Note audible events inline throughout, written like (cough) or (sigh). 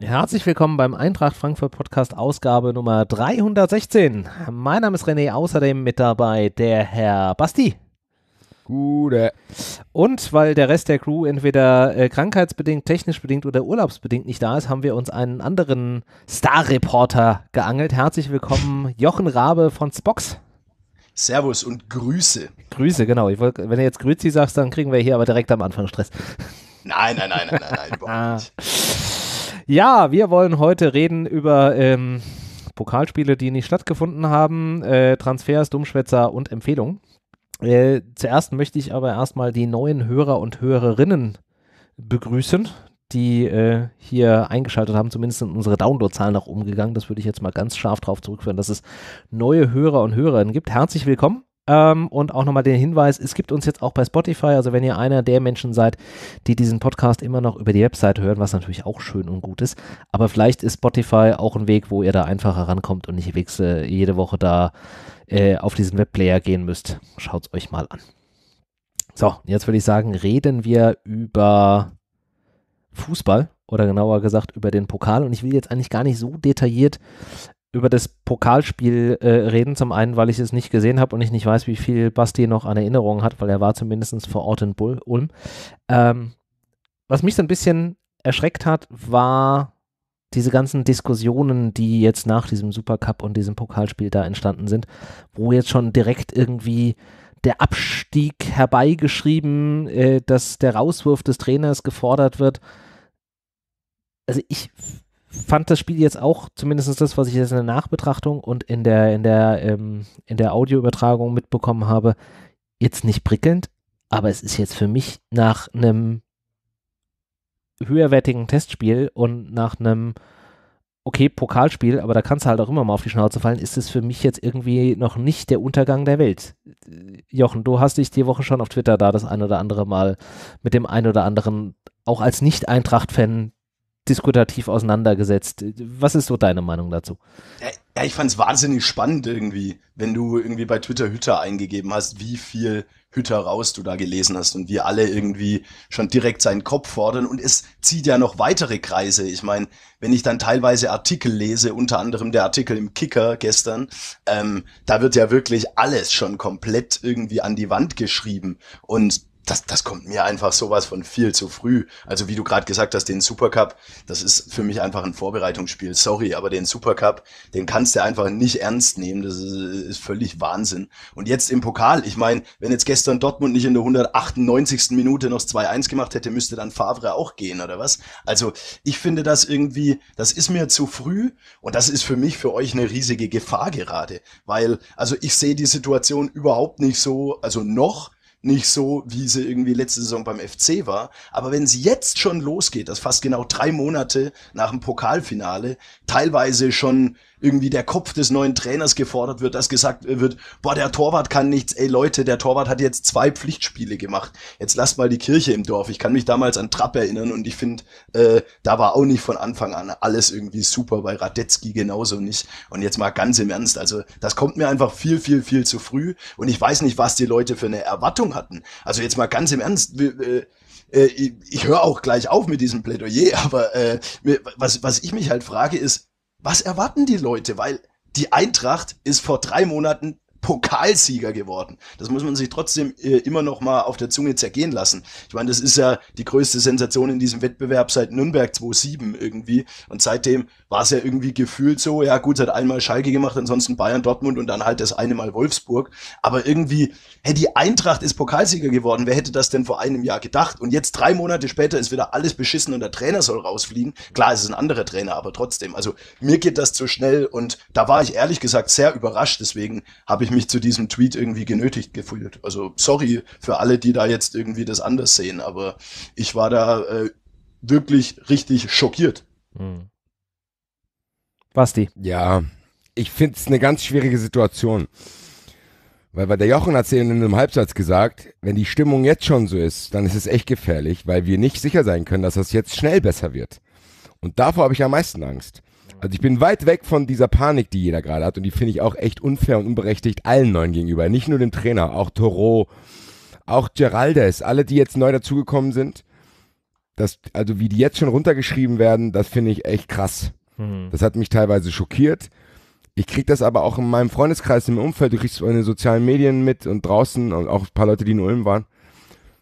Herzlich willkommen beim Eintracht Frankfurt Podcast Ausgabe Nummer 316. Mein Name ist René, außerdem mit dabei der Herr Basti. Gute. Und weil der Rest der Crew entweder äh, krankheitsbedingt, technisch bedingt oder urlaubsbedingt nicht da ist, haben wir uns einen anderen Star-Reporter geangelt. Herzlich willkommen, Jochen Rabe von Spox. Servus und Grüße. Grüße, genau. Wollt, wenn du jetzt Grüzi sagst, dann kriegen wir hier aber direkt am Anfang Stress. Nein, nein, nein, nein, nein, nein ah. Ja, wir wollen heute reden über. Ähm, Pokalspiele, die nicht stattgefunden haben, äh, Transfers, Dummschwätzer und Empfehlungen. Äh, zuerst möchte ich aber erstmal die neuen Hörer und Hörerinnen begrüßen, die äh, hier eingeschaltet haben. Zumindest sind unsere Downloadzahlen nach oben gegangen. Das würde ich jetzt mal ganz scharf darauf zurückführen, dass es neue Hörer und Hörerinnen gibt. Herzlich willkommen. Ähm, und auch nochmal den Hinweis, es gibt uns jetzt auch bei Spotify, also wenn ihr einer der Menschen seid, die diesen Podcast immer noch über die Website hören, was natürlich auch schön und gut ist, aber vielleicht ist Spotify auch ein Weg, wo ihr da einfacher rankommt und nicht wegs, äh, jede Woche da äh, auf diesen Webplayer gehen müsst, schaut es euch mal an. So, jetzt würde ich sagen, reden wir über Fußball oder genauer gesagt über den Pokal. Und ich will jetzt eigentlich gar nicht so detailliert über das Pokalspiel äh, reden. Zum einen, weil ich es nicht gesehen habe und ich nicht weiß, wie viel Basti noch an Erinnerungen hat, weil er war zumindest vor Ort in Bull, Ulm. Ähm, was mich so ein bisschen erschreckt hat, war diese ganzen Diskussionen, die jetzt nach diesem Supercup und diesem Pokalspiel da entstanden sind, wo jetzt schon direkt irgendwie der Abstieg herbeigeschrieben, äh, dass der Rauswurf des Trainers gefordert wird. Also ich fand das Spiel jetzt auch, zumindest das, was ich jetzt in der Nachbetrachtung und in der, in der, ähm, in der Audioübertragung mitbekommen habe, jetzt nicht prickelnd, aber es ist jetzt für mich nach einem höherwertigen Testspiel und nach einem okay, Pokalspiel, aber da kannst du halt auch immer mal auf die Schnauze fallen, ist es für mich jetzt irgendwie noch nicht der Untergang der Welt. Äh, Jochen, du hast dich die Woche schon auf Twitter da das ein oder andere Mal mit dem ein oder anderen, auch als Nicht-Eintracht-Fan, diskutativ auseinandergesetzt. Was ist so deine Meinung dazu? Ja, ich fand es wahnsinnig spannend irgendwie, wenn du irgendwie bei Twitter Hütter eingegeben hast, wie viel Hütter raus du da gelesen hast und wir alle irgendwie schon direkt seinen Kopf fordern und es zieht ja noch weitere Kreise. Ich meine, wenn ich dann teilweise Artikel lese, unter anderem der Artikel im Kicker gestern, ähm, da wird ja wirklich alles schon komplett irgendwie an die Wand geschrieben und das, das kommt mir einfach sowas von viel zu früh. Also wie du gerade gesagt hast, den Supercup, das ist für mich einfach ein Vorbereitungsspiel. Sorry, aber den Supercup, den kannst du einfach nicht ernst nehmen. Das ist, ist völlig Wahnsinn. Und jetzt im Pokal, ich meine, wenn jetzt gestern Dortmund nicht in der 198. Minute noch 2-1 gemacht hätte, müsste dann Favre auch gehen oder was? Also ich finde das irgendwie, das ist mir zu früh und das ist für mich, für euch eine riesige Gefahr gerade. Weil, also ich sehe die Situation überhaupt nicht so, also noch, nicht so, wie sie irgendwie letzte Saison beim FC war. Aber wenn sie jetzt schon losgeht, das fast genau drei Monate nach dem Pokalfinale, teilweise schon irgendwie der Kopf des neuen Trainers gefordert wird, dass gesagt wird, boah, der Torwart kann nichts, ey Leute, der Torwart hat jetzt zwei Pflichtspiele gemacht. Jetzt lasst mal die Kirche im Dorf. Ich kann mich damals an Trapp erinnern und ich finde, äh, da war auch nicht von Anfang an alles irgendwie super, bei Radetzky genauso nicht. Und jetzt mal ganz im Ernst, also das kommt mir einfach viel, viel, viel zu früh und ich weiß nicht, was die Leute für eine Erwartung hatten. Also jetzt mal ganz im Ernst, äh, äh, ich, ich höre auch gleich auf mit diesem Plädoyer, (laughs) aber äh, was, was ich mich halt frage, ist, was erwarten die Leute? Weil die Eintracht ist vor drei Monaten Pokalsieger geworden. Das muss man sich trotzdem äh, immer noch mal auf der Zunge zergehen lassen. Ich meine, das ist ja die größte Sensation in diesem Wettbewerb seit Nürnberg 2007 irgendwie. Und seitdem war es ja irgendwie gefühlt so, ja gut, hat einmal Schalke gemacht, ansonsten Bayern, Dortmund und dann halt das eine Mal Wolfsburg. Aber irgendwie, hey, die Eintracht ist Pokalsieger geworden. Wer hätte das denn vor einem Jahr gedacht? Und jetzt drei Monate später ist wieder alles beschissen und der Trainer soll rausfliegen. Klar, es ist ein anderer Trainer, aber trotzdem. Also mir geht das zu schnell und da war ich ehrlich gesagt sehr überrascht. Deswegen habe ich mich zu diesem Tweet irgendwie genötigt gefühlt. Also sorry für alle, die da jetzt irgendwie das anders sehen, aber ich war da äh, wirklich richtig schockiert. Hm. Basti. Ja, ich finde es eine ganz schwierige Situation. Weil, weil der Jochen hat es eben in einem Halbsatz gesagt, wenn die Stimmung jetzt schon so ist, dann ist es echt gefährlich, weil wir nicht sicher sein können, dass das jetzt schnell besser wird. Und davor habe ich am meisten Angst. Also ich bin weit weg von dieser Panik, die jeder gerade hat und die finde ich auch echt unfair und unberechtigt allen Neuen gegenüber. Nicht nur dem Trainer, auch Toro, auch Geraldes, alle, die jetzt neu dazugekommen sind. Das, also wie die jetzt schon runtergeschrieben werden, das finde ich echt krass. Mhm. Das hat mich teilweise schockiert. Ich kriege das aber auch in meinem Freundeskreis, im Umfeld, du kriegst es in den sozialen Medien mit und draußen und auch ein paar Leute, die in Ulm waren.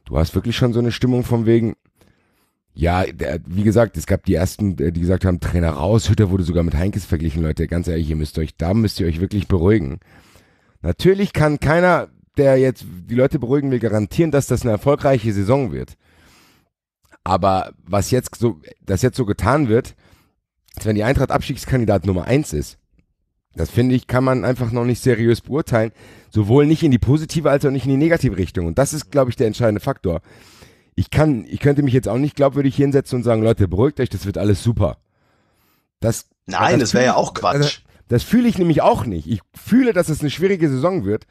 Du hast wirklich schon so eine Stimmung von wegen, ja, der, wie gesagt, es gab die ersten, äh, die gesagt haben, Trainer raus, Hütter wurde sogar mit Heinkes verglichen, Leute. Ganz ehrlich, ihr müsst euch, da müsst ihr euch wirklich beruhigen. Natürlich kann keiner, der jetzt die Leute beruhigen will, garantieren, dass das eine erfolgreiche Saison wird. Aber was jetzt so, das jetzt so getan wird, als wenn die Eintracht Abstiegskandidat Nummer eins ist, das finde ich, kann man einfach noch nicht seriös beurteilen. Sowohl nicht in die positive als auch nicht in die negative Richtung. Und das ist, glaube ich, der entscheidende Faktor ich kann, ich könnte mich jetzt auch nicht glaubwürdig hinsetzen und sagen, Leute, beruhigt euch, das wird alles super. Das, Nein, das, das wäre ja auch Quatsch. Das, also, das fühle ich nämlich auch nicht. Ich fühle, dass es eine schwierige Saison wird,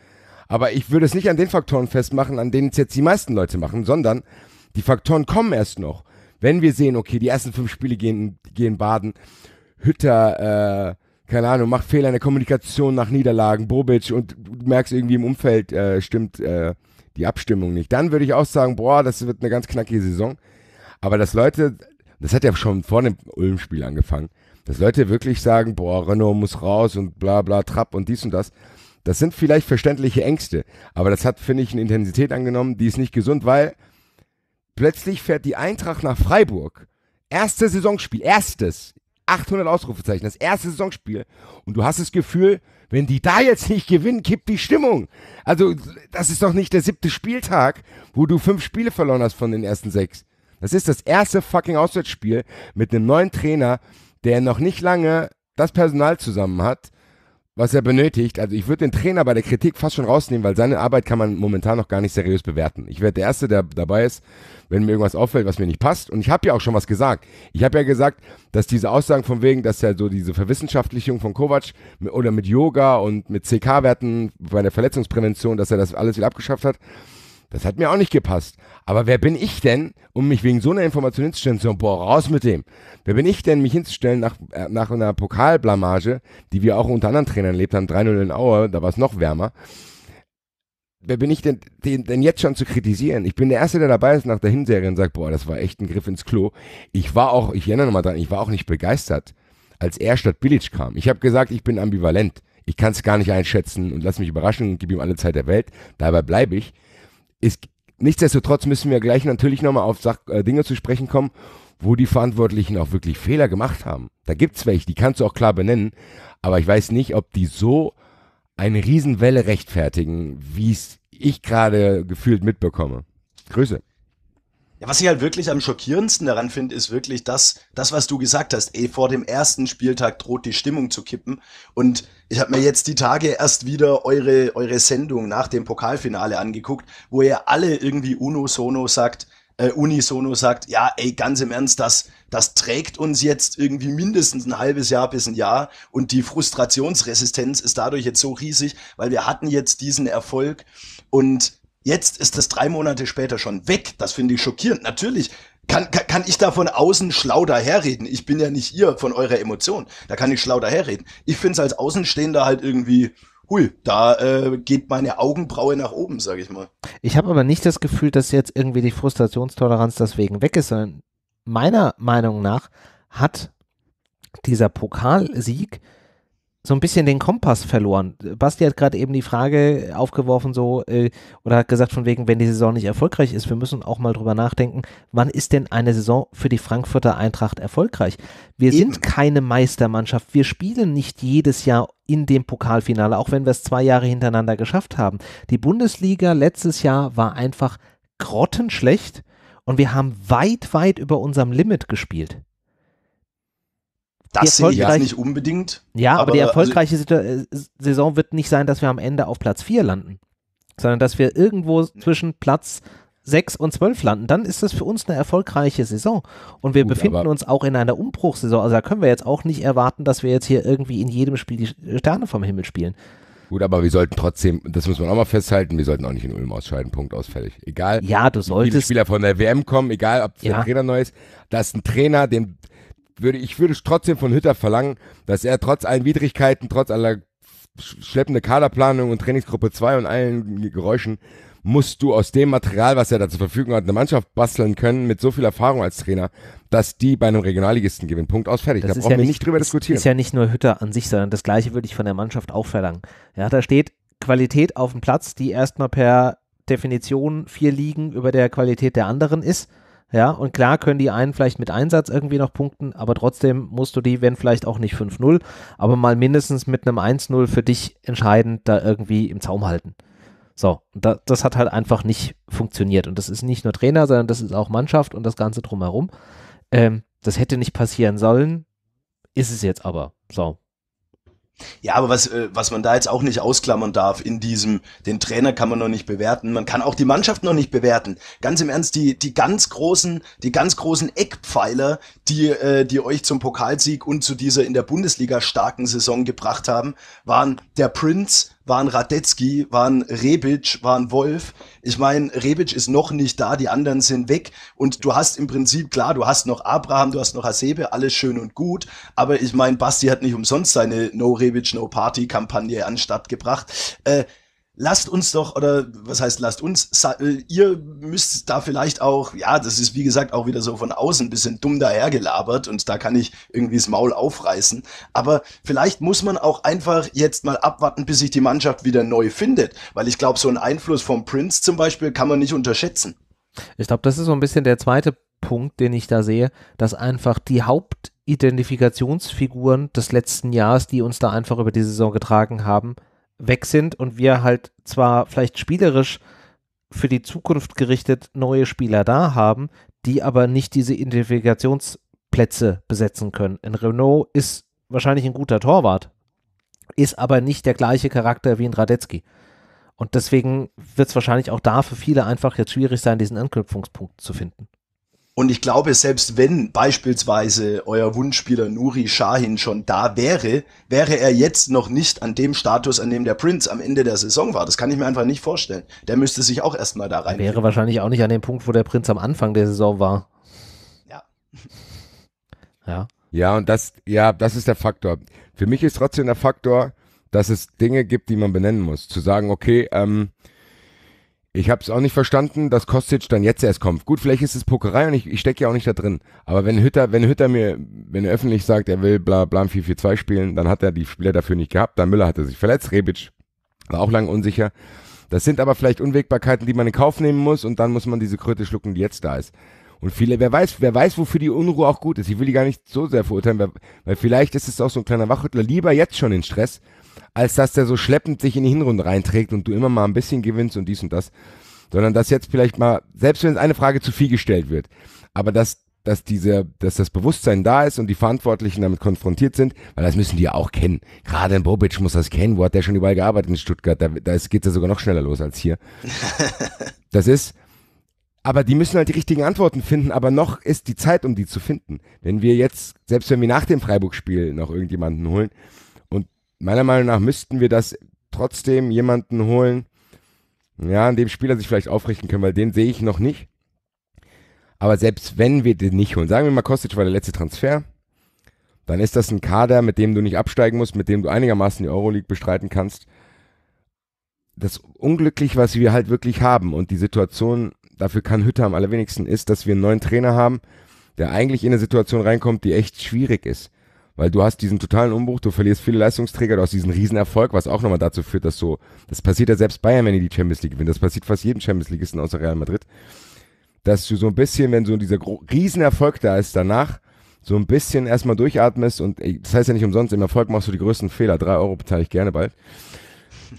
aber ich würde es nicht an den Faktoren festmachen, an denen es jetzt die meisten Leute machen, sondern die Faktoren kommen erst noch. Wenn wir sehen, okay, die ersten fünf Spiele gehen, gehen baden, Hütter, äh, keine Ahnung, macht Fehler in der Kommunikation nach Niederlagen, Bobic und du merkst irgendwie im Umfeld, äh, stimmt, äh, die Abstimmung nicht. Dann würde ich auch sagen, boah, das wird eine ganz knackige Saison. Aber dass Leute, das hat ja schon vor dem Ulm-Spiel angefangen, dass Leute wirklich sagen, boah, Renault muss raus und bla bla Trapp und dies und das. Das sind vielleicht verständliche Ängste, aber das hat, finde ich, eine Intensität angenommen, die ist nicht gesund, weil plötzlich fährt die Eintracht nach Freiburg. Erstes Saisonspiel, erstes. 800 Ausrufezeichen, das erste Saisonspiel. Und du hast das Gefühl, wenn die da jetzt nicht gewinnen, kippt die Stimmung. Also, das ist doch nicht der siebte Spieltag, wo du fünf Spiele verloren hast von den ersten sechs. Das ist das erste fucking Auswärtsspiel mit einem neuen Trainer, der noch nicht lange das Personal zusammen hat was er benötigt. Also ich würde den Trainer bei der Kritik fast schon rausnehmen, weil seine Arbeit kann man momentan noch gar nicht seriös bewerten. Ich werde der Erste, der dabei ist, wenn mir irgendwas auffällt, was mir nicht passt. Und ich habe ja auch schon was gesagt. Ich habe ja gesagt, dass diese Aussagen von wegen, dass ja so diese Verwissenschaftlichung von Kovac oder mit Yoga und mit CK-Werten bei der Verletzungsprävention, dass er das alles wieder abgeschafft hat, das hat mir auch nicht gepasst. Aber wer bin ich denn, um mich wegen so einer Information hinzustellen? So, boah, raus mit dem. Wer bin ich denn, mich hinzustellen nach, äh, nach einer Pokalblamage, die wir auch unter anderen Trainern erlebt haben, 3-0 in Aue, da war es noch wärmer. Wer bin ich denn, den, den jetzt schon zu kritisieren? Ich bin der Erste, der dabei ist nach der Hinserie und sagt, boah, das war echt ein Griff ins Klo. Ich war auch, ich erinnere nochmal dran, ich war auch nicht begeistert, als er statt Bilic kam. Ich habe gesagt, ich bin ambivalent. Ich kann es gar nicht einschätzen und lass mich überraschen und gebe ihm alle Zeit der Welt. Dabei bleibe ich ist, nichtsdestotrotz müssen wir gleich natürlich nochmal auf Sach äh, Dinge zu sprechen kommen, wo die Verantwortlichen auch wirklich Fehler gemacht haben. Da gibt's welche, die kannst du auch klar benennen, aber ich weiß nicht, ob die so eine Riesenwelle rechtfertigen, wie es ich gerade gefühlt mitbekomme. Grüße. Ja, was ich halt wirklich am schockierendsten daran finde, ist wirklich das, das, was du gesagt hast. Ey, vor dem ersten Spieltag droht die Stimmung zu kippen. Und ich habe mir jetzt die Tage erst wieder eure, eure Sendung nach dem Pokalfinale angeguckt, wo ihr alle irgendwie Uno Sono sagt, äh, Unisono sagt, ja, ey, ganz im Ernst, das, das trägt uns jetzt irgendwie mindestens ein halbes Jahr bis ein Jahr und die Frustrationsresistenz ist dadurch jetzt so riesig, weil wir hatten jetzt diesen Erfolg und Jetzt ist das drei Monate später schon weg. Das finde ich schockierend. Natürlich kann, kann, kann ich da von außen schlau daherreden. Ich bin ja nicht ihr von eurer Emotion. Da kann ich schlau daherreden. Ich finde es als Außenstehender halt irgendwie, hui, da äh, geht meine Augenbraue nach oben, sage ich mal. Ich habe aber nicht das Gefühl, dass jetzt irgendwie die Frustrationstoleranz deswegen weg ist, sondern meiner Meinung nach hat dieser Pokalsieg so ein bisschen den Kompass verloren. Basti hat gerade eben die Frage aufgeworfen, so, äh, oder hat gesagt, von wegen, wenn die Saison nicht erfolgreich ist, wir müssen auch mal drüber nachdenken, wann ist denn eine Saison für die Frankfurter Eintracht erfolgreich? Wir eben. sind keine Meistermannschaft. Wir spielen nicht jedes Jahr in dem Pokalfinale, auch wenn wir es zwei Jahre hintereinander geschafft haben. Die Bundesliga letztes Jahr war einfach grottenschlecht und wir haben weit, weit über unserem Limit gespielt. Das sehe ich jetzt nicht unbedingt. Ja, aber, aber die erfolgreiche also, Saison wird nicht sein, dass wir am Ende auf Platz 4 landen, sondern dass wir irgendwo ne. zwischen Platz 6 und 12 landen, dann ist das für uns eine erfolgreiche Saison. Und wir Gut, befinden uns auch in einer Umbruchssaison. Also da können wir jetzt auch nicht erwarten, dass wir jetzt hier irgendwie in jedem Spiel die äh, Sterne vom Himmel spielen. Gut, aber wir sollten trotzdem, das muss man auch mal festhalten, wir sollten auch nicht in Ulm ausscheiden, Punkt ausfällig. Egal. Ja, du solltest. Viele Spieler von der WM kommen, egal ob ja. der Trainer neu ist. Dass ein Trainer, dem, würde ich würde trotzdem von Hütter verlangen, dass er trotz allen Widrigkeiten, trotz aller schleppenden Kaderplanung und Trainingsgruppe 2 und allen Geräuschen, musst du aus dem Material, was er da zur Verfügung hat, eine Mannschaft basteln können mit so viel Erfahrung als Trainer, dass die bei einem Regionalligisten gewinnen. Punkt aus, fertig. Das da brauchen ja wir nicht drüber diskutieren. Das ist ja nicht nur Hütter an sich, sondern das Gleiche würde ich von der Mannschaft auch verlangen. Ja, da steht Qualität auf dem Platz, die erstmal per Definition vier Ligen über der Qualität der anderen ist. Ja, und klar können die einen vielleicht mit Einsatz irgendwie noch punkten, aber trotzdem musst du die, wenn vielleicht auch nicht 5-0, aber mal mindestens mit einem 1-0 für dich entscheidend da irgendwie im Zaum halten. So, da, das hat halt einfach nicht funktioniert. Und das ist nicht nur Trainer, sondern das ist auch Mannschaft und das Ganze drumherum. Ähm, das hätte nicht passieren sollen, ist es jetzt aber. So, ja, aber was, äh, was man da jetzt auch nicht ausklammern darf in diesem, den Trainer kann man noch nicht bewerten, man kann auch die Mannschaft noch nicht bewerten. Ganz im Ernst, die, die ganz großen, die ganz großen Eckpfeiler, die, äh, die euch zum Pokalsieg und zu dieser in der Bundesliga starken Saison gebracht haben, waren der Prinz, war Radetzky, war Rebic, war Wolf. Ich meine, Rebic ist noch nicht da, die anderen sind weg und du hast im Prinzip, klar, du hast noch Abraham, du hast noch Hasebe, alles schön und gut, aber ich meine, Basti hat nicht umsonst seine No Rebic, No Party Kampagne anstatt gebracht. Äh, lasst uns doch, oder was heißt lasst uns, äh, ihr müsst da vielleicht auch, ja, das ist wie gesagt auch wieder so von außen ein bisschen dumm dahergelabert und da kann ich irgendwie das Maul aufreißen. Aber vielleicht muss man auch einfach jetzt mal abwarten, bis sich die Mannschaft wieder neu findet, weil ich glaube, so einen Einfluss vom Prinz zum Beispiel kann man nicht unterschätzen. Ich glaube, das ist so ein bisschen der zweite Punkt, den ich da sehe, dass einfach die Hauptidentifikationsfiguren des letzten Jahres, die uns da einfach über die Saison getragen haben, weg sind und wir halt zwar vielleicht spielerisch für die Zukunft gerichtet neue Spieler da haben, die aber nicht diese Identifikationsplätze besetzen können. Ein Renault ist wahrscheinlich ein guter Torwart, ist aber nicht der gleiche Charakter wie ein Radetzky. Und deswegen wird es wahrscheinlich auch da für viele einfach jetzt schwierig sein, diesen Anknüpfungspunkt zu finden. Und ich glaube, selbst wenn beispielsweise euer Wunschspieler Nuri Shahin schon da wäre, wäre er jetzt noch nicht an dem Status, an dem der Prinz am Ende der Saison war. Das kann ich mir einfach nicht vorstellen. Der müsste sich auch erstmal da rein. Wäre wahrscheinlich auch nicht an dem Punkt, wo der Prinz am Anfang der Saison war. Ja. (laughs) Ja. Ja, und das, ja, das ist der Faktor. Für mich ist trotzdem der Faktor, dass es Dinge gibt, die man benennen muss. Zu sagen, okay, ähm, ich habe es auch nicht verstanden, dass Kostic dann jetzt erst kommt. Gut, vielleicht ist es Pokerei und ich, ich stecke ja auch nicht da drin. Aber wenn Hütter, wenn Hütter mir, wenn er öffentlich sagt, er will bla bla 4-4-2 spielen, dann hat er die Spieler dafür nicht gehabt. Dann Müller hatte sich verletzt, Rebic war auch lange unsicher. Das sind aber vielleicht Unwägbarkeiten, die man in Kauf nehmen muss und dann muss man diese Kröte schlucken, die jetzt da ist. Und viele, wer weiß, wer weiß, wofür die Unruhe auch gut ist. Ich will die gar nicht so sehr verurteilen, weil, weil vielleicht ist es auch so ein kleiner Wachrüttler. Lieber jetzt schon in Stress als dass der so schleppend sich in die Hinrunde reinträgt und du immer mal ein bisschen gewinnst und dies und das. Sondern dass jetzt vielleicht mal, selbst wenn eine Frage zu viel gestellt wird, aber dass, dass, diese, dass das Bewusstsein da ist und die Verantwortlichen damit konfrontiert sind, weil das müssen die ja auch kennen. Gerade in Bobic muss das kennen. Wo hat der schon überall gearbeitet in Stuttgart? Da, da geht es ja sogar noch schneller los als hier. (laughs) Das ist, aber die müssen halt die richtigen Antworten finden, aber noch ist die Zeit, um die zu finden. Wenn wir jetzt, selbst wenn wir nach dem Freiburg-Spiel noch irgendjemanden holen, meiner Meinung nach müssten wir das trotzdem jemanden holen, ja, an dem Spieler sich vielleicht aufrichten können, weil den sehe ich noch nicht. Aber selbst wenn wir den nicht holen, sagen wir mal, Kostic war der letzte Transfer, dann ist das ein Kader, mit dem du nicht absteigen musst, mit dem du einigermaßen die Euroleague bestreiten kannst. Das Unglücklich, was wir halt wirklich haben und die Situation, dafür kann Hütter am allerwenigsten, ist, dass wir einen neuen Trainer haben, der eigentlich in eine Situation reinkommt, die echt schwierig ist. Weil du hast diesen totalen Umbruch, du verlierst viele Leistungsträger, du hast diesen Riesenerfolg, was auch nochmal dazu führt, dass so, das passiert ja selbst Bayern, wenn die die Champions League gewinnen, das passiert fast jedem Champions Leagueisten außer Real Madrid, dass du so ein bisschen, wenn so dieser Riesenerfolg da ist, danach so ein bisschen erstmal durchatmest und das heißt ja nicht umsonst, im Erfolg machst du die größten Fehler, drei Euro bezahle ich gerne bald.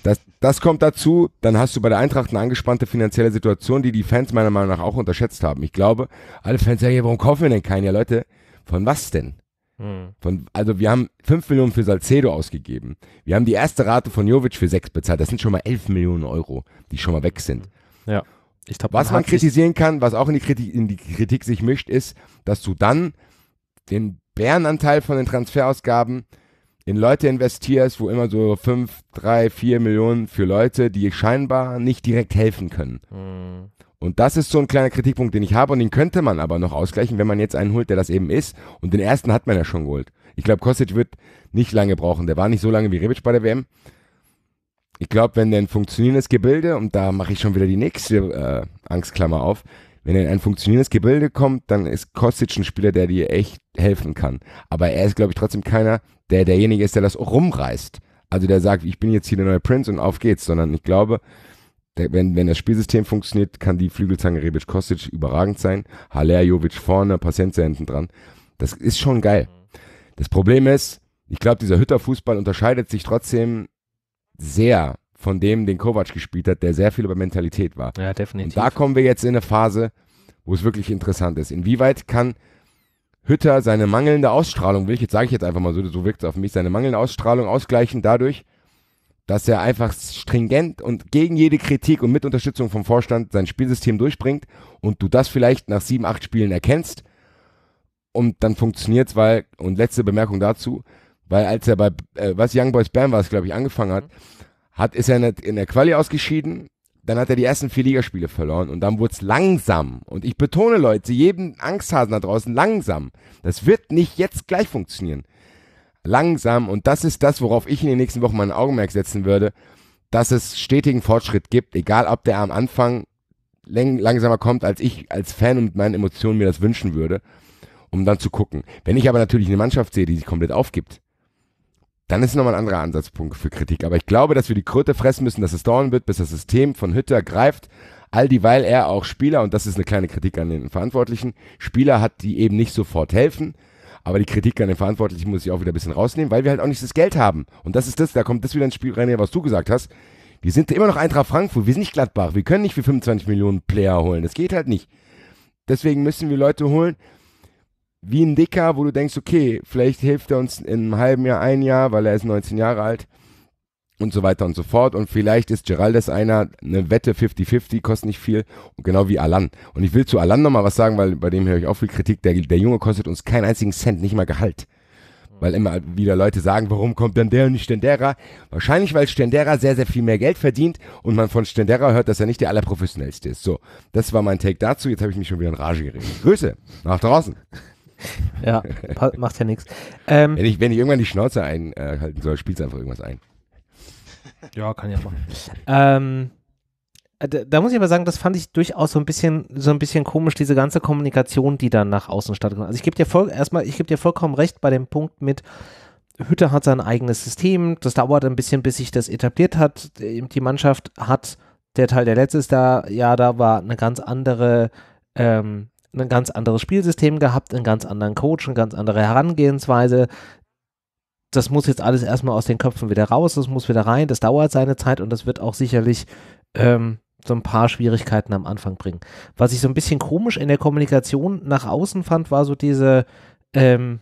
Das, das kommt dazu, dann hast du bei der Eintracht eine angespannte finanzielle Situation, die die Fans meiner Meinung nach auch unterschätzt haben. Ich glaube, alle Fans sagen, ja, warum kaufen wir denn keinen? Ja, Leute, von was denn? Mhm. Von, also wir haben 5 Millionen für Salcedo ausgegeben. Wir haben die erste Rate von Jovic für 6 bezahlt. Das sind schon mal 11 Millionen Euro, die schon mal weg sind. Ja. Glaub, was man, man kritisieren kann, was auch in die, Kritik, in die Kritik sich mischt, ist, dass du dann den Bärenanteil von den Transferausgaben in Leute investierst, wo immer so 5, 3, 4 Millionen für Leute, die scheinbar nicht direkt helfen können. Mhm. Und das ist so ein kleiner Kritikpunkt, den ich habe und den könnte man aber noch ausgleichen, wenn man jetzt einen holt, der das eben ist. Und den ersten hat man ja schon geholt. Ich glaube, Kostic wird nicht lange brauchen. Der war nicht so lange wie Rebic bei der WM. Ich glaube, wenn der ein funktionierendes Gebilde, und da mache ich schon wieder die nächste äh, Angstklammer auf, wenn er in ein funktionierendes Gebilde kommt, dann ist Kostic ein Spieler, der dir echt helfen kann. Aber er ist, glaube ich, trotzdem keiner, der derjenige ist, der das rumreißt. Also der sagt, ich bin jetzt hier der neue Prince und auf geht's, sondern ich glaube, der, wenn, wenn das Spielsystem funktioniert, kann die Flügelzange Rebic Kostic überragend sein. Haller Jovic vorne, Paciencia hinten dran. Das ist schon geil. Das Problem ist, ich glaube, dieser Hütter-Fußball unterscheidet sich trotzdem sehr von dem, den Kovac gespielt hat, der sehr viel über Mentalität war. Ja, definitiv. Und da kommen wir jetzt in eine Phase, wo es wirklich interessant ist. Inwieweit kann Hütter seine mangelnde Ausstrahlung, will ich jetzt sage ich jetzt einfach mal so, so wirkt es auf mich, seine mangelnde Ausstrahlung ausgleichen dadurch, dass er einfach stringent und gegen jede Kritik und mit Unterstützung vom Vorstand sein Spielsystem durchbringt und du das vielleicht nach sieben, acht Spielen erkennst und dann funktioniert es, weil, und letzte Bemerkung dazu, weil als er bei, äh, was Young Boys Bam war es, glaube ich, angefangen hat, hat, ist er in in der Quali ausgeschieden, dann hat er die ersten vier Ligaspiele verloren und dann wurde es langsam. Und ich betone, Leute, jedem Angsthasen da draußen, langsam. Das wird nicht jetzt gleich funktionieren langsam, und das ist das, worauf ich in den nächsten Wochen mein Augenmerk setzen würde, dass es stetigen Fortschritt gibt, egal ob der am Anfang langsamer kommt, als ich als Fan und mit meinen Emotionen mir das wünschen würde, um dann zu gucken. Wenn ich aber natürlich eine Mannschaft sehe, die sich komplett aufgibt, dann ist nochmal ein anderer Ansatzpunkt für Kritik. Aber ich glaube, dass wir die Kröte fressen müssen, dass es dauern wird, bis das System von Hütter greift. All dieweil er auch Spieler, und das ist eine kleine Kritik an den Verantwortlichen, Spieler hat, die eben nicht sofort helfen, aber die Kritik an den Verantwortlichen muss ich auch wieder ein bisschen rausnehmen, weil wir halt auch nicht das Geld haben. Und das ist das, da kommt das wieder ins Spiel rein, was du gesagt hast. Wir sind immer noch Eintracht Frankfurt, wir sind nicht Gladbach, wir können nicht für 25 Millionen Player holen. Das geht halt nicht. Deswegen müssen wir Leute holen, wie ein Dicker, wo du denkst, okay, vielleicht hilft er uns in einem halben Jahr, ein Jahr, weil er ist 19 Jahre alt und so weiter und so fort. Und vielleicht ist Geraldes einer, eine Wette 50-50, kostet nicht viel, und genau wie Alan. Und ich will zu Alan nochmal was sagen, weil bei dem höre ich auch viel Kritik. Der, der Junge kostet uns keinen einzigen Cent, nicht mal Gehalt. Weil immer wieder Leute sagen, warum kommt denn der und nicht Stendera? Wahrscheinlich, weil Stendera sehr, sehr viel mehr Geld verdient und man von Stendera hört, dass er nicht der allerprofessionellste ist. So, das war mein Take dazu. Jetzt habe ich mich schon wieder in Rage geredet. Grüße nach draußen. Ja, macht ja nichts. Ähm, wenn, ich, wenn ich irgendwann die Schnauze einhalten soll, spielt es einfach irgendwas ein. Ja, kann ja machen. ähm, äh, da, da, muss ich aber sagen, das fand ich durchaus so ein bisschen, so ein bisschen komisch, diese ganze Kommunikation, die dann nach außen stattgefunden hat. Also ich gebe dir voll, erstmal, ich gebe dir vollkommen recht bei dem Punkt mit, Hütter hat sein eigenes System, das dauert ein bisschen, bis sich das etabliert hat. Ähm, die Mannschaft hat, der Teil, der letztes da, ja, da war eine ganz andere, ähm, ein ganz anderes Spielsystem gehabt, einen ganz anderen Coach, eine ganz andere Herangehensweise das muss jetzt alles erstmal aus den Köpfen wieder raus, das muss wieder rein, das dauert seine Zeit und das wird auch sicherlich ähm, so ein paar Schwierigkeiten am Anfang bringen. Was ich so ein bisschen komisch in der Kommunikation nach außen fand, war so diese, ähm,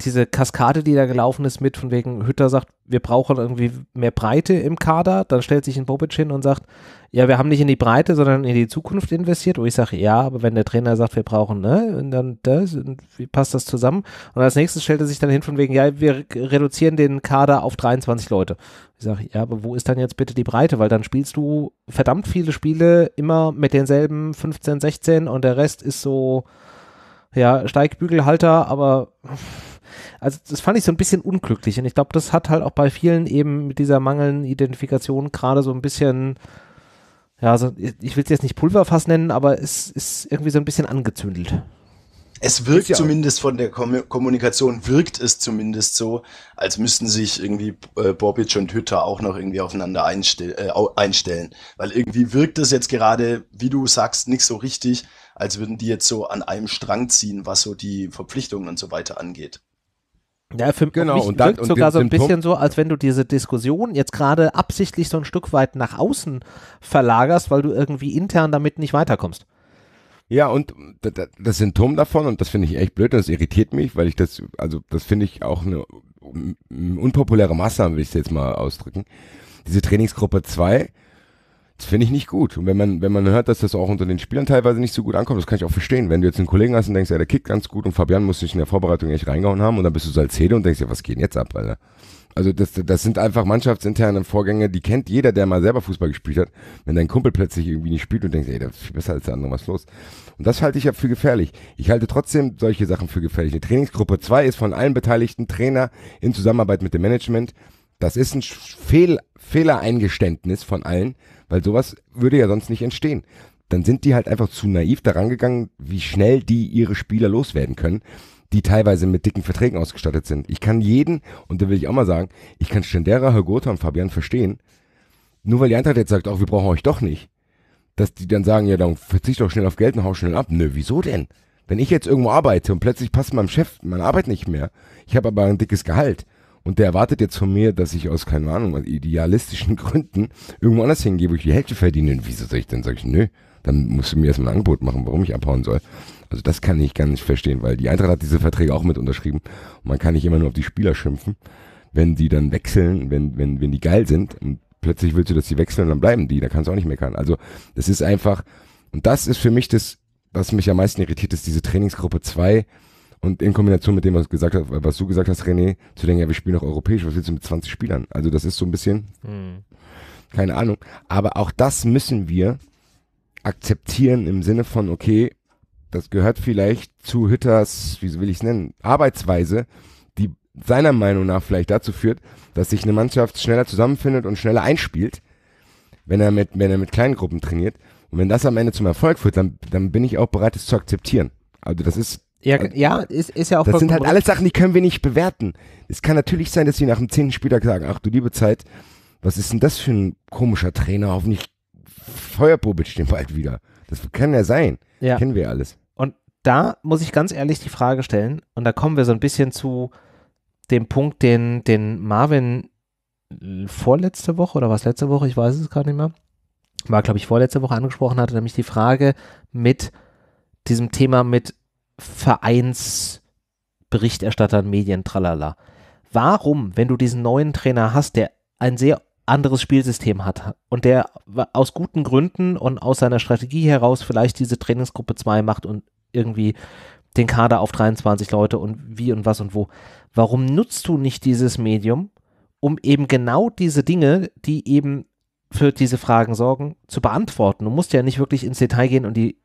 diese Kaskade, die da gelaufen ist, mit von wegen Hütter sagt, wir brauchen irgendwie mehr Breite im Kader, dann stellt sich ein Bobic hin und sagt, ja, wir haben nicht in die Breite, sondern in die Zukunft investiert, wo ich sage, ja, aber wenn der Trainer sagt, wir brauchen, ne, und dann das, und wie passt das zusammen? Und als nächstes stellt er sich dann hin von wegen, ja, wir reduzieren den Kader auf 23 Leute. Ich sage, ja, aber wo ist dann jetzt bitte die Breite? Weil dann spielst du verdammt viele Spiele immer mit denselben 15, 16 und der Rest ist so, ja, Steigbügelhalter, aber also das fand ich so ein bisschen unglücklich und ich glaube, das hat halt auch bei vielen eben mit dieser mangelnden Identifikation gerade so ein bisschen, ja, so, ich will es jetzt nicht Pulverfass nennen, aber es ist irgendwie so ein bisschen angezündelt. Es wirkt ja zumindest von der Kom Kommunikation, wirkt es zumindest so, als müssten sich irgendwie äh, Bobic und Hütter auch noch irgendwie aufeinander einstell äh, einstellen. Weil irgendwie wirkt es jetzt gerade, wie du sagst, nicht so richtig, als würden die jetzt so an einem Strang ziehen, was so die Verpflichtungen und so weiter angeht. Ja, für genau, mich und wirkt dann, sogar so ein bisschen so, als wenn du diese Diskussion jetzt gerade absichtlich so ein Stück weit nach außen verlagerst, weil du irgendwie intern damit nicht weiterkommst. Ja, und das Symptom davon, und das finde ich echt blöd, das irritiert mich, weil ich das, also das finde ich auch eine unpopuläre Maßnahme, will ich es jetzt mal ausdrücken. Diese Trainingsgruppe 2, das finde ich nicht gut. Und wenn man, wenn man hört, dass das auch unter den Spielern teilweise nicht so gut ankommt, das kann ich auch verstehen. Wenn du jetzt einen Kollegen hast und denkst, ja, der kickt ganz gut und Fabian muss sich in der Vorbereitung echt reingehauen haben und dann bist du Salcedo und denkst, ja, was geht denn jetzt ab, Alter? Also das, das sind einfach mannschaftsinterne Vorgänge, die kennt jeder, der mal selber Fußball gespielt hat. Wenn dein Kumpel plötzlich irgendwie nicht spielt und denkst, ey, das ist viel besser als der andere, was ist los? Und das halte ich ja für gefährlich. Ich halte trotzdem solche Sachen für gefährlich. Eine Trainingsgruppe 2 ist von allen beteiligten Trainer in Zusammenarbeit mit dem Management. Das ist ein Fehl Fehlereingeständnis von allen, weil sowas würde ja sonst nicht entstehen. Dann sind die halt einfach zu naiv daran gegangen, wie schnell die ihre Spieler loswerden können, die teilweise mit dicken Verträgen ausgestattet sind. Ich kann jeden, und da will ich auch mal sagen, ich kann Stendera, Hergotha und Fabian verstehen, nur weil die Eintracht jetzt sagt, auch wir brauchen euch doch nicht, dass die dann sagen, ja, dann verzicht doch schnell auf Geld und hau schnell ab. Nö, wieso denn? Wenn ich jetzt irgendwo arbeite und plötzlich passt meinem Chef meine Arbeit nicht mehr, ich habe aber ein dickes Gehalt, und der erwartet jetzt von mir, dass ich aus, keine Ahnung, idealistischen (laughs) Gründen irgendwo anders hingehe, wo ich die Hälfte verdiene. Und wieso soll ich denn? Sag ich, nö, dann musst du mir erstmal ein Angebot machen, warum ich abhauen soll. Also das kann ich gar nicht verstehen, weil die Eintracht hat diese Verträge auch mit unterschrieben. Und man kann nicht immer nur auf die Spieler schimpfen, wenn die dann wechseln, wenn, wenn, wenn die geil sind. Und plötzlich willst du, dass die wechseln dann bleiben die. Da kannst du auch nicht meckern. Also das ist einfach, und das ist für mich das, was mich am meisten irritiert, ist diese Trainingsgruppe 2, und in Kombination mit dem, was, gesagt hast, was du gesagt hast, René, zu denken, ja, wir spielen auch europäisch, was willst du mit 20 Spielern? Also das ist so ein bisschen, hm. keine Ahnung. Aber auch das müssen wir akzeptieren im Sinne von, okay, das gehört vielleicht zu Hütters, wie will ich es nennen, Arbeitsweise, die seiner Meinung nach vielleicht dazu führt, dass sich eine Mannschaft schneller zusammenfindet und schneller einspielt, wenn er mit, wenn er mit kleinen Gruppen trainiert. Und wenn das am Ende zum Erfolg führt, dann, dann bin ich auch bereit, es zu akzeptieren. Also das ist ja, also, ja ist, ist ja auch Das sind halt alles Sachen, die können wir nicht bewerten. Es kann natürlich sein, dass wir nach dem zehnten Spieltag sagen, ach du liebe Zeit, was ist denn das für ein komischer Trainer? Hoffentlich feuerpubbelt den bald wieder. Das kann ja sein. Ja. Kennen wir alles. Und da muss ich ganz ehrlich die Frage stellen, und da kommen wir so ein bisschen zu dem Punkt, den, den Marvin äh, vorletzte Woche oder was letzte Woche, ich weiß es gerade nicht mehr, war glaube ich vorletzte Woche angesprochen hatte, nämlich die Frage mit diesem Thema mit Vereinsberichterstattern, Medien, tralala. Warum, wenn du diesen neuen Trainer hast, der ein sehr anderes Spielsystem hat und der aus guten Gründen und aus seiner Strategie heraus vielleicht diese Trainingsgruppe 2 macht und irgendwie den Kader auf 23 Leute und wie und was und wo. Warum nutzt du nicht dieses Medium, um eben genau diese Dinge, die eben für diese Fragen sorgen, zu beantworten? Du musst ja nicht wirklich ins Detail gehen und die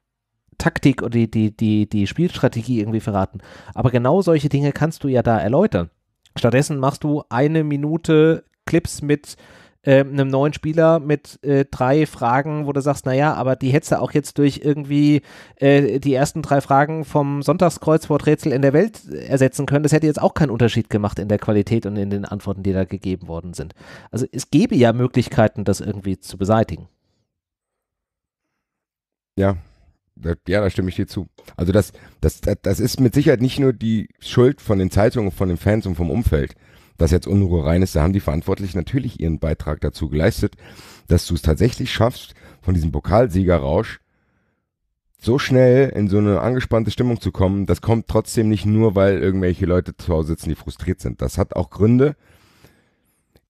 Taktik oder die, die, die, die Spielstrategie irgendwie verraten. Aber genau solche Dinge kannst du ja da erläutern. Stattdessen machst du eine Minute Clips mit äh, einem neuen Spieler mit äh, drei Fragen, wo du sagst, naja, aber die hättest du auch jetzt durch irgendwie äh, die ersten drei Fragen vom Sonntagskreuzworträtsel in der Welt ersetzen können. Das hätte jetzt auch keinen Unterschied gemacht in der Qualität und in den Antworten, die da gegeben worden sind. Also es gäbe ja Möglichkeiten, das irgendwie zu beseitigen. Ja, da, ja, da stimme ich dir zu. Also das, das, das, das ist mit Sicherheit nicht nur die Schuld von den Zeitungen, von den Fans und vom Umfeld, dass jetzt Unruhe rein ist. Da haben die Verantwortlichen natürlich ihren Beitrag dazu geleistet, dass du es tatsächlich schaffst, von diesem Pokalsiegerrausch so schnell in so eine angespannte Stimmung zu kommen, das kommt trotzdem nicht nur, weil irgendwelche Leute zu Hause sitzen, die frustriert sind. Das hat auch Gründe.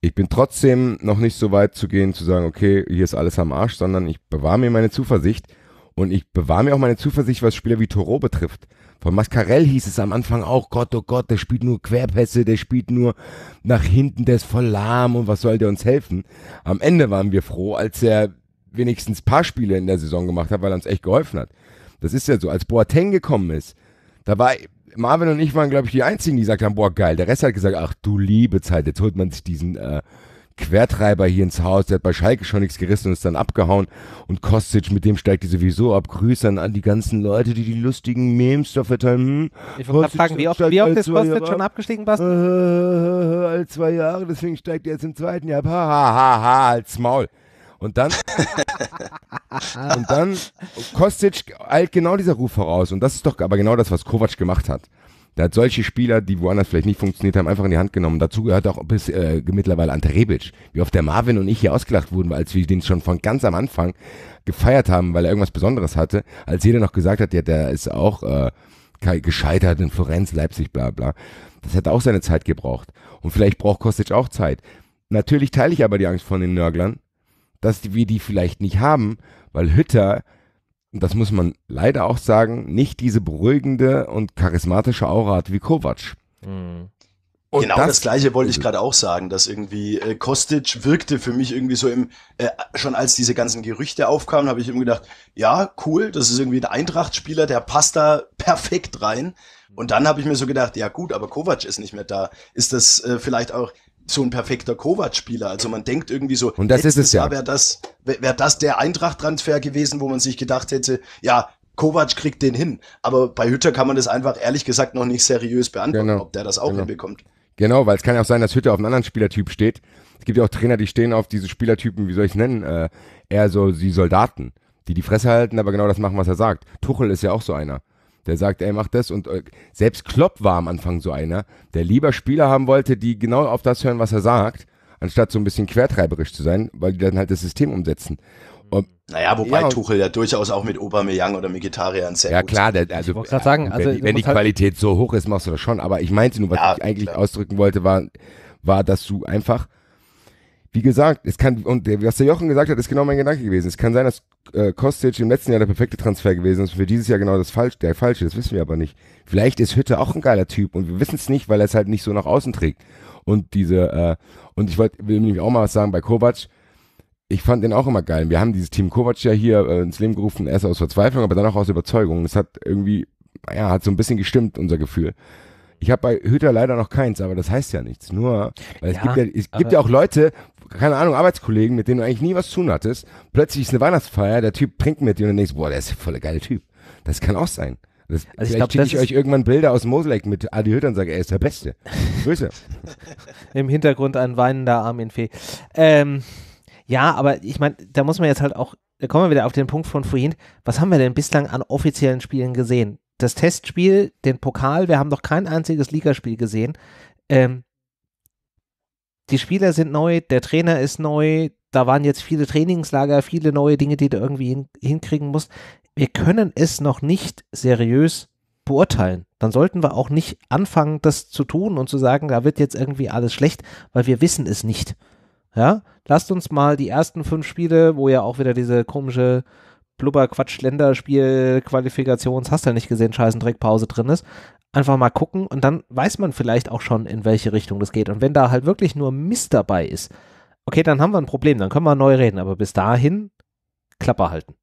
Ich bin trotzdem noch nicht so weit zu gehen, zu sagen, okay, hier ist alles am Arsch, sondern ich bewahre mir meine Zuversicht, und ich bewahre mir auch meine Zuversicht, was Spieler wie Toro betrifft. Von Mascarell hieß es am Anfang auch, Gott, oh Gott, der spielt nur Querpässe, der spielt nur nach hinten, der ist voll lahm und was soll der uns helfen? Am Ende waren wir froh, als er wenigstens ein paar Spiele in der Saison gemacht hat, weil er uns echt geholfen hat. Das ist ja so, als Boateng gekommen ist, da war Marvin und ich waren, glaube ich, die Einzigen, die gesagt haben, boah, geil. Der Rest hat gesagt, ach du liebe Zeit, jetzt holt man sich diesen äh, Quertreiber hier ins Haus, der hat bei Schalke schon nichts gerissen und ist dann abgehauen. Und Kostic, mit dem steigt die sowieso ab. Grüße an die ganzen Leute, die die lustigen Memes da verteilen. Hm, ich wollte fragen, wie oft, wie oft ist Kostic schon abgestiegen, Basti? Äh, äh, äh all zwei Jahre, deswegen steigt er jetzt im zweiten Jahr ab. Ha, ha, ha, ha, halt's Maul. Und dann, (laughs) und dann Kostic eilt genau dieser Ruf voraus. Und das ist doch aber genau das, was Kovac gemacht hat. Der hat solche Spieler, die woanders vielleicht nicht funktioniert haben, einfach in die Hand genommen. Dazu gehört auch bis äh, mittlerweile Ante Rebic. Wie oft der Marvin und ich hier ausgelacht wurden, als wir den schon von ganz am Anfang gefeiert haben, weil er irgendwas Besonderes hatte. Als jeder noch gesagt hat, ja, der ist auch äh, gescheitert in Florenz, Leipzig, bla bla. Das hätte auch seine Zeit gebraucht. Und vielleicht braucht Kostic auch Zeit. Natürlich teile ich aber die Angst von den Nörglern, dass wir die vielleicht nicht haben, weil Hütter und das muss man leider auch sagen, nicht diese beruhigende und charismatische Aura hat wie Kovac. Mhm. Und genau das, das, gleiche wollte ich gerade auch sagen, dass irgendwie äh, Kostic wirkte für mich irgendwie so im, äh, schon als diese ganzen Gerüchte aufkamen, habe ich immer gedacht, ja, cool, das ist irgendwie ein Eintracht-Spieler, der passt da (laughs) perfekt rein. Und dann habe ich mir so gedacht, ja gut, aber Kovac ist nicht mehr da. Ist das äh, vielleicht auch so ein perfekter Kovac-Spieler. Also man denkt irgendwie so, und das ist es Jahr ja. wäre das, wäre das der Eintracht-Transfer gewesen, wo man sich gedacht hätte, ja, Kovac kriegt den hin. Aber bei Hütter kann man das einfach ehrlich gesagt noch nicht seriös beantworten, genau. ob der das auch genau. hinbekommt. Genau, weil es kann ja auch sein, dass Hütter auf einem anderen Spielertyp steht. Es gibt ja auch Trainer, die stehen auf diese Spielertypen, wie soll ich es nennen, äh, eher so die Soldaten, die die Fresse halten, aber genau das machen, was er sagt. Tuchel ist ja auch so einer der sagt, ey, mach das. Und äh, selbst Klopp war am Anfang so einer, der lieber Spieler haben wollte, die genau auf das hören, was er sagt, anstatt so ein bisschen quertreiberisch zu sein, weil die dann halt das System umsetzen. Und, naja, wobei ja, Tuchel ja durchaus auch mit Aubameyang oder Vegetariern sehr Ja gut klar, der, also, ich grad sagen, also wenn, wenn die halt Qualität so hoch ist, machst du das schon. Aber ich meinte nur, was ja, ich eigentlich klar. ausdrücken wollte, war, war, dass du einfach wie gesagt, es kann, und was der Jochen gesagt hat, ist genau mein Gedanke gewesen. Es kann sein, dass äh, Kostic im letzten Jahr der perfekte Transfer gewesen ist und für dieses Jahr genau das falsch, der falsche, das wissen wir aber nicht. Vielleicht ist Hütte auch ein geiler Typ und wir wissen es nicht, weil er es halt nicht so nach außen trägt. Und diese, äh, und ich wollt, will nämlich auch mal was sagen bei Kovac. Ich fand den auch immer geil. Wir haben dieses Team Kovac ja hier äh, ins Leben gerufen, erst aus Verzweiflung, aber dann auch aus Überzeugung. Es hat irgendwie, naja, hat so ein bisschen gestimmt, unser Gefühl. Ich habe bei Hütter leider noch keins, aber das heißt ja nichts. Nur, weil ja, gibt ja, es gibt ja auch Leute, keine Ahnung, Arbeitskollegen, mit denen du eigentlich nie was zu tun hattest. Plötzlich ist eine Weihnachtsfeier, der Typ trinkt mit dir und du denkst, boah, der ist voll der geile Typ. Das kann auch sein. Das, also ich schicke ich euch irgendwann Bilder aus Moselek mit Adi Hütter und sage, er ist der Beste. (laughs) Grüße. Im Hintergrund ein weinender Armin Fee. Ähm, ja, aber ich meine, da muss man jetzt halt auch, da kommen wir wieder auf den Punkt von vorhin, was haben wir denn bislang an offiziellen Spielen gesehen? Das Testspiel, den Pokal, wir haben noch kein einziges Ligaspiel gesehen. Ähm, die Spieler sind neu, der Trainer ist neu, da waren jetzt viele Trainingslager, viele neue Dinge, die du irgendwie hin, hinkriegen musst. Wir können es noch nicht seriös beurteilen. Dann sollten wir auch nicht anfangen, das zu tun und zu sagen, da wird jetzt irgendwie alles schlecht, weil wir wissen es nicht. Ja, lasst uns mal die ersten fünf Spiele, wo ja auch wieder diese komische Blubber, Quatsch, Länderspiel, Qualifikations, hast du ja nicht gesehen, scheißen Dreckpause drin ist einfach mal gucken und dann weiß man vielleicht auch schon, in welche Richtung das geht. Und wenn da halt wirklich nur Mist dabei ist, okay, dann haben wir ein Problem, dann können wir neu reden, aber bis dahin Klappe halten.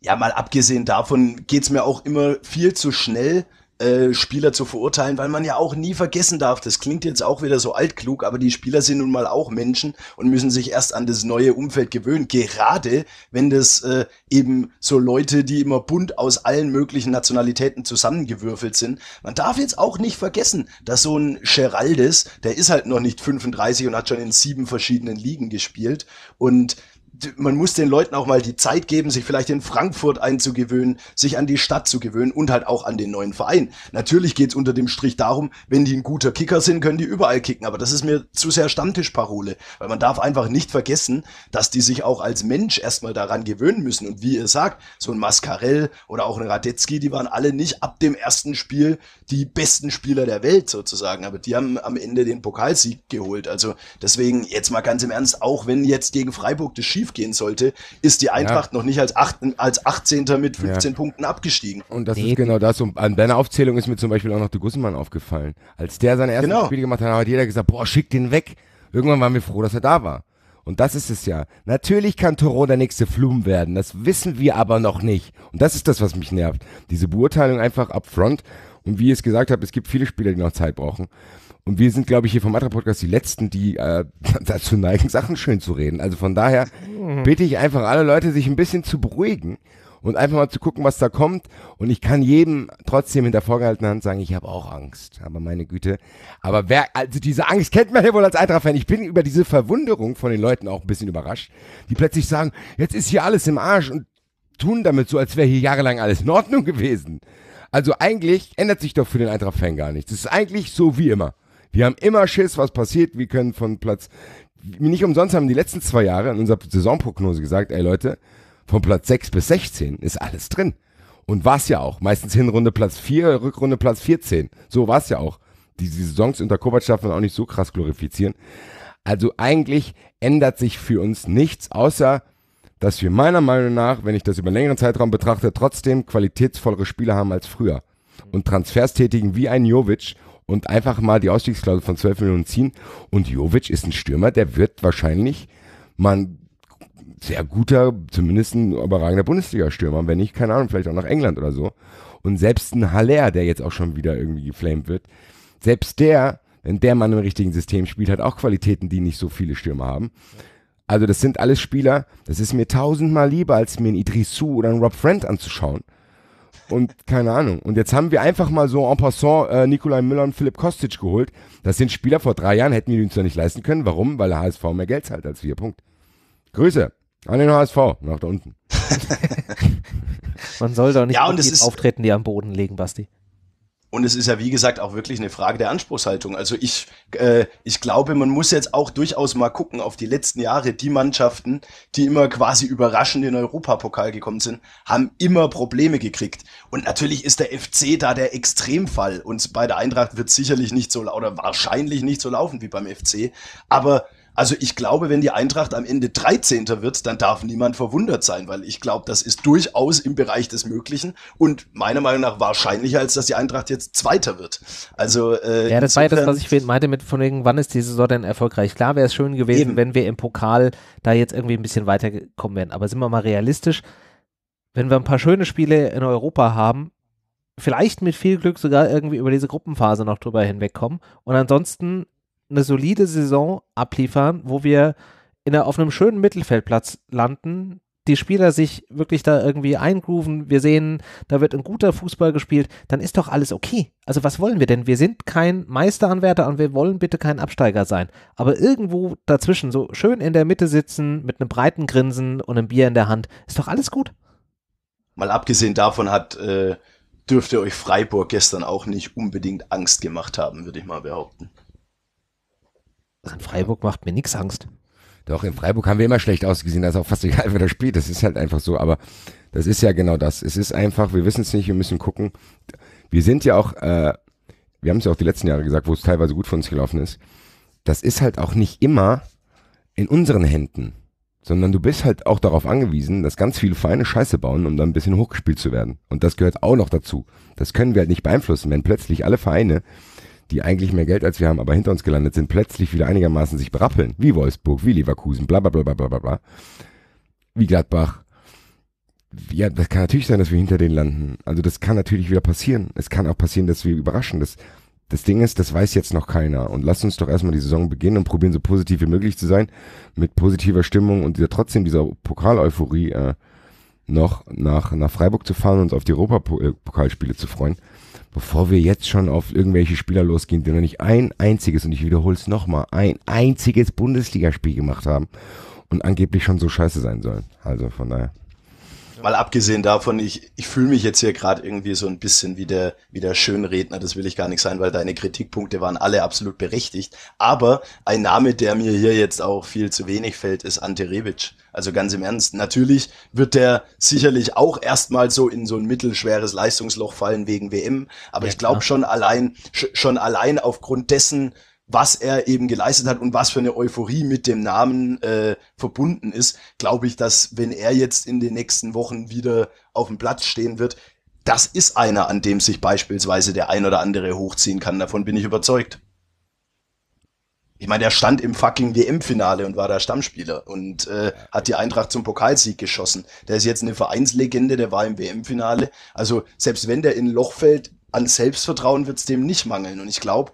Ja, mal abgesehen davon geht es mir auch immer viel zu schnell äh, Spieler zu verurteilen, weil man ja auch nie vergessen darf, das klingt jetzt auch wieder so altklug, aber die Spieler sind nun mal auch Menschen und müssen sich erst an das neue Umfeld gewöhnen, gerade wenn das äh, eben so Leute, die immer bunt aus allen möglichen Nationalitäten zusammengewürfelt sind. Man darf jetzt auch nicht vergessen, dass so ein Geraldes, der ist halt noch nicht 35 und hat schon in sieben verschiedenen Ligen gespielt und man muss den Leuten auch mal die Zeit geben, sich vielleicht in Frankfurt einzugewöhnen, sich an die Stadt zu gewöhnen und halt auch an den neuen Verein. Natürlich geht es unter dem Strich darum, wenn die ein guter Kicker sind, können die überall kicken, aber das ist mir zu sehr Stammtischparole, weil man darf einfach nicht vergessen, dass die sich auch als Mensch erstmal daran gewöhnen müssen und wie ihr sagt, so ein Mascarell oder auch ein Radetzky, die waren alle nicht ab dem ersten Spiel die besten Spieler der Welt sozusagen, aber die haben am Ende den Pokalsieg geholt, also deswegen jetzt mal ganz im Ernst, auch wenn jetzt gegen Freiburg das Schied schiefgehen sollte, ist die Eintracht ja. noch nicht als, 8, als 18. mit 15 ja. Punkten abgestiegen. Und das nee. ist genau das. Und an deiner Aufzählung ist mir zum Beispiel auch noch de Guzman aufgefallen. Als der seine ersten genau. Spiele gemacht hat, hat jeder gesagt, boah, schick den weg. Irgendwann waren wir froh, dass er da war. Und das ist es ja. Natürlich kann Toro der nächste Flum werden. Das wissen wir aber noch nicht. Und das ist das, was mich nervt. Diese Beurteilung einfach upfront. Und wie ich es gesagt habe, es gibt viele Spieler, die noch Zeit brauchen. Und wir sind, glaube ich, hier vom Atra Podcast die Letzten, die äh, (laughs) dazu neigen, Sachen schön zu reden. Also von daher hm. bitte ich einfach alle Leute, sich ein bisschen zu beruhigen und einfach mal zu gucken, was da kommt. Und ich kann jedem trotzdem hinter vorgehaltener Hand sagen, ich habe auch Angst. Aber meine Güte. Aber wer, also diese Angst kennt man ja wohl als Eintracht-Fan. Ich bin über diese Verwunderung von den Leuten auch ein bisschen überrascht, die plötzlich sagen, jetzt ist hier alles im Arsch und tun damit so, als wäre hier jahrelang alles in Ordnung gewesen. Also eigentlich ändert sich doch für den Eintracht-Fan gar nichts. Es ist eigentlich so wie immer. Wir haben immer Schiss, was passiert. Wir können von Platz. Nicht umsonst haben die letzten zwei Jahre in unserer Saisonprognose gesagt, ey Leute, von Platz 6 bis 16 ist alles drin. Und war's ja auch. Meistens Hinrunde Platz 4, Rückrunde Platz 14. So war's ja auch. Die, die Saisons unter Kovac darf man auch nicht so krass glorifizieren. Also eigentlich ändert sich für uns nichts, außer dass wir meiner Meinung nach, wenn ich das über einen längeren Zeitraum betrachte, trotzdem qualitätsvollere Spieler haben als früher und Transfers tätigen wie ein Jovic und einfach mal die Ausstiegsklausel von 12 Millionen ziehen. Und Jovic ist ein Stürmer, der wird wahrscheinlich mal ein sehr guter, zumindest ein überragender Bundesliga-Stürmer, wenn nicht, keine Ahnung, vielleicht auch nach England oder so. Und selbst ein Haller, der jetzt auch schon wieder irgendwie geflamed wird, selbst der, wenn der Mann im richtigen System spielt, hat auch Qualitäten, die nicht so viele Stürmer haben. Also das sind alles Spieler, das ist mir tausendmal lieber, als mir einen Idrissou oder einen Rob Friend anzuschauen. Und keine Ahnung. Und jetzt haben wir einfach mal so en passant äh, Nikolai Müller und Philipp Kostic geholt. Das sind Spieler, vor drei Jahren hätten wir uns zwar nicht leisten können. Warum? Weil der HSV mehr Geld zahlt als vier Punkt. Grüße an den HSV, nach da unten. (laughs) Man soll doch nicht ja, auf auftreten, die am Boden legen, Basti. Und es ist ja, wie gesagt, auch wirklich eine Frage der Anspruchshaltung. Also ich, äh, ich glaube, man muss jetzt auch durchaus mal gucken auf die letzten Jahre. Die Mannschaften, die immer quasi überraschend in den Europapokal gekommen sind, haben immer Probleme gekriegt. Und natürlich ist der FC da der Extremfall. Und bei der Eintracht wird sicherlich nicht so oder wahrscheinlich nicht so laufen wie beim FC. Aber also ich glaube, wenn die Eintracht am Ende 13. wird, dann darf niemand verwundert sein, weil ich glaube, das ist durchaus im Bereich des Möglichen und meiner Meinung nach wahrscheinlicher, als dass die Eintracht jetzt Zweiter wird. Also äh, Ja, das war das, was ich meinte mit von wegen, wann ist die Saison denn erfolgreich? Klar wäre es schön gewesen, eben. wenn wir im Pokal da jetzt irgendwie ein bisschen weitergekommen wären, aber sind wir mal realistisch, wenn wir ein paar schöne Spiele in Europa haben, vielleicht mit viel Glück sogar irgendwie über diese Gruppenphase noch drüber hinwegkommen und ansonsten eine solide Saison abliefern, wo wir in der, auf einem schönen Mittelfeldplatz landen, die Spieler sich wirklich da irgendwie eingrooven, wir sehen, da wird ein guter Fußball gespielt, dann ist doch alles okay. Also was wollen wir denn? Wir sind kein Meisteranwärter und wir wollen bitte kein Absteiger sein. Aber irgendwo dazwischen, so schön in der Mitte sitzen, mit einem breiten Grinsen und einem Bier in der Hand, ist doch alles gut. Mal abgesehen davon hat, äh, dürfte euch Freiburg gestern auch nicht unbedingt Angst gemacht haben, würde ich mal behaupten. Also in Freiburg macht mir nichts Angst. Doch, in Freiburg haben wir immer schlecht ausgesehen, das ist auch fast egal, (laughs) wer da spielt. Das ist halt einfach so. Aber das ist ja genau das. Es ist einfach, wir wissen es nicht, wir müssen gucken. Wir sind ja auch, äh, wir haben es ja auch die letzten Jahre gesagt, wo es teilweise gut für uns gelaufen ist. Das ist halt auch nicht immer in unseren Händen, sondern du bist halt auch darauf angewiesen, dass ganz viele Vereine Scheiße bauen, um dann ein bisschen hochgespielt zu werden. Und das gehört auch noch dazu. Das können wir halt nicht beeinflussen, wenn plötzlich alle Vereine die eigentlich mehr Geld als wir haben, aber hinter uns gelandet sind, plötzlich wieder einigermaßen sich berappeln, wie Wolfsburg, wie Leverkusen, bla bla bla bla bla bla, wie Gladbach. Ja, das kann natürlich sein, dass wir hinter denen landen. Also das kann natürlich wieder passieren. Es kann auch passieren, dass wir überraschen. Das, das Ding ist, das weiß jetzt noch keiner. Und lasst uns doch erstmal die Saison beginnen und probieren, so positiv wie möglich zu sein, mit positiver Stimmung und dieser, trotzdem dieser Pokaleuphorie äh, noch nach, nach Freiburg zu fahren und uns auf die Europapokalspiele äh, zu freuen bevor wir jetzt schon auf irgendwelche Spieler losgehen, die noch nicht ein einziges, und ich wiederhole es nochmal, ein einziges Bundesligaspiel gemacht haben und angeblich schon so scheiße sein sollen. Also von daher. Mal abgesehen davon, ich, ich fühle mich jetzt hier gerade irgendwie so ein bisschen wie der, wie der Schönredner, das will ich gar nicht sein, weil deine Kritikpunkte waren alle absolut berechtigt. Aber ein Name, der mir hier jetzt auch viel zu wenig fällt, ist Ante Rebic. Also ganz im Ernst, natürlich wird der sicherlich auch erstmal so in so ein mittelschweres Leistungsloch fallen wegen WM, aber ja, ich glaube schon allein, schon allein aufgrund dessen, was er eben geleistet hat und was für eine Euphorie mit dem Namen äh, verbunden ist, glaube ich, dass wenn er jetzt in den nächsten Wochen wieder auf dem Platz stehen wird, das ist einer, an dem sich beispielsweise der ein oder andere hochziehen kann. Davon bin ich überzeugt. Ich meine, der stand im fucking WM-Finale und war da Stammspieler und äh, hat die Eintracht zum Pokalsieg geschossen. Der ist jetzt eine Vereinslegende, der war im WM-Finale. Also selbst wenn der in Loch fällt, an Selbstvertrauen wird's dem nicht mangeln. Und ich glaube,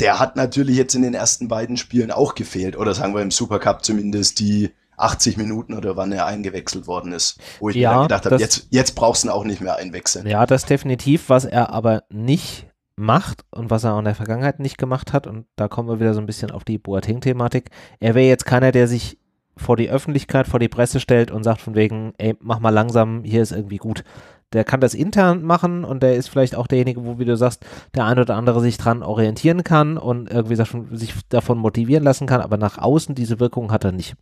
der hat natürlich jetzt in den ersten beiden Spielen auch gefehlt. Oder sagen wir im Supercup zumindest die 80 Minuten oder wann er eingewechselt worden ist. Wo ich ja, mir dann gedacht habe, jetzt, jetzt brauchst du ihn auch nicht mehr einwechseln. Ja, das definitiv, was er aber nicht macht und was er auch in der Vergangenheit nicht gemacht hat, und da kommen wir wieder so ein bisschen auf die Boateng-Thematik, er wäre jetzt keiner, der sich vor die Öffentlichkeit, vor die Presse stellt und sagt von wegen, ey, mach mal langsam, hier ist irgendwie gut der kann das intern machen und der ist vielleicht auch derjenige, wo, wie du sagst, der ein oder andere sich dran orientieren kann und irgendwie sich davon motivieren lassen kann, aber nach außen diese Wirkung hat er nicht.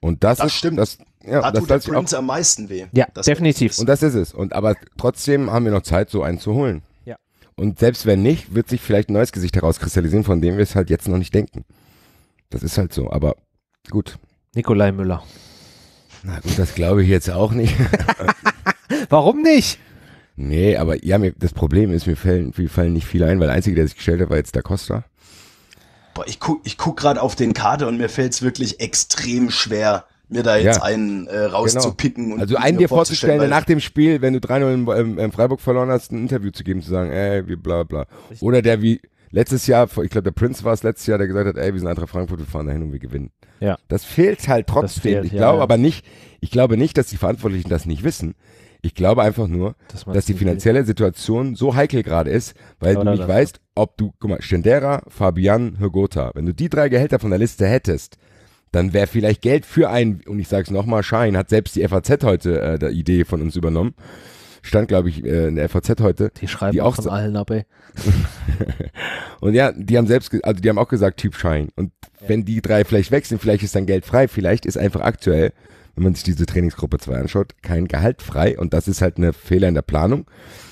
Und das, das ist, stimmt. Das, ja, da das tut das der Prince am meisten weh. Ja, das definitiv. Und das ist es. Und aber trotzdem haben wir noch Zeit, so einen zu holen. Ja. Und selbst wenn nicht, wird sich vielleicht ein neues Gesicht herauskristallisieren, von dem wir es halt jetzt noch nicht denken. Das ist halt so. Aber gut. Nikolai Müller. Na gut, das glaube ich jetzt auch nicht. (laughs) Warum nicht? Nee, aber ja, mir, das Problem ist, mir fallen, mir fallen nicht viele ein, weil der einzige, der sich gestellt hat, war jetzt der Costa. Boah, ich guck, ich guck gerade auf den Kader und mir fällt es wirklich extrem schwer, mir da jetzt ja, einen äh, rauszupicken. Genau. Und also einen dir vorzustellen, nach dem Spiel, wenn du 3-0 in, ähm, in, Freiburg verloren hast, ein Interview zu geben, zu sagen, ey, wie bla bla. Oder der wie letztes Jahr, ich glaube der Prinz war es letztes Jahr, der gesagt hat, ey, wir sind Eintracht Frankfurt, wir fahren dahin und wir gewinnen. Ja. Das fehlt halt trotzdem. Fehlt, ich ja, glaube ja. aber nicht, ich glaube nicht, dass die Verantwortlichen das nicht wissen. Ich glaube einfach nur, das dass die finanzielle Situation so heikel gerade ist, weil ja, du nicht weißt, ob du, guck mal, Schendera, Fabian, Hugota, wenn du die drei Gehälter von der Liste hättest, dann wäre vielleicht Geld für einen, und ich sage es nochmal, Schein hat selbst die FAZ heute äh, der Idee von uns übernommen. Stand, glaube ich, äh, in der FAZ heute. Die schreiben die auch von allen ab, ey. (laughs) und ja, die haben selbst, also die haben auch gesagt, Typ Schein. Und ja. wenn die drei vielleicht wechseln, vielleicht ist dann Geld frei, vielleicht ist einfach aktuell wenn man sich diese Trainingsgruppe 2 anschaut, kein Gehalt frei und das ist halt eine Fehler in der Planung.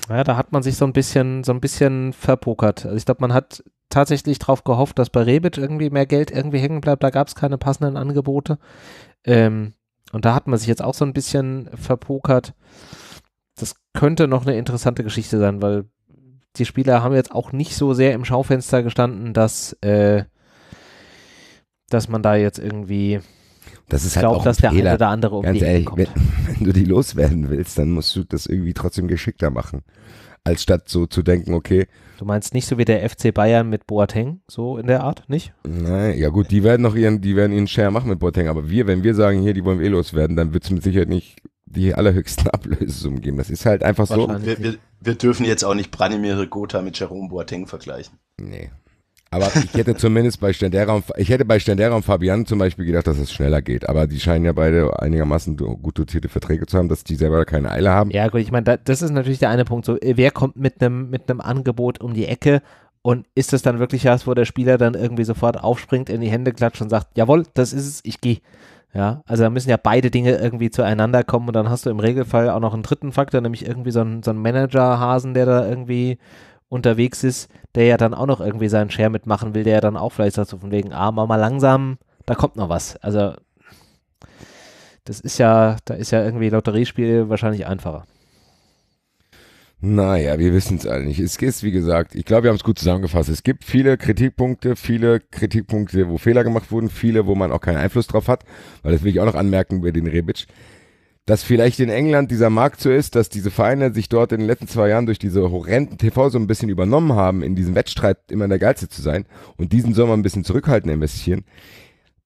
Ja, da hat man sich so ein bisschen, so ein bisschen verpokert. Also ich glaube, man hat tatsächlich darauf gehofft, dass bei Rebit irgendwie mehr Geld irgendwie hängen bleibt. Da gab es keine passenden Angebote. Ähm, und da hat man sich jetzt auch so ein bisschen verpokert. Das könnte noch eine interessante Geschichte sein, weil die Spieler haben jetzt auch nicht so sehr im Schaufenster gestanden, dass, äh, dass man da jetzt irgendwie das ist ich halt glaub, auch dass der eine oder andere um Ganz ehrlich, wenn, (laughs) wenn, du die loswerden willst, dann musst du das irgendwie trotzdem geschickter machen. Als statt so zu denken, okay. Du meinst nicht so wie der FC Bayern mit Boateng, so in der Art, nicht? Nein, ja gut, die werden noch ihren, die werden ihren Share machen mit Boateng, aber wir, wenn wir sagen, hier, die wollen wir eh loswerden, dann wird es mit Sicherheit nicht die allerhöchsten (laughs) Ablösungen geben. Das ist halt einfach so. Wir, wir, wir dürfen jetzt auch nicht Branimir Gotha mit Jerome Boateng vergleichen. Nee, aber ich hätte zumindest bei Stendera und, ich hätte bei Stendera und Fabian zum Beispiel gedacht, dass es schneller geht. Aber die scheinen ja beide einigermaßen gut dotierte Verträge zu haben, dass die selber keine Eile haben. Ja, gut, ich meine, das ist natürlich der eine Punkt. So, äh, wer kommt mit einem mit Angebot um die Ecke und ist das dann wirklich was, wo der Spieler dann irgendwie sofort aufspringt, in die Hände klatscht und sagt, jawohl, das ist es, ich gehe. Ja, also da müssen ja beide Dinge irgendwie zueinander kommen und dann hast du im Regelfall auch noch einen dritten Faktor, nämlich irgendwie so einen, so einen Manager-Hasen, der da irgendwie unterwegs ist, der ja dann auch noch irgendwie seinen Share mitmachen will, der ja dann auch vielleicht sagt, so von wegen, ah, mach mal langsam, da kommt noch was. Also das ist ja, da ist ja irgendwie Lotteriespiel wahrscheinlich einfacher. Naja, wir wissen es eigentlich. Es ist, wie gesagt, ich glaube, wir haben es gut zusammengefasst. Es gibt viele Kritikpunkte, viele Kritikpunkte, wo Fehler gemacht wurden, viele, wo man auch keinen Einfluss drauf hat, weil das will ich auch noch anmerken über den Rebic dass vielleicht in England dieser Markt so ist, dass diese Vereine sich dort in den letzten zwei Jahren durch diese horrenden TV so ein bisschen übernommen haben, in diesem Wettstreit immer der Geilste zu sein und diesen Sommer ein bisschen zurückhalten investieren.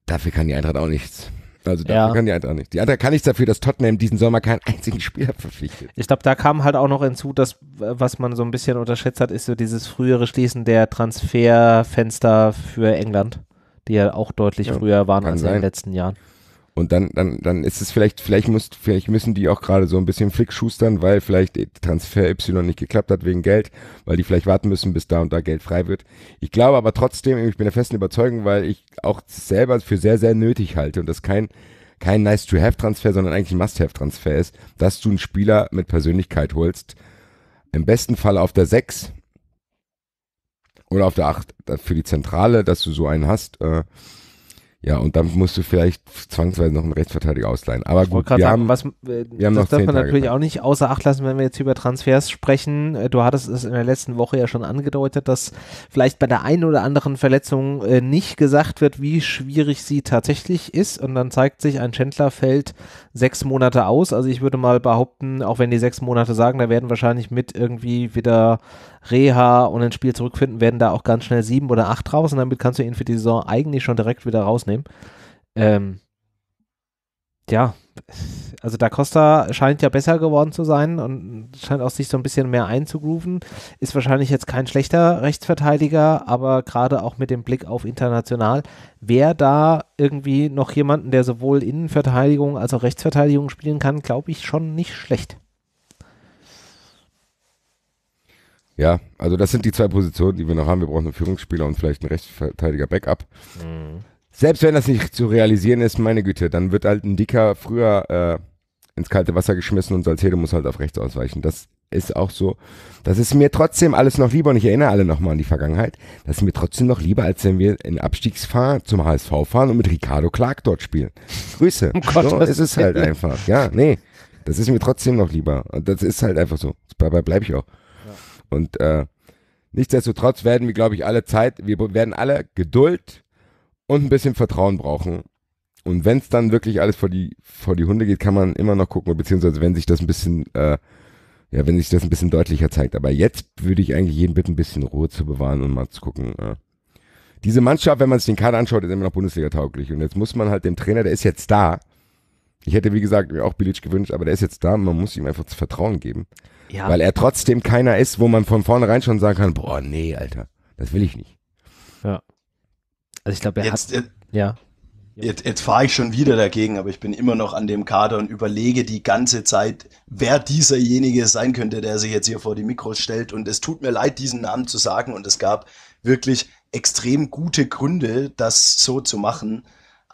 Dafür kann die Eintracht auch nichts. Also dafür ja. kann die Eintracht nichts. Die Eintracht kann nichts dafür, dass Tottenham diesen Sommer keinen einzigen Spieler verpflichtet. Ich glaube, da kam halt auch noch hinzu, dass was man so ein bisschen unterschätzt hat, ist so dieses frühere Schließen der Transferfenster für England, die ja auch deutlich ja, früher waren als sein. in den letzten Jahren. Und dann, dann, dann ist es vielleicht, vielleicht muss, vielleicht müssen die auch gerade so ein bisschen flickschustern, weil vielleicht Transfer Y nicht geklappt hat wegen Geld, weil die vielleicht warten müssen, bis da und da Geld frei wird. Ich glaube aber trotzdem, ich bin der festen Überzeugung, weil ich auch selber für sehr, sehr nötig halte und das kein, kein Nice-to-Have-Transfer, sondern eigentlich Must-Have-Transfer ist, dass du einen Spieler mit Persönlichkeit holst. Im besten Fall auf der 6 oder auf der 8 äh, für die Zentrale, dass du so einen hast. Äh, ja, und dann musst du vielleicht zwangsweise noch einen Rechtsverteidiger ausleihen. Aber gut, wir, sagen, haben, was, äh, wir das noch darf man natürlich Zeit. auch nicht außer Acht lassen, wenn wir jetzt über Transfers sprechen. Äh, du hattest es in der letzten Woche ja schon angedeutet, dass vielleicht bei der einen oder anderen Verletzung äh, nicht gesagt wird, wie schwierig sie tatsächlich ist. Und dann zeigt sich, ein Chandler fällt sechs Monate aus. Also ich würde mal behaupten, auch wenn die sechs Monate sagen, da werden wahrscheinlich mit irgendwie wieder Reha und ins Spiel zurückfinden, werden da auch ganz schnell sieben oder acht raus und damit kannst du ihn für die Saison eigentlich schon direkt wieder rausnehmen. Ähm, ja, also Da Costa scheint ja besser geworden zu sein und scheint auch sich so ein bisschen mehr einzugrooven. Ist wahrscheinlich jetzt kein schlechter Rechtsverteidiger, aber gerade auch mit dem Blick auf international, wer da irgendwie noch jemanden, der sowohl Innenverteidigung als auch Rechtsverteidigung spielen kann, glaube ich schon nicht schlecht. Ja, also das sind die zwei Positionen, die wir noch haben. Wir brauchen einen Führungsspieler und vielleicht einen Rechtsverteidiger Backup. Mhm. Selbst wenn das nicht zu realisieren ist, meine Güte, dann wird halt ein Dicker früher äh, ins kalte Wasser geschmissen und Salcedo muss halt auf rechts ausweichen. Das ist auch so. Das ist mir trotzdem alles noch lieber und ich erinnere alle nochmal an die Vergangenheit. Das ist mir trotzdem noch lieber, als wenn wir in Abstiegsfahrt zum HSV fahren und mit Ricardo Clark dort spielen. Grüße. Oh (laughs) Gott, so ist es halt einfach. Ja, nee. Das ist mir trotzdem noch lieber. Und das ist halt einfach so. Dabei bleibe ich auch. Und äh, nichtsdestotrotz werden wir, glaube ich, alle Zeit, wir werden alle Geduld und ein bisschen Vertrauen brauchen. Und wenn es dann wirklich alles vor die, vor die Hunde geht, kann man immer noch gucken, beziehungsweise wenn sich das ein bisschen, äh, ja, wenn sich das ein bisschen deutlicher zeigt. Aber jetzt würde ich eigentlich jeden bitten, ein bisschen Ruhe zu bewahren und mal zu gucken. Äh. Diese Mannschaft, wenn man sich den Kader anschaut, ist immer noch Bundesliga tauglich. Und jetzt muss man halt dem Trainer, der ist jetzt da, ich hätte, wie gesagt, mir auch Bilic gewünscht, aber der ist jetzt da. Man muss ihm einfach das Vertrauen geben. Ja. Weil er trotzdem keiner ist, wo man von vornherein schon sagen kann, boah, nee, Alter, das will ich nicht. Ja. Also ich glaube, er jetzt, hat... Äh, ja. Jetzt, jetzt fahre ich schon wieder dagegen, aber ich bin immer noch an dem Kader und überlege die ganze Zeit, wer dieserjenige sein könnte, der sich jetzt hier vor die Mikros stellt. Und es tut mir leid, diesen Namen zu sagen. Und es gab wirklich extrem gute Gründe, das so zu machen.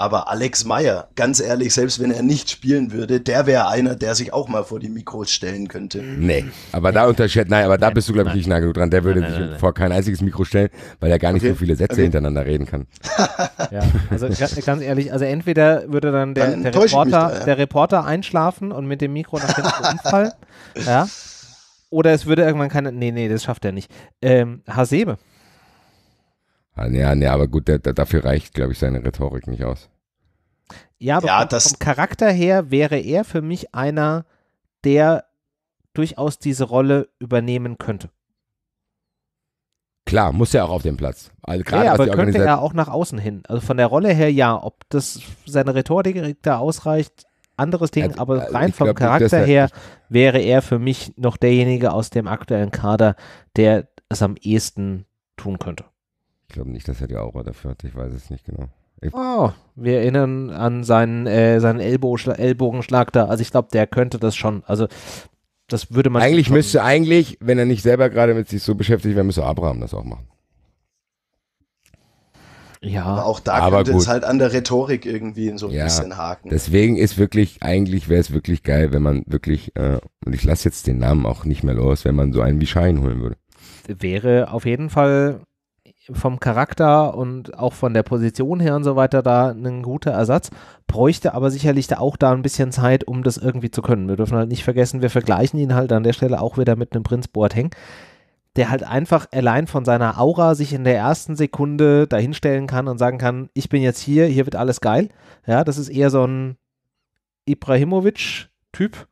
Aber Alex Meyer, ganz ehrlich, selbst wenn er nicht spielen würde, der wäre einer, der sich auch mal vor die Mikros stellen könnte. Mhm. Nee, aber da unterschätzt, nein, aber da bist du, glaube ich, nicht nah genug dran. Der würde nein, nein, nein, sich vor kein einziges Mikro stellen, weil er gar nicht okay. so viele Sätze okay. hintereinander reden kann. (laughs) ja, also ganz ehrlich, also entweder würde dann der, dann der Reporter, da, ja. der Reporter einschlafen und mit dem Mikro nach dem (laughs) Unfall, ja, oder es würde irgendwann keine, nee, nee, das schafft er nicht. Ähm, Hasebe. Ja, ah, ah, nee, aber gut, der, der, dafür reicht, glaube ich, seine Rhetorik nicht aus. Ja, aber ja, vom, vom Charakter her wäre er für mich einer, der durchaus diese Rolle übernehmen könnte. Klar, muss ja auch auf dem Platz. Also ja, aber könnte er auch nach außen hin. Also von der Rolle her ja, ob das seine Rhetorik da ausreicht, anderes Ding, also, aber äh, rein vom glaub, Charakter her wäre er für mich noch derjenige aus dem aktuellen Kader, der es am ehesten tun könnte. Ich glaube nicht, dass er die Aura dafür hat. Ich weiß es nicht genau. Ich oh, wir erinnern an seinen, äh, seinen Ellbogenschlag da. Also ich glaube, der könnte das schon. Also das würde man. Eigentlich müsste eigentlich, wenn er nicht selber gerade mit sich so beschäftigt wäre, müsste Abraham das auch machen. Ja. Aber auch da aber könnte gut. es halt an der Rhetorik irgendwie so ein ja, bisschen haken. Deswegen ist wirklich, eigentlich wäre es wirklich geil, wenn man wirklich, äh, und ich lasse jetzt den Namen auch nicht mehr los, wenn man so einen wie Schein holen würde. Wäre auf jeden Fall vom Charakter und auch von der Position her und so weiter da ein guter Ersatz, bräuchte aber sicherlich da auch da ein bisschen Zeit, um das irgendwie zu können. Wir dürfen halt nicht vergessen, wir vergleichen ihn halt an der Stelle auch wieder mit einem Prinz Boateng, der halt einfach allein von seiner Aura sich in der ersten Sekunde dahinstellen kann und sagen kann, ich bin jetzt hier, hier wird alles geil. Ja, das ist eher so ein Ibrahimovic-Typ,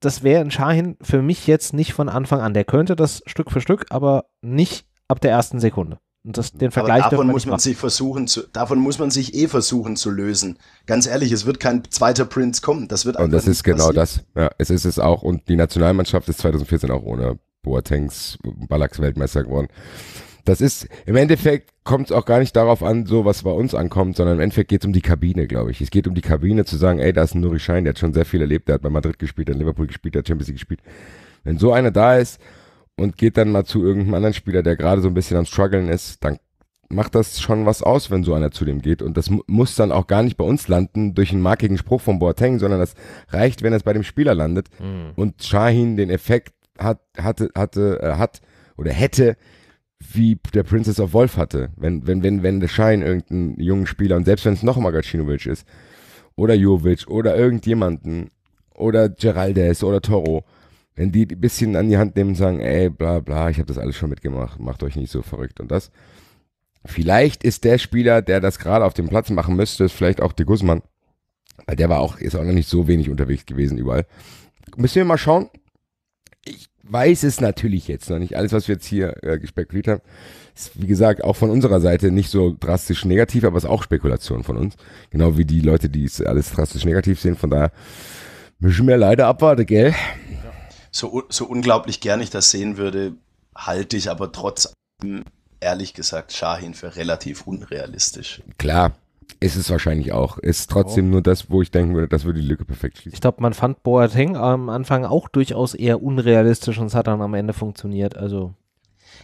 das wäre ein Shahin für mich jetzt nicht von Anfang an. Der könnte das Stück für Stück, aber nicht ab der ersten Sekunde. Und das, den Vergleich Aber davon muss man sich versuchen zu, davon muss man sich eh versuchen zu lösen. Ganz ehrlich, es wird kein zweiter Prince kommen. Das wird Und das ist genau das. Ja, es ist es auch. Und die Nationalmannschaft ist 2014 auch ohne Boatengs Ballacks Weltmeister geworden. Das ist, im Endeffekt kommt es auch gar nicht darauf an, so was bei uns ankommt, sondern im Endeffekt geht es um die Kabine, glaube ich. Es geht um die Kabine zu sagen, ey, da ist ein Nuri Schein, der hat schon sehr viel erlebt, der hat bei Madrid gespielt, der hat in Liverpool gespielt, der hat Champions League gespielt. Wenn so einer da ist, und geht dann mal zu irgendeinem anderen Spieler, der gerade so ein bisschen am struggeln ist, dann macht das schon was aus, wenn so einer zu dem geht. Und das muss dann auch gar nicht bei uns landen durch einen markigen Spruch von Boateng, sondern das reicht, wenn das bei dem Spieler landet. Mhm. Und Shahin den Effekt hat, hatte, hatte, äh, hat oder hätte, wie der Princess of Wolf hatte. Wenn, wenn, wenn, wenn der Shahin irgendeinen jungen Spieler, und selbst wenn es noch Magacinovic ist, oder Jovic, oder irgendjemanden, oder Geraldes, oder Toro, wenn die ein bisschen an die Hand nehmen und sagen, ey, bla bla, ich habe das alles schon mitgemacht, macht euch nicht so verrückt und das. Vielleicht ist der Spieler, der das gerade auf dem Platz machen müsste, ist vielleicht auch der Guzman. Weil der war auch, ist auch noch nicht so wenig unterwegs gewesen überall. Müssen wir mal schauen. Ich weiß es natürlich jetzt noch nicht. Alles, was wir jetzt hier äh, gespekuliert haben, ist, wie gesagt, auch von unserer Seite nicht so drastisch negativ, aber ist auch Spekulation von uns. Genau wie die Leute, die es alles drastisch negativ sehen. Von daher müssen wir leider abwarten, gell? so, so unglaublich gern ich das sehen würde, halte ich aber trotzdem, ehrlich gesagt, Shahin für relativ unrealistisch. Klar, ist es wahrscheinlich auch. Ist trotzdem oh. nur das, wo ich denken würde, das würde die Lücke perfekt schließen. Ich glaube, man fand Boateng am Anfang auch durchaus eher unrealistisch und es hat dann am Ende funktioniert. Also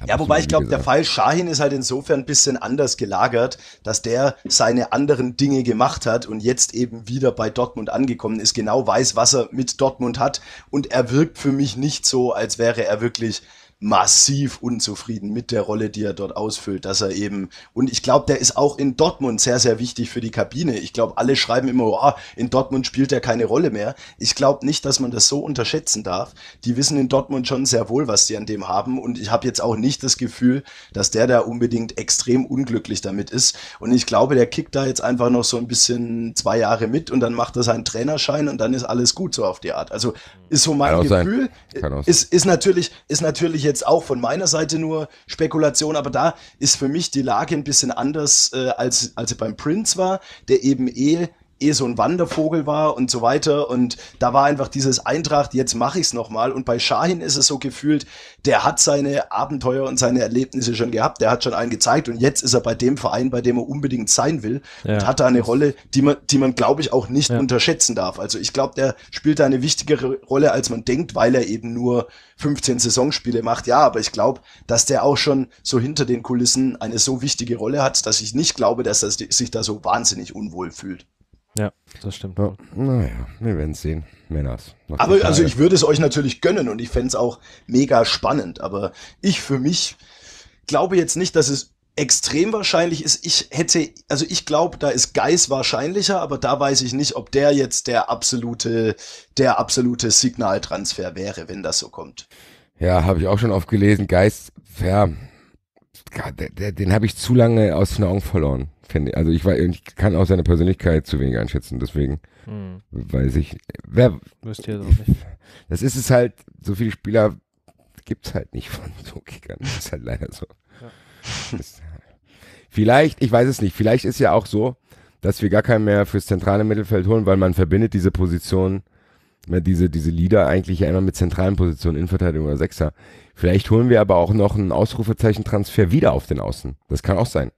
ja, wobei ich glaube, der Fall Shahin ist halt insofern ein bisschen anders gelagert, dass der seine anderen Dinge gemacht hat und jetzt eben wieder bei Dortmund angekommen ist, genau weiß, was er mit Dortmund hat und er wirkt für mich nicht so, als wäre er wirklich massiv unzufrieden mit der Rolle, die er dort ausfüllt, dass er eben, und ich glaube, der ist auch in Dortmund sehr, sehr wichtig für die Kabine. Ich glaube, alle schreiben immer, oh, in Dortmund spielt er keine Rolle mehr. Ich glaube nicht, dass man das so unterschätzen darf. Die wissen in Dortmund schon sehr wohl, was sie an dem haben. Und ich habe jetzt auch nicht das Gefühl, dass der da unbedingt extrem unglücklich damit ist. Und ich glaube, der kickt da jetzt einfach noch so ein bisschen zwei Jahre mit und dann macht er seinen Trainerschein und dann ist alles gut so auf die Art. Also ist so mein Gefühl. Ist, ist natürlich, ist natürlich jetzt jetzt auch von meiner Seite nur Spekulation, aber da ist für mich die Lage ein bisschen anders, äh, als, als sie beim Prince war, der eben eh eh so ein Wandervogel war und so weiter. Und da war einfach dieses Eintracht, jetzt mache ich es nochmal. Und bei Shahin ist es so gefühlt, der hat seine Abenteuer und seine Erlebnisse schon gehabt, der hat schon einen gezeigt und jetzt ist er bei dem Verein, bei dem er unbedingt sein will ja. und hat da eine Rolle, die man, die man glaube ich auch nicht ja. unterschätzen darf. Also ich glaube, der spielt da eine wichtigere Rolle, als man denkt, weil er eben nur 15 Saisonspiele macht. Ja, aber ich glaube, dass der auch schon so hinter den Kulissen eine so wichtige Rolle hat, dass ich nicht glaube, dass er sich da so wahnsinnig unwohl fühlt. Ja, das stimmt. Ja, naja, wir werden es sehen. Männers. Aber also ich würde es euch natürlich gönnen und ich fände es auch mega spannend. Aber ich für mich glaube jetzt nicht, dass es extrem wahrscheinlich ist. Ich hätte, also ich glaube, da ist Geis wahrscheinlicher, aber da weiß ich nicht, ob der jetzt der absolute, der absolute Signaltransfer wäre, wenn das so kommt. Ja, habe ich auch schon oft gelesen. Geis, ja, den habe ich zu lange aus den Augen verloren finde ich. Also ich, war, ich kann auch seine Persönlichkeit zu wenig einschätzen, deswegen hm. weiß ich. Wer, Müsst ihr doch nicht. Das ist es halt, so viele Spieler gibt es halt nicht von so Kickern. Das ist halt leider so. Ja. vielleicht, ich weiß es nicht, vielleicht ist ja auch so, dass wir gar keinen mehr fürs zentrale Mittelfeld holen, weil man verbindet diese Position, ne, diese, diese Lieder eigentlich ja immer mit zentralen Positionen, Innenverteidigung oder Sechser. Vielleicht holen wir aber auch noch ein Ausrufezeichen-Transfer wieder auf den Außen. Das kann auch sein.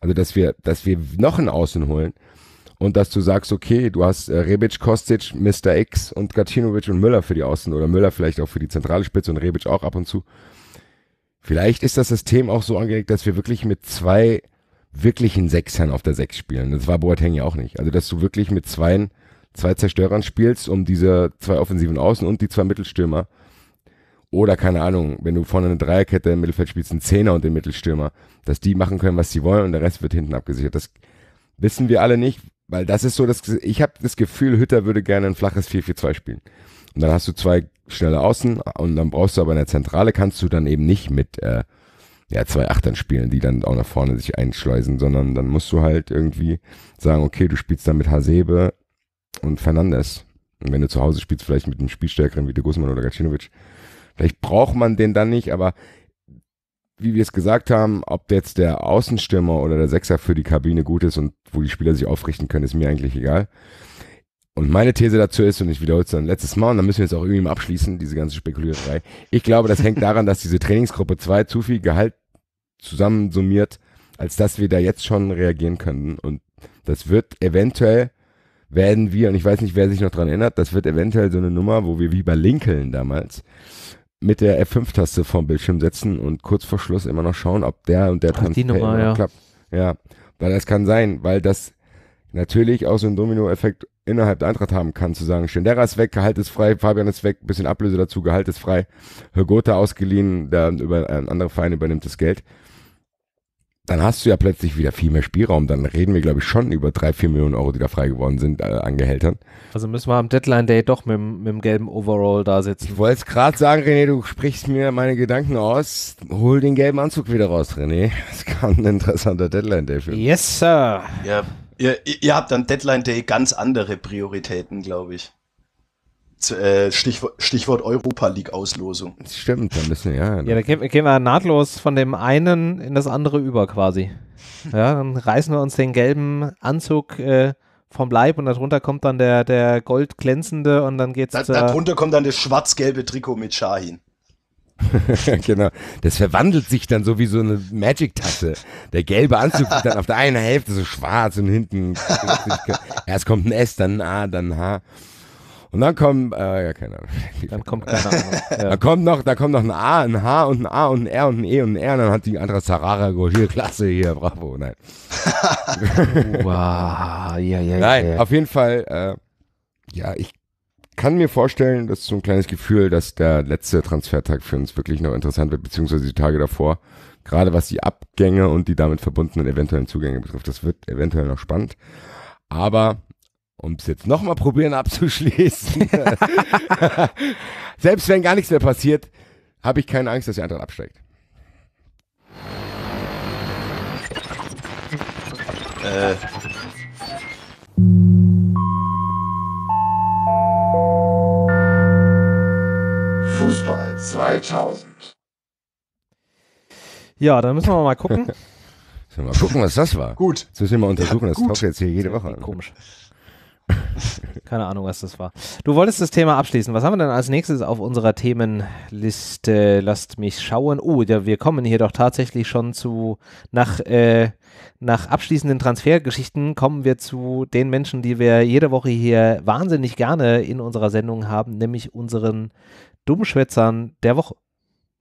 Also, dass wir, dass wir noch einen Außen holen und dass du sagst, okay, du hast äh, Rebic, Kostic, Mr. X und Gacinovic und Müller für die Außen oder Müller vielleicht auch für die zentrale Spitze und Rebic auch ab und zu. Vielleicht ist das System auch so angelegt, dass wir wirklich mit zwei wirklichen Sechsern auf der Sechs spielen. Das war Boateng ja auch nicht. Also, dass du wirklich mit zwei, zwei Zerstörern spielst, um diese zwei offensiven Außen und die zwei Mittelstürmer oder keine Ahnung, wenn du vorne eine Dreierkette im Mittelfeld spielst, einen Zehner und den Mittelstürmer, dass die machen können, was sie wollen und der Rest wird hinten abgesichert. Das wissen wir alle nicht, weil das ist so, dass ich habe das Gefühl, Hütter würde gerne ein flaches 4-4-2 spielen. Und dann hast du zwei schnelle Außen und dann brauchst du aber in der Zentrale, kannst du dann eben nicht mit äh, ja, zwei Achtern spielen, die dann auch nach vorne sich einschleusen, sondern dann musst du halt irgendwie sagen, okay, du spielst dann mit Hasebe und Fernandes. Und wenn du zu Hause spielst, vielleicht mit einem Spielstärkeren wie de Guzman oder Gacinovic, Vielleicht braucht man den dann nicht, aber wie wir es gesagt haben, ob jetzt der Außenstürmer oder der Sechser für die Kabine gut ist und wo die Spieler sich aufrichten können, ist mir eigentlich egal. Und meine These dazu ist, und ich wiederhole es dann letztes Mal, und dann müssen wir jetzt auch irgendwie mal abschließen, diese ganze Spekuliererei. Ich glaube, das hängt daran, dass diese Trainingsgruppe 2 zu viel Gehalt zusammensummiert, als dass wir da jetzt schon reagieren können. Und das wird eventuell, werden wir, und ich weiß nicht, wer sich noch dran erinnert, das wird eventuell so eine Nummer, wo wir wie bei Lincoln damals mit der F5-Taste vom Bildschirm setzen und kurz vor Schluss immer noch schauen, ob der und der Ach, Transfer Nummer, ja. klappt. Ja, weil das kann sein, weil das natürlich auch so einen Domino-Effekt innerhalb der Eintracht haben kann, zu sagen, Schindera ist weg, Gehalt ist frei, Fabian ist weg, bisschen Ablöse dazu, Gehalt ist frei, Hörgotha ausgeliehen, der über, ein äh, anderer Verein übernimmt das Geld dann hast du ja plötzlich wieder viel mehr Spielraum. Dann reden wir, glaube ich, schon über drei, vier Millionen Euro, die da frei geworden sind äh, an Gehältern. Also müssen wir am Deadline-Day doch mit, mit, dem gelben Overall da sitzen. Ich wollte es gerade sagen, René, du sprichst mir meine Gedanken aus. Hol den gelben Anzug wieder raus, René. Das kann ein interessanter Deadline-Day für mich. Yes, Sir. Ja, ihr, ihr habt am Deadline-Day ganz andere Prioritäten, glaube ich. Äh, Stichwort, Stichwort Europa League Auslosung. Stimmt, da müssen wir, ja. Ja, da gehen, gehen, wir nahtlos von dem einen in das andere über quasi. (laughs) Ja, dann reißen wir uns den gelben Anzug äh, vom Leib und darunter kommt dann der, der goldglänzende und dann geht's. Da, äh, darunter kommt dann das schwarz-gelbe Trikot mit Shahin. (laughs) genau. Das verwandelt sich dann so wie so eine Magic-Tasse. Der gelbe Anzug ist dann auf der einen Hälfte so schwarz und hinten. (laughs) Erst kommt ein S, dann ein A, dann ein H. Und dann kommen, äh, ja, keine Ahnung. (laughs) Dann kommt keine Ahnung. (laughs) ja. Da kommt noch, da kommt noch ein A, ein H und ein A und ein R und ein E und ein R. Und dann hat die andere Sarara hier, klasse, hier, bravo, nein. (laughs) wow, ja, ja, ja. Nein, ja. auf jeden Fall, äh, ja, ich kann mir vorstellen, dass so ein kleines Gefühl, dass der letzte Transfertag für uns wirklich noch interessant wird, beziehungsweise die Tage davor. Gerade was die Abgänge und die damit verbundenen eventuellen Zugänge betrifft, das wird eventuell noch spannend. Aber um es jetzt nochmal probieren abzuschließen, (laughs) selbst wenn gar nichts mehr passiert, habe ich keine Angst, dass der Eintracht absteigt. Äh. Fußball 2000. Ja, dann müssen wir mal gucken. Sollen wir mal gucken, was das war? Gut. Das müssen wir mal untersuchen. Ja, das taucht jetzt hier jede Woche. Komisch. Keine Ahnung, was das war. Du wolltest das Thema abschließen. Was haben wir denn als nächstes auf unserer Themenliste? Lasst mich schauen. Oh, ja, wir kommen hier doch tatsächlich schon zu, nach, äh, nach abschließenden Transfergeschichten kommen wir zu den Menschen, die wir jede Woche hier wahnsinnig gerne in unserer Sendung haben, nämlich unseren Dummschwätzern der Woche.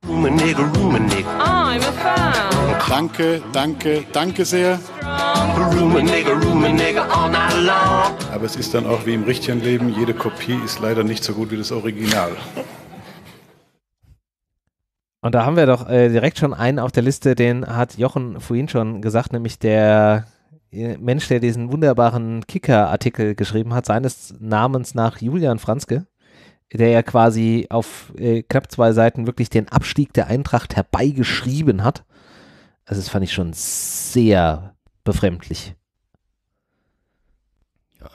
Rumenig, Rumenig. Ah, I'm a fan. Danke, danke, danke sehr. Strong. Aber es ist dann auch wie im richtigen Leben, jede Kopie ist leider nicht so gut wie das Original. Und da haben wir doch äh, direkt schon einen auf der Liste, den hat Jochen vorhin schon gesagt, nämlich der äh, Mensch, der diesen wunderbaren Kicker-Artikel geschrieben hat, seines Namens nach Julian Franzke, der ja quasi auf äh, knapp zwei Seiten wirklich den Abstieg der Eintracht herbeigeschrieben hat. Also das fand ich schon sehr befremdlich.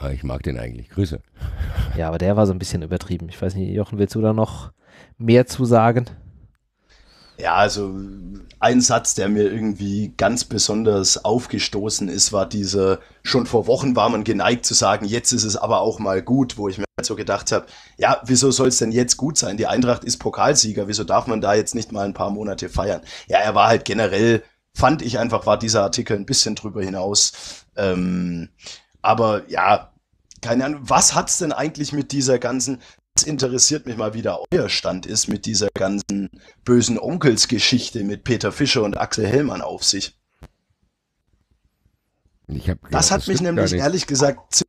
Ja, ich mag den eigentlich. Grüße. (laughs) Ja, aber der war so ein bisschen übertrieben. Ich weiß nicht, Jochen, willst du da noch mehr zu sagen? Ja, also ein Satz, der mir irgendwie ganz besonders aufgestoßen ist, war dieser, schon vor Wochen war man geneigt zu sagen, jetzt ist es aber auch mal gut, wo ich mir halt so gedacht habe, ja, wieso soll es denn jetzt gut sein? Die Eintracht ist Pokalsieger, wieso darf man da jetzt nicht mal ein paar Monate feiern? Ja, er war halt generell fand ich einfach, war dieser Artikel ein bisschen drüber hinaus. Ähm, aber ja, keine Ahnung, was hat es denn eigentlich mit dieser ganzen, das interessiert mich mal wie der euer Stand ist mit dieser ganzen bösen Onkelsgeschichte mit Peter Fischer und Axel Hellmann auf sich? das hat mich nämlich ehrlich gesagt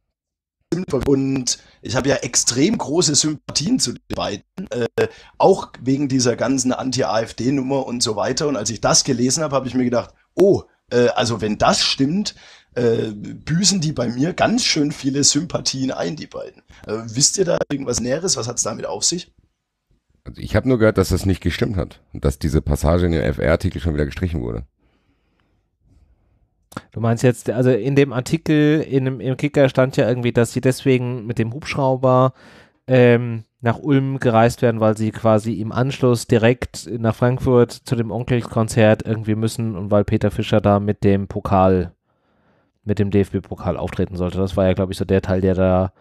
und ich habe ja extrem große Sympathien zu den beiden, äh, auch wegen dieser ganzen Anti-AfD-Nummer und so weiter. Und als ich das gelesen habe, habe ich mir gedacht, oh, äh, also wenn das stimmt, äh, büßen die bei mir ganz schön viele Sympathien ein, die beiden. Äh, wisst ihr da irgendwas Näheres? Was hat es damit auf sich? Also ich habe nur gehört, dass das nicht gestimmt hat und dass diese Passage in dem FR-Artikel schon wieder gestrichen wurde. Du meinst jetzt, also in dem Artikel in, im Kicker stand ja irgendwie, dass sie deswegen mit dem Hubschrauber ähm, nach Ulm gereist werden, weil sie quasi im Anschluss direkt nach Frankfurt zu dem Onkelkonzert irgendwie müssen und weil Peter Fischer da mit dem Pokal, mit dem DFB-Pokal auftreten sollte. Das war ja, glaube ich, so der Teil, der da,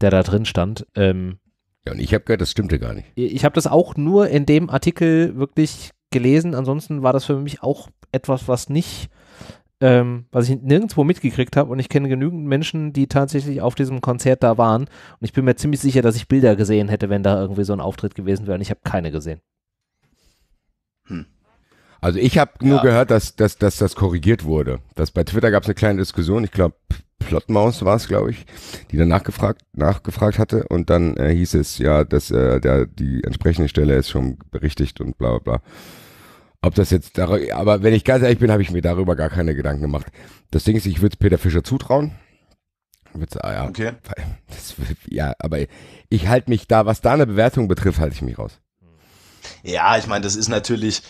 der da drin stand. Ähm, ja, und ich habe gehört, das stimmte gar nicht. Ich habe das auch nur in dem Artikel wirklich gelesen. Ansonsten war das für mich auch etwas, was nicht ähm, was ich nirgendwo mitgekriegt habe und ich kenne genügend Menschen, die tatsächlich auf diesem Konzert da waren und ich bin mir ziemlich sicher, dass ich Bilder gesehen hätte, wenn da irgendwie so ein Auftritt gewesen wäre und ich habe keine gesehen. Hm. Also ich habe nur ja. gehört, dass, dass, dass das korrigiert wurde. Dass bei Twitter gab es eine kleine Diskussion, ich glaube Plotmaus war es, glaube ich, die dann nachgefragt, nachgefragt hatte und dann äh, hieß es ja, dass äh, der, die entsprechende Stelle ist schon berichtigt und bla bla bla. Ob das jetzt, aber wenn ich ganz ehrlich bin, habe ich mir darüber gar keine Gedanken gemacht. Das Ding ist, ich würde es Peter Fischer zutrauen. Witz, ah, ja. Okay. Das, ja, aber ich halte mich da, was da eine Bewertung betrifft, halte ich mich raus. Ja, ich meine, das ist natürlich,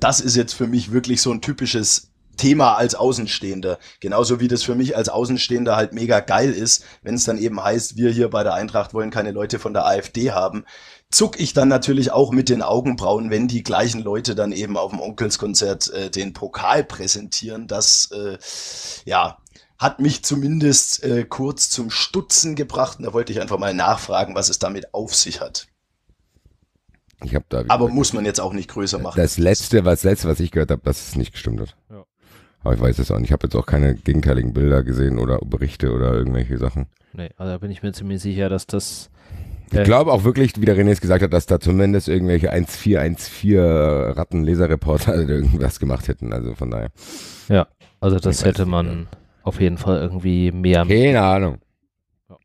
das ist jetzt für mich wirklich so ein typisches Thema als Außenstehender. Genauso wie das für mich als Außenstehender halt mega geil ist, wenn es dann eben heißt, wir hier bei der Eintracht wollen keine Leute von der AfD haben, zuck ich dann natürlich auch mit den Augenbrauen, wenn die gleichen Leute dann eben auf dem Onkelskonzert äh, den Pokal präsentieren. Das, äh, ja, hat mich zumindest äh, kurz zum Stutzen gebracht. Und da wollte ich einfach mal nachfragen, was es damit auf sich hat. Ich hab da Aber muss man jetzt auch nicht größer machen. Das letzte, was letzte, was ich gehört habe, dass es nicht gestimmt hat. Ja. Aber ich weiß es auch nicht. Ich habe jetzt auch keine gegenteiligen Bilder gesehen oder Berichte oder irgendwelche Sachen. Nee, also da bin ich mir ziemlich sicher, dass das. Äh ich glaube auch wirklich, wie der René es gesagt hat, dass da zumindest irgendwelche 1414 Rattenleserreporter (laughs) irgendwas gemacht hätten. Also von daher. Ja, also das ich hätte man nicht. auf jeden Fall irgendwie mehr. Keine Ahnung. Ja.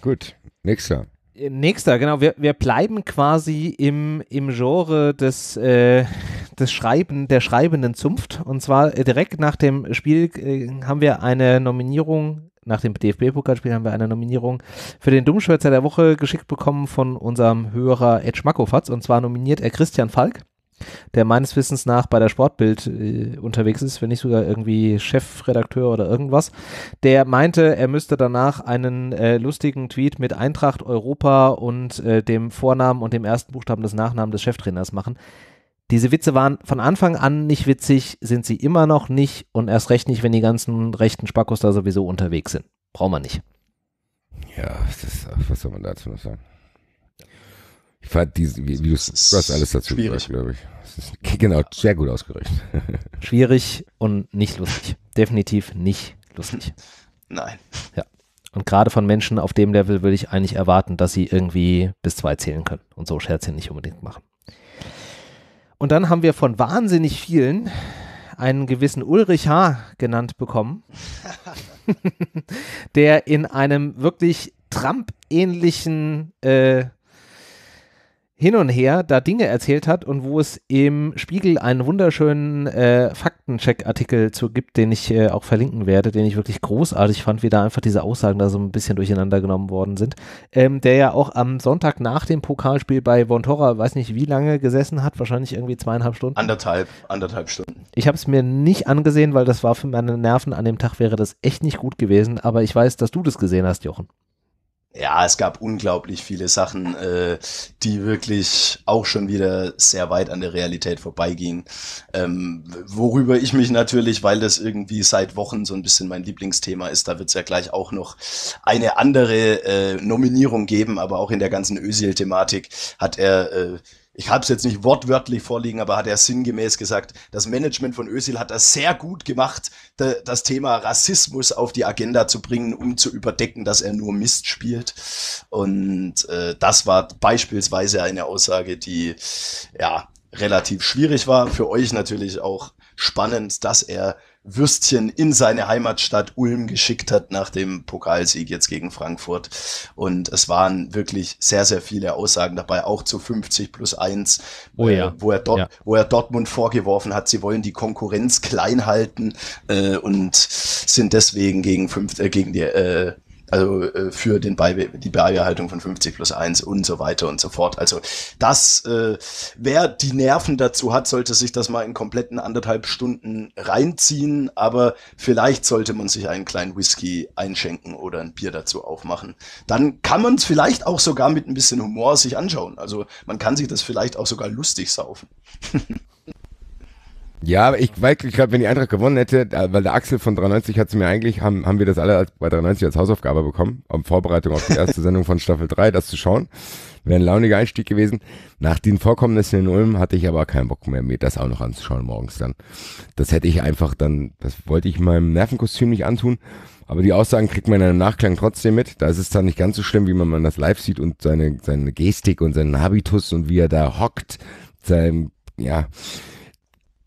Gut, nächster. Äh, nächster, genau. Wir, wir bleiben quasi im, im Genre des, äh, des Schreiben der schreibenden Zunft. Und zwar äh, direkt nach dem Spiel äh, haben wir eine Nominierung, nach dem DFB-Pokalspiel haben wir eine Nominierung für den Dummschwätzer der Woche geschickt bekommen von unserem Hörer Ed Schmackofatz. Und zwar nominiert er Christian Falk, der meines Wissens nach bei der Sportbild äh, unterwegs ist, wenn nicht sogar irgendwie Chefredakteur oder irgendwas. Der meinte, er müsste danach einen äh, lustigen Tweet mit Eintracht Europa und äh, dem Vornamen und dem ersten Buchstaben des Nachnamen des Cheftrainers machen diese Witze waren von Anfang an nicht witzig, sind sie immer noch nicht und erst recht nicht, wenn die ganzen rechten Spackos da sowieso unterwegs sind. Braucht man nicht. Ja, ist, was soll man dazu noch sagen? Ich fand diesen, wie, wie du, hast alles dazu schwierig. glaube ich. Ist, genau, sehr gut ausgerechnet. (laughs) Schwierig und nicht lustig. Definitiv nicht lustig. Nein. Ja. Und gerade von Menschen auf dem Level würde ich eigentlich erwarten, dass sie irgendwie bis zwei zählen können und so Scherzchen nicht unbedingt machen. Und dann haben wir von wahnsinnig vielen einen gewissen Ulrich H. genannt bekommen, (laughs) der in einem wirklich Trump-ähnlichen äh, hin und her da Dinge erzählt hat und wo es im Spiegel einen wunderschönen äh, Faktencheck-Artikel zu gibt, den ich äh, auch verlinken werde, den ich wirklich großartig fand, wie da einfach diese Aussagen da so ein bisschen durcheinander genommen worden sind, ähm, der ja auch am Sonntag nach dem Pokalspiel bei Vontora, weiß nicht wie lange gesessen hat, wahrscheinlich irgendwie zweieinhalb Stunden. Anderthalb, anderthalb Stunden. Ich habe es mir nicht angesehen, weil das war für meine Nerven an dem Tag wäre das echt nicht gut gewesen, aber ich weiß, dass du das gesehen hast, Jochen ja, es gab unglaublich viele Sachen, äh, die wirklich auch schon wieder sehr weit an der Realität vorbeigingen. Ähm, worüber ich mich natürlich, weil das irgendwie seit Wochen so ein bisschen mein Lieblingsthema ist, da wird es ja gleich auch noch eine andere äh, Nominierung geben, aber auch in der ganzen Özil-Thematik hat er äh, ich habe es jetzt nicht wortwörtlich vorliegen, aber hat er sinngemäß gesagt, das Management von Özil hat das sehr gut gemacht, das Thema Rassismus auf die Agenda zu bringen, um zu überdecken, dass er nur Mist spielt. Und äh, das war beispielsweise eine Aussage, die ja relativ schwierig war. Für euch natürlich auch spannend, dass er Würstchen in seine Heimatstadt Ulm geschickt hat nach dem Pokalsieg jetzt gegen Frankfurt. Und es waren wirklich sehr, sehr viele Aussagen dabei, auch zu 50 plus 1, oh ja. äh, wo, er Dort, ja. wo er Dortmund vorgeworfen hat, sie wollen die Konkurrenz klein halten äh, und sind deswegen gegen, fünf, äh, gegen die äh, also äh, für den Beibe die Beibehaltung von 50 plus 1 und so weiter und so fort. Also das, äh, wer die Nerven dazu hat, sollte sich das mal in kompletten anderthalb Stunden reinziehen, aber vielleicht sollte man sich einen kleinen Whisky einschenken oder ein Bier dazu aufmachen. Dann kann man es vielleicht auch sogar mit ein bisschen Humor sich anschauen. Also man kann sich das vielleicht auch sogar lustig saufen. (laughs) Ja, ich weiß, ich glaube, wenn die Eintracht gewonnen hätte, weil der Axel von 93 hat es mir eigentlich, haben, haben wir das alle als, bei 93 als Hausaufgabe bekommen, um Vorbereitung auf die erste Sendung von Staffel 3, das zu schauen. Wäre ein launiger Einstieg gewesen. Nach den Vorkommnissen in Ulm hatte ich aber keinen Bock mehr, mir das auch noch anzuschauen morgens dann. Das hätte ich einfach dann, das wollte ich meinem Nervenkostüm nicht antun. Aber die Aussagen kriegt man in einem Nachklang trotzdem mit. Da ist es dann nicht ganz so schlimm, wie man, man das live sieht und seine, seine Gestik und seinen Habitus und wie er da hockt, seinem, ja,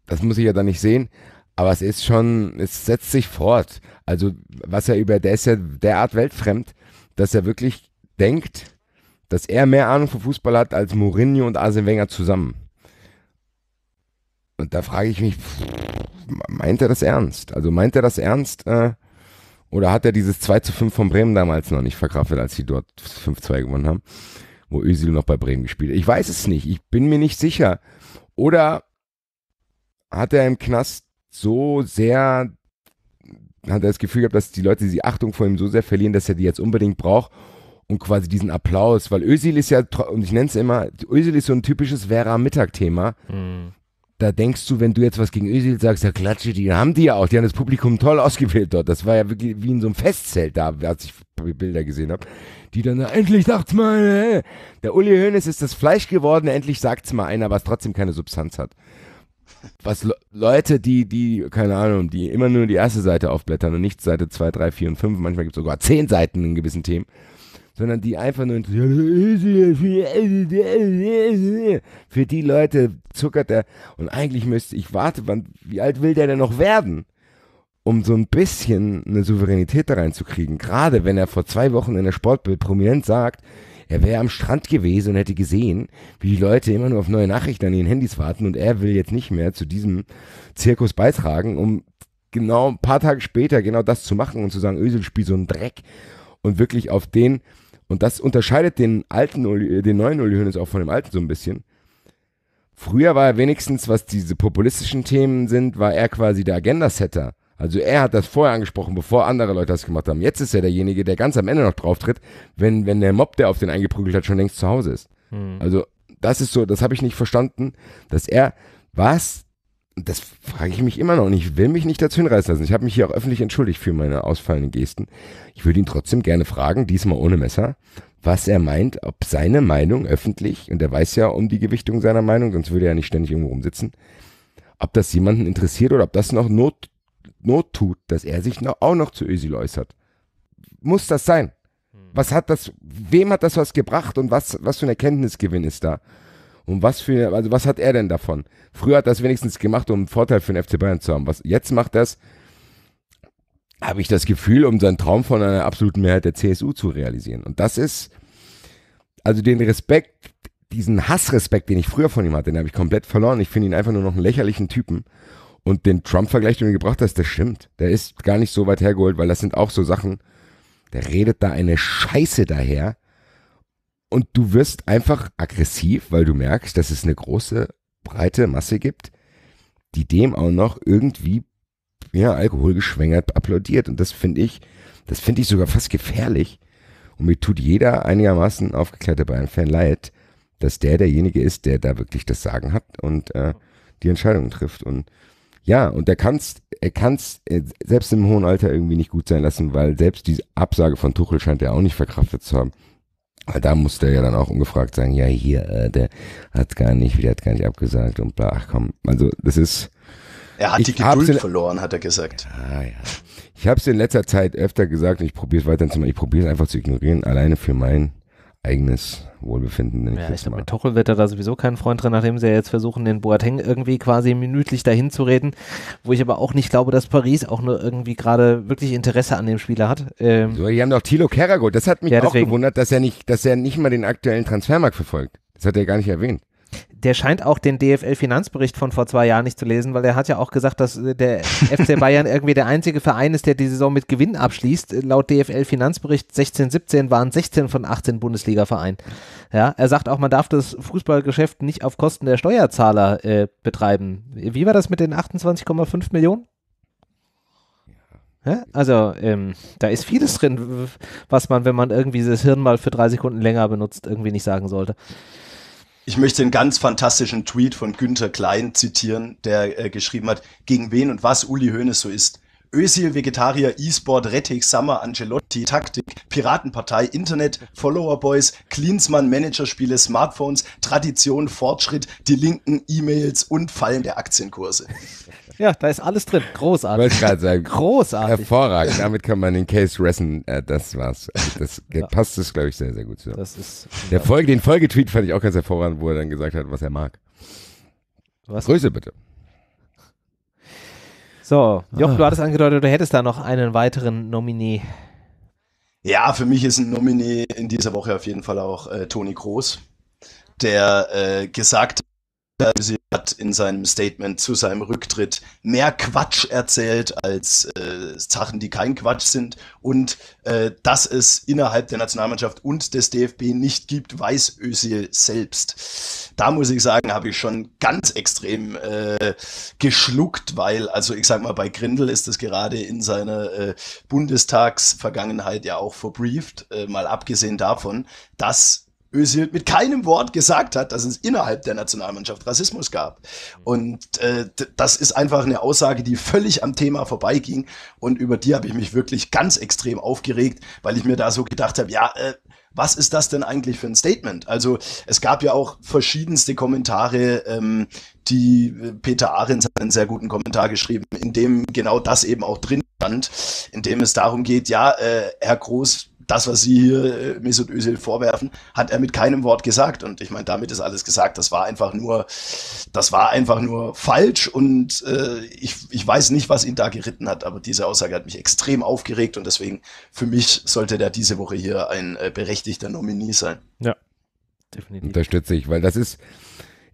das muss ich ja dann nicht sehen. Aber es ist schon, es setzt sich fort. Also, was er über, der ist ja derart weltfremd, dass er wirklich denkt, dass er mehr Ahnung von Fußball hat als Mourinho und Arsene Wenger zusammen. Und da frage ich mich, meint er das ernst? Also meint er das ernst? Äh, oder hat er dieses 2 zu 5 von Bremen damals noch nicht verkraftet, als sie dort 5-2 gewonnen haben? Wo Özil noch bei Bremen gespielt hat. Ich weiß es nicht. Ich bin mir nicht sicher. Oder hat er im Knast so sehr, hat er das Gefühl gehabt, dass die Leute die Achtung vor ihm so sehr verlieren, dass er die jetzt unbedingt braucht und quasi diesen Applaus, weil Özil ist ja, und ich nenne es immer, Özil ist so ein typisches Vera-Mittag-Thema. Mhm. Da denkst du, wenn du jetzt was gegen Özil sagst, ja klatsche die, haben die ja auch, die haben das Publikum toll ausgewählt dort. Das war ja wirklich wie in so einem Festzelt da, als ich Bilder gesehen habe. Die dann, endlich sagt's mal, ey. der Uli Hoeneß ist das Fleisch geworden, endlich sagt's mal einer, was trotzdem keine Substanz hat was Le Leute, die, die, keine Ahnung, die immer nur die erste Seite aufblättern und nicht Seite 2, 3, 4 und 5, manchmal gibt es sogar 10 Seiten in gewissen Themen, sondern die einfach nur für die Leute zuckert er und eigentlich müsste ich warte, wann, wie alt will der denn noch werden? um so ein bisschen eine Souveränität da reinzukriegen. Gerade wenn er vor zwei Wochen in der Sportbild prominent sagt, er wäre am Strand gewesen und hätte gesehen, wie die Leute immer nur auf neue Nachrichten an ihren Handys warten und er will jetzt nicht mehr zu diesem Zirkus beitragen, um genau ein paar Tage später genau das zu machen und zu sagen, Ösel spielt so einen Dreck und wirklich auf den und das unterscheidet den alten äh, den neuen Uli Hönes auch von dem alten so ein bisschen. Früher war er wenigstens, was diese populistischen Themen sind, war er quasi der Agendasetter. setter also er hat das vorher angesprochen, bevor andere Leute das gemacht haben. Jetzt ist er derjenige, der ganz am Ende noch drauf tritt, wenn, wenn der Mob, der auf den eingeprügelt hat, schon längst zu Hause ist. Mhm. Also das ist so, das habe ich nicht verstanden, dass er, was? Das frage ich mich immer noch und ich will mich nicht dazu hinreißen lassen. Ich habe mich hier auch öffentlich entschuldigt für meine ausfallenden Gesten. Ich würde ihn trotzdem gerne fragen, diesmal ohne Messer, was er meint, ob seine Meinung öffentlich, und er weiß ja um die Gewichtung seiner Meinung, sonst würde er nicht ständig irgendwo rumsitzen, ob das jemanden interessiert oder ob das noch Not, Not tut, dass er sich noch, auch noch zu Özil äußert. Muss das sein? Hm. Was hat das, wem hat das was gebracht und was, was für ein Erkenntnisgewinn ist da? Und was für, also was hat er denn davon? Früher hat er das wenigstens gemacht, um einen Vorteil für den FC Bayern zu haben. Was jetzt macht das, habe ich das Gefühl, um seinen Traum von einer absoluten Mehrheit der CSU zu realisieren. Und das ist, also den Respekt, diesen Hassrespekt, den ich früher von ihm hatte, den habe ich komplett verloren. Ich finde ihn einfach nur noch einen lächerlichen Typen. Und den Trump-Vergleich, den du gebracht hast, der stimmt. Der ist gar nicht so weit hergeholt, weil das sind auch so Sachen, der redet da eine Scheiße daher. Und du wirst einfach aggressiv, weil du merkst, dass es eine große, breite Masse gibt, die dem auch noch irgendwie, ja, alkoholgeschwängert applaudiert. Und das finde ich, das finde ich sogar fast gefährlich. Und mir tut jeder einigermaßen aufgeklärte Bayern-Fan leid, dass der derjenige ist, der da wirklich das Sagen hat und äh, die Entscheidungen trifft. Und ja, und er kann es er kann's, äh, selbst im hohen Alter irgendwie nicht gut sein lassen, weil selbst die Absage von Tuchel scheint er auch nicht verkraftet zu haben. Weil da muss der ja dann auch ungefragt sagen, ja hier, äh, der hat gar nicht, wieder hat gar nicht abgesagt und bla, ach komm. Also das ist... Er hat die Geduld verloren, hat er gesagt. Ja, ja. Ich habe es in letzter Zeit öfter gesagt und ich probiere es weiter zu machen. Ich probiere es einfach zu ignorieren, alleine für mein eigenes Wohlbefinden. ja, ich habe mit Tuchel-Wetter da sowieso kein Freund drin, nachdem sie ja jetzt versuchen, den Boateng irgendwie quasi minütlich dahin zu reden, wo ich aber auch nicht glaube, dass Paris auch nur irgendwie gerade wirklich Interesse an dem Spieler hat. Ähm so, die haben doch Thilo Kerago, das hat mich ja, auch gewundert, dass er nicht, dass er nicht mal den aktuellen Transfermarkt verfolgt. Das hat er gar nicht erwähnt der scheint auch den DFL-Finanzbericht von vor zwei Jahren nicht zu lesen, weil er hat ja auch gesagt, dass äh, der (laughs) FC Bayern irgendwie der einzige Verein ist, der die Saison mit Gewinn abschließt. Äh, laut DFL-Finanzbericht 16-17 waren 16 von 18 Bundesliga-Vereinen. Ja, er sagt auch, man darf das Fußballgeschäft nicht auf Kosten der Steuerzahler äh, betreiben. Wie war das mit den 28,5 Millionen? also ähm, da ist vieles drin, was man, wenn man irgendwie das Hirn mal für drei Sekunden länger benutzt, irgendwie nicht sagen sollte. Ich möchte einen ganz fantastischen Tweet von Günther Klein zitieren, der äh, geschrieben hat, gegen wen und was Uli Hoeneß so ist. Özil, Vegetarier, E-Sport, Rettig, Summer, Angelotti, Taktik, Piratenpartei, Internet, Follower-Boys, Cleansmann, Managerspiele, Smartphones, Tradition, Fortschritt, die linken E-Mails und Fallen der Aktienkurse. Ja, da ist alles drin. Großartig. Wollte gerade sagen. Großartig. Hervorragend. Damit kann man den Case resten. Äh, das war's. Also das (laughs) ja. passt das, glaube ich, sehr, sehr gut zusammen. Das ist Der Folge, den Folgetweet fand ich auch ganz hervorragend, wo er dann gesagt hat, was er mag. Was? Grüße bitte. So, Joch, ah. du hattest angedeutet, du hättest da noch einen weiteren Nominee. Ja, für mich ist ein Nominee in dieser Woche auf jeden Fall auch äh, Toni Groß, der äh, gesagt hat, dass hat in seinem Statement zu seinem Rücktritt mehr Quatsch erzählt als äh, Sachen, die kein Quatsch sind. Und äh, dass es innerhalb der Nationalmannschaft und des DFB nicht gibt, weiß Özil selbst. Da muss ich sagen, habe ich schon ganz extrem äh, geschluckt, weil, also ich sag mal, bei Grindel ist es gerade in seiner äh, Bundestagsvergangenheit ja auch verbrieft, äh, mal abgesehen davon, dass Özil mit keinem Wort gesagt hat, dass es innerhalb der Nationalmannschaft Rassismus gab. Und äh, das ist einfach eine Aussage, die völlig am Thema vorbeiging. Und über die habe ich mich wirklich ganz extrem aufgeregt, weil ich mir da so gedacht habe, ja, äh, was ist das denn eigentlich für ein Statement? Also es gab ja auch verschiedenste Kommentare, ähm, die äh, Peter Ahrens hat einen sehr guten Kommentar geschrieben, in dem genau das eben auch drin stand, in dem es darum geht, ja, äh, Herr Groß das, was Sie hier äh, Mesut Özil vorwerfen, hat er mit keinem Wort gesagt. Und ich meine, damit ist alles gesagt. Das war einfach nur, das war einfach nur falsch. Und äh, ich, ich weiß nicht, was ihn da geritten hat, aber diese Aussage hat mich extrem aufgeregt. Und deswegen für mich sollte der diese Woche hier ein äh, berechtigter Nominee sein. Ja, definitiv. Unterstütze ich, weil das ist,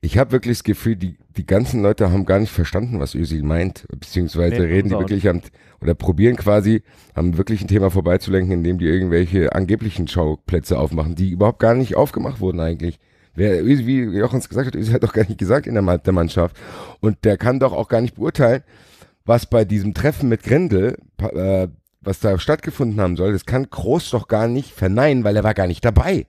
ich habe wirklich das Gefühl, die, die ganzen Leute haben gar nicht verstanden, was Özil meint, beziehungsweise nee, reden die wirklich am, oder probieren quasi, haben wirklich ein Thema vorbeizulenken, indem die irgendwelche angeblichen Schauplätze aufmachen, die überhaupt gar nicht aufgemacht wurden eigentlich. Wer, wie Jochen es gesagt hat, Özil hat doch gar nicht gesagt in der, der Mannschaft. Und der kann doch auch gar nicht beurteilen, was bei diesem Treffen mit Grindel, äh, was da stattgefunden haben soll, das kann Groß doch gar nicht verneinen, weil er war gar nicht dabei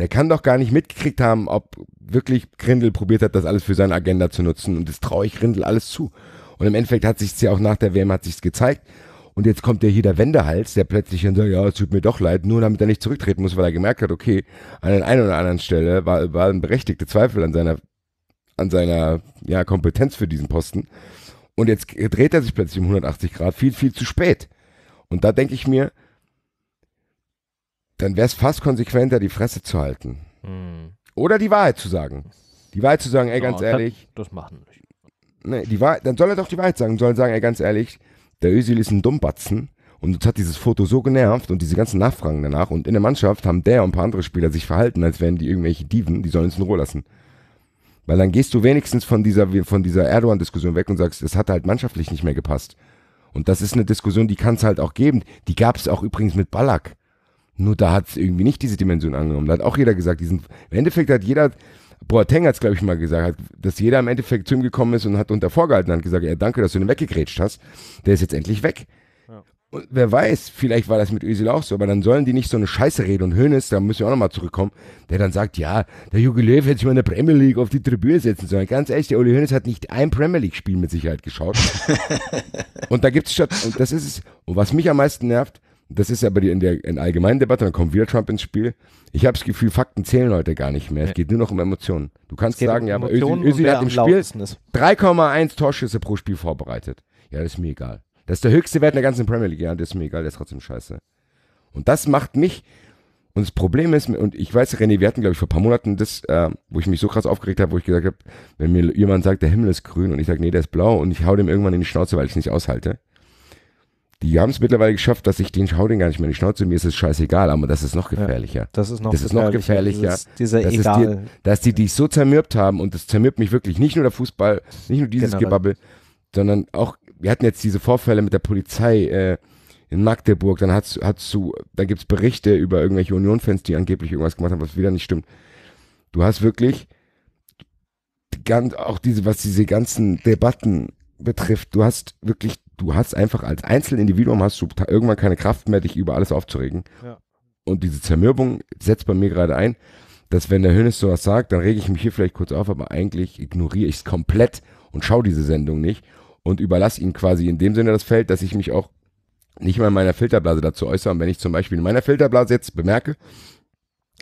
der kann doch gar nicht mitgekriegt haben, ob wirklich Grindel probiert hat, das alles für seine Agenda zu nutzen. Und das traue ich Grindel alles zu. Und im Endeffekt hat sich's ja auch nach der WM hat sich's gezeigt. Und jetzt kommt ja hier der Wendehals, der plötzlich dann sagt, ja, es tut mir doch leid, nur damit er nicht zurücktreten muss, weil er gemerkt hat, okay, an der einen oder anderen Stelle war, ein berechtigter Zweifel an seiner, an seiner ja, Kompetenz für diesen Posten. Und jetzt dreht er sich plötzlich um 180 Grad, viel, viel zu spät. Und da denke ich mir, dann wäre es fast konsequenter, die Fresse zu halten. Mhm. Oder die Wahrheit zu sagen. Die Wahrheit zu sagen, ey, ganz ja, ehrlich. Das, das machen nicht. Nee, die Wahrheit, dann soll er doch die Wahrheit sagen. Soll er sagen, ey, ganz ehrlich, der Özil ist ein Dummbatzen. Und uns hat dieses Foto so genervt und diese ganzen Nachfragen danach. Und in der Mannschaft haben der und ein paar andere Spieler sich verhalten, als wären die irgendwelche Dieven, die sollen uns in Ruhe lassen. Weil dann gehst du wenigstens von dieser, von dieser Erdogan-Diskussion weg und sagst, es hat halt mannschaftlich nicht mehr gepasst. Und das ist eine Diskussion, die kann es halt auch geben. Die gab es auch übrigens mit Ballack. Nur da hat es irgendwie nicht diese Dimension angenommen. Da hat auch jeder gesagt, diesen, im Endeffekt hat jeder, Boateng hat es, glaube ich, mal gesagt, hat, dass jeder im Endeffekt zu ihm gekommen ist und hat unter vorgehalten hat gesagt, ja, danke, dass du ihn weggegrätscht hast. Der ist jetzt endlich weg. Ja. Und wer weiß, vielleicht war das mit Özil auch so, aber dann sollen die nicht so eine Scheiße reden. Und Hönes, da müssen wir auch nochmal zurückkommen, der dann sagt, ja, der Jogi Löw hätte sich mal in der Premier League auf die Tribüne setzen sollen. Ganz ehrlich, der Uli Hönes hat nicht ein Premier League-Spiel mit Sicherheit geschaut. (laughs) und da gibt es statt, und das ist es, und was mich am meisten nervt, das ist aber die, in der in allgemeinen Debatte, dann kommt wieder Trump ins Spiel. Ich habe das Gefühl, Fakten zählen heute gar nicht mehr. Es geht nur noch um Emotionen. Du kannst sagen, um ja, aber Özil, Özil hat im Spiel 3,1 Torschüsse pro Spiel vorbereitet. Ja, das ist mir egal. Das ist der höchste Wert der ganzen Premier League. Ja, das ist mir egal, das ist trotzdem scheiße. Und das macht mich, und das Problem ist, und ich weiß, René, wir hatten, glaube ich, vor ein paar Monaten das, äh, wo ich mich so krass aufgeregt habe, wo ich gesagt habe, wenn mir jemand sagt, der Himmel ist grün und ich sage, nee, der ist blau und ich hau dem irgendwann in die Schnauze, weil ich es nicht aushalte die haben es mittlerweile geschafft, dass ich den hau den gar nicht mehr in die Schnauze. Mir ist es scheißegal, aber das ist noch gefährlicher. Ja, das ist noch das gefährlicher. Ist noch gefährlicher. Dieses, dieser das egal. Ist dir, dass die dich so zermürbt haben und das zermürbt mich wirklich. Nicht nur der Fußball, nicht nur dieses Generell. Gebabbel, sondern auch, wir hatten jetzt diese Vorfälle mit der Polizei äh, in Magdeburg. Dann hat's, hat's zu, dann gibt's Berichte über irgendwelche Union-Fans, die angeblich irgendwas gemacht haben, was wieder nicht stimmt. Du hast wirklich ganz, auch diese, was diese ganzen Debatten betrifft, du hast wirklich du hast einfach als Einzelindividuum hast du irgendwann keine Kraft mehr, dich über alles aufzuregen. Ja. Und diese Zermürbung setzt bei mir gerade ein, dass wenn der Hönes sowas sagt, dann rege ich mich hier vielleicht kurz auf, aber eigentlich ignoriere ich es komplett und schaue diese Sendung nicht und überlasse ihm quasi in dem Sinne das Feld, dass ich mich auch nicht mal in meiner Filterblase dazu äußere. Und wenn ich zum Beispiel in meiner Filterblase jetzt bemerke,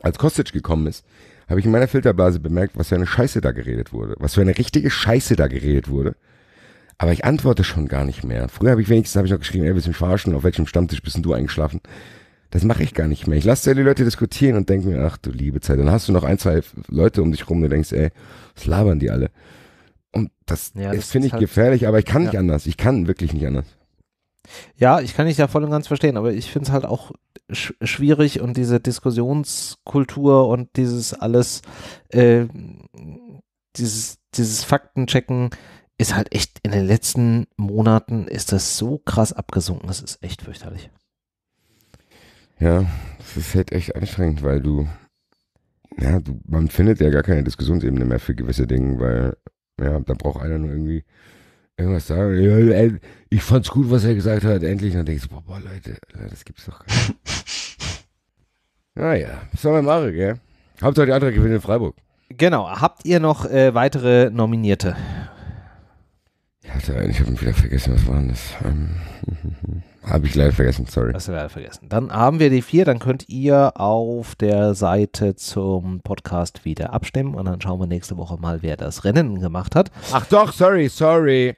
als Kostic gekommen ist, habe ich in meiner Filterblase bemerkt, was für eine Scheiße da geredet wurde. Was für eine richtige Scheiße da geredet wurde. Aber ich antworte schon gar nicht mehr. Früher habe ich wenigstens hab ich noch geschrieben, ey, willst du mich verarschen? Auf welchem Stammtisch bist denn du eingeschlafen? Das mache ich gar nicht mehr. Ich lasse ja die Leute diskutieren und denke mir, ach du liebe Zeit. Dann hast du noch ein, zwei Leute um dich rum und denkst, ey, was labern die alle? Und das, ja, das finde ich halt gefährlich, aber ich kann ja. nicht anders. Ich kann wirklich nicht anders. Ja, ich kann dich ja voll und ganz verstehen, aber ich finde es halt auch sch schwierig und diese Diskussionskultur und dieses alles, äh, dieses, dieses Faktenchecken, ist halt echt in den letzten Monaten ist das so krass abgesunken. Das ist echt fürchterlich. Ja, das ist halt echt anstrengend, weil du, ja, du, man findet ja gar keine Diskussionsebene mehr für gewisse Dinge, weil, ja, da braucht einer nur irgendwie irgendwas sagen. Ich fand's gut, was er gesagt hat, endlich. Und dann denkst du, boah, boah Leute, das gibt's doch gar nicht. naja, was soll man machen, gell? Hauptsache die andere gewinnt in Freiburg. Genau, habt ihr noch äh, weitere Nominierte? Ich habe ich wieder vergessen, was war denn das? Ähm, (laughs) habe ich leider vergessen, sorry. Hast du leider vergessen. Dann haben wir die vier, dann könnt ihr auf der Seite zum Podcast wieder abstimmen und dann schauen wir nächste Woche mal, wer das Rennen gemacht hat. Ach doch, sorry, sorry.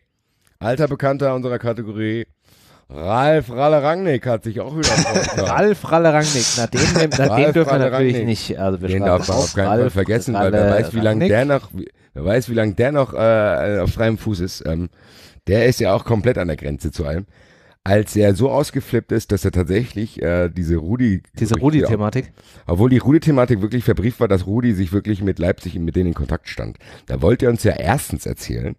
Alter Bekannter unserer Kategorie. Ralf Ralle Rangnick hat sich auch wieder (laughs) Ralf Ralle Rangnick, na den, na, den dürfen wir natürlich Rangnick. nicht. Also wir den darf man auf keinen Fall vergessen, Ralle weil wer weiß, wie lange der noch, wer weiß, wie lange der noch äh, auf freiem Fuß ist. Ähm, der ist ja auch komplett an der Grenze zu allem. Als er so ausgeflippt ist, dass er tatsächlich äh, diese Rudi. Diese Rudi-Thematik. Obwohl die Rudi-Thematik wirklich verbrieft war, dass Rudi sich wirklich mit Leipzig mit denen in Kontakt stand. Da wollte er uns ja erstens erzählen,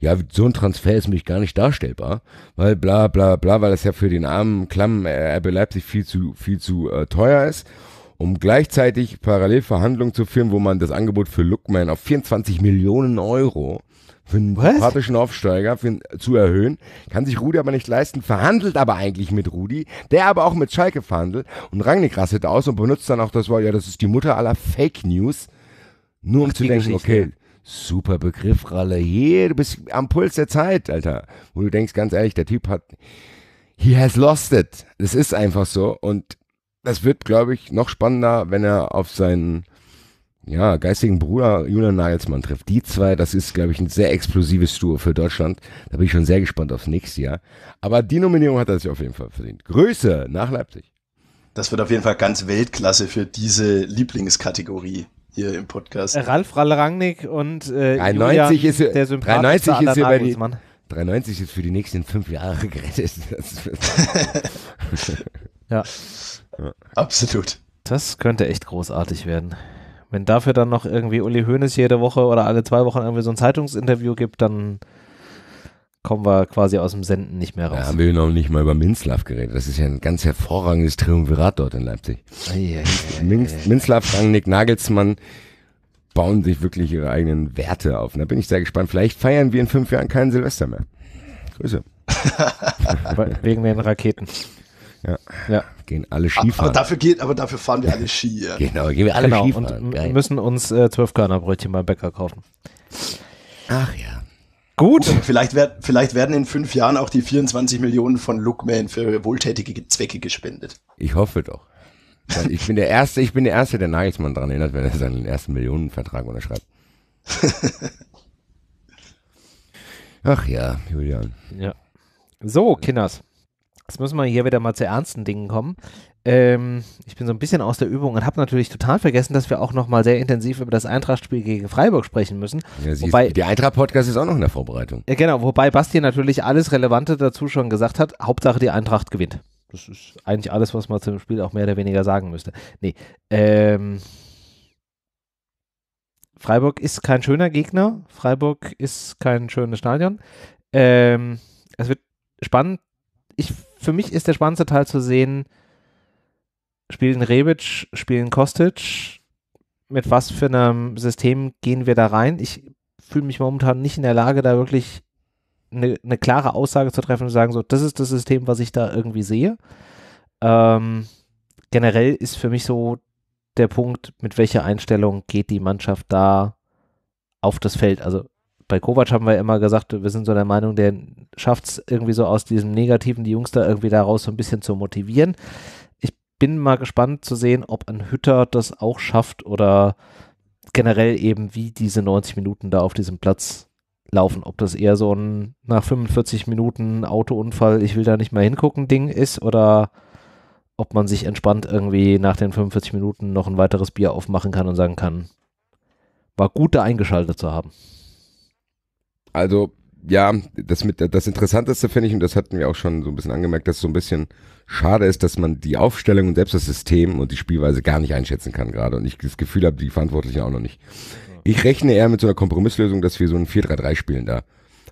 ja, so ein Transfer ist mich gar nicht darstellbar, weil bla bla bla, weil das ja für den armen, klammen äh, RB Leipzig viel zu, viel zu äh, teuer ist, um gleichzeitig parallel Verhandlungen zu führen, wo man das Angebot für Lookman auf 24 Millionen Euro für einen sympathischen Aufsteiger für zu erhöhen. Kann sich Rudi aber nicht leisten, verhandelt aber eigentlich mit Rudi, der aber auch mit Schalke verhandelt und Rangnick rastet aus und benutzt dann auch das Wort, ja, das ist die Mutter aller Fake News, nur um Ach, zu denken, Geschichte. okay, Super Begriff, Ralle. Hier, du bist am Puls der Zeit, Alter. Wo du denkst, ganz ehrlich, der Typ hat. He has lost it. Das ist einfach so. Und das wird, glaube ich, noch spannender, wenn er auf seinen ja, geistigen Bruder Julian Nagelsmann trifft. Die zwei, das ist, glaube ich, ein sehr explosives Duo für Deutschland. Da bin ich schon sehr gespannt aufs nächste Jahr. Aber die Nominierung hat er sich auf jeden Fall verdient. Grüße nach Leipzig. Das wird auf jeden Fall ganz Weltklasse für diese Lieblingskategorie hier im Podcast. Äh, Ralf Rallrangnick und äh, 93 Julia, ist, der Sympath 93 ist, über die, 93 ist für die nächsten fünf Jahre gerettet. (laughs) (laughs) ja. ja. Absolut. Das könnte echt großartig werden. Wenn dafür dann noch irgendwie Uli Hoeneß jede Woche oder alle zwei Wochen irgendwie so ein Zeitungsinterview gibt, dann kommen wir quasi aus dem Senden nicht mehr raus. Da haben wir noch nicht mal über Minzlaff geredet. Das ist ja ein ganz hervorragendes Triumvirat dort in Leipzig. Ei, Minzlaff, Rangnick, Nagelsmann bauen sich wirklich ihre eigenen Werte auf. Und da bin ich sehr gespannt. Vielleicht feiern wir in fünf Jahren keinen Silvester mehr. Grüße. (laughs) (laughs) Wegen den Raketen. Ja. ja. Gehen alle Skifahren. Aber dafür, geht, aber dafür fahren wir alle Ski. Ja. genau, gehen wir alle genau, Skifahren. Und müssen uns äh, Körnerbrötchen beim Bäcker kaufen. Ach ja. Gut. vielleicht, werd, vielleicht werden in fünf Jahren auch die 24 Millionen von Lookman für wohltätige Zwecke gespendet. Ich hoffe doch. Ich bin der Erste, ich bin der Erste, der Nagelsmann daran erinnert, wenn er seinen ersten Millionenvertrag unterschreibt. (laughs) Ach ja, Julian. Ja. So, Kinders. Jetzt müssen wir hier wieder mal zu ernsten Dingen kommen. Ähm, ich bin so ein bisschen aus der Übung und habe natürlich total vergessen, dass wir auch nochmal sehr intensiv über das Eintracht-Spiel gegen Freiburg sprechen müssen. Ja, siehst, wobei, der Eintracht-Podcast ist auch noch in der Vorbereitung. Ja, genau, wobei Basti natürlich alles Relevante dazu schon gesagt hat. Hauptsache, die Eintracht gewinnt. Das ist eigentlich alles, was man zum Spiel auch mehr oder weniger sagen müsste. Nee, ähm, Freiburg ist kein schöner Gegner. Freiburg ist kein schönes Stadion. Ähm, es wird spannend. Ich, für mich ist der spannendste Teil zu sehen, spielen Rebic, spielen Kostic. Mit was für einem System gehen wir da rein? Ich fühle mich momentan nicht in der Lage, da wirklich eine, eine, klare Aussage zu treffen und sagen, so, das ist das System, was ich da irgendwie sehe. Ähm, generell ist für mich so der Punkt, mit welcher Einstellung geht die Mannschaft da auf das Feld. Also bei Kovac haben wir immer gesagt, wir sind so der Meinung, der schafft es irgendwie so aus diesem Negativen, die Jungs da irgendwie daraus so ein bisschen zu motivieren bin mal gespannt zu sehen, ob ein Hütter das auch schafft oder generell eben, wie diese 90 Minuten da auf diesem Platz laufen. Ob das eher so ein nach 45 Minuten Autounfall, ich will da nicht mal hingucken Ding ist oder ob man sich entspannt irgendwie nach den 45 Minuten noch ein weiteres Bier aufmachen kann und sagen kann, war gut da eingeschaltet zu haben. Also ja, das, mit, das Interessanteste finde ich, und das hatten wir auch schon so ein bisschen angemerkt, dass so ein bisschen Schade ist, dass man die Aufstellung und selbst das System und die Spielweise gar nicht einschätzen kann gerade und ich das Gefühl habe, die Verantwortlichen auch noch nicht. Ich rechne eher mit so einer Kompromisslösung, dass wir so ein 4-3-3 spielen da.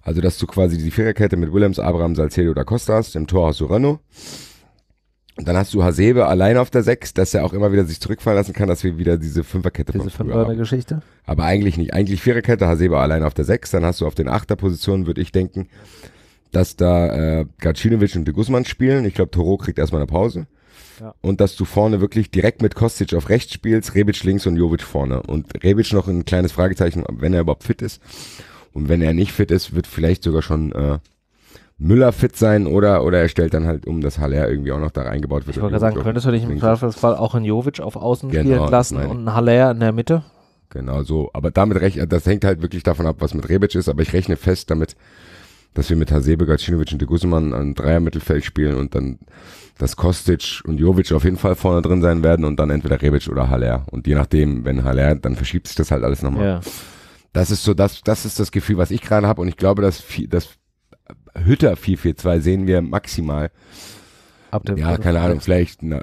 Also, dass du quasi die Viererkette mit Willems, Abraham, Salcedo oder Costa hast, im Tor hast du Renault. Und dann hast du Hasebe allein auf der 6, dass er auch immer wieder sich zurückfallen lassen kann, dass wir wieder diese Fünferkette diese von früher haben. Geschichte. Aber eigentlich nicht. Eigentlich Viererkette, Hasebe allein auf der 6. Dann hast du auf den 8. Positionen, würde ich denken, dass da äh, Gacinovic und de Guzman spielen. Ich glaube, Toro kriegt erstmal eine Pause. Ja. Und dass du vorne wirklich direkt mit Kostic auf rechts spielst, Rebic links und Jovic vorne. Und Rebic noch ein kleines Fragezeichen, wenn er überhaupt fit ist. Und wenn er nicht fit ist, wird vielleicht sogar schon äh, Müller fit sein oder, oder er stellt dann halt um, dass Haller irgendwie auch noch da reingebaut wird. Ich wollte sagen, könntest du dich im Zweifelsfall auch in Jovic auf Außen genau, spielen lassen nein. und Haller in der Mitte? Genau so. Aber damit recht, das hängt halt wirklich davon ab, was mit Rebic ist. Aber ich rechne fest damit, dass wir mit Hasebe, Gacinovic und de Guzman an Dreier-Mittelfeld spielen und dann, dass Kostic und Jovic auf jeden Fall vorne drin sein werden und dann entweder Rebic oder Haller. Und je nachdem, wenn Haller, dann verschiebt sich das halt alles nochmal. Ja. Das ist so, das, das ist das Gefühl, was ich gerade habe und ich glaube, dass, viel, dass Hütter 4-4-2 sehen wir maximal. Ab dem ja, keine Ahnung, vielleicht, na,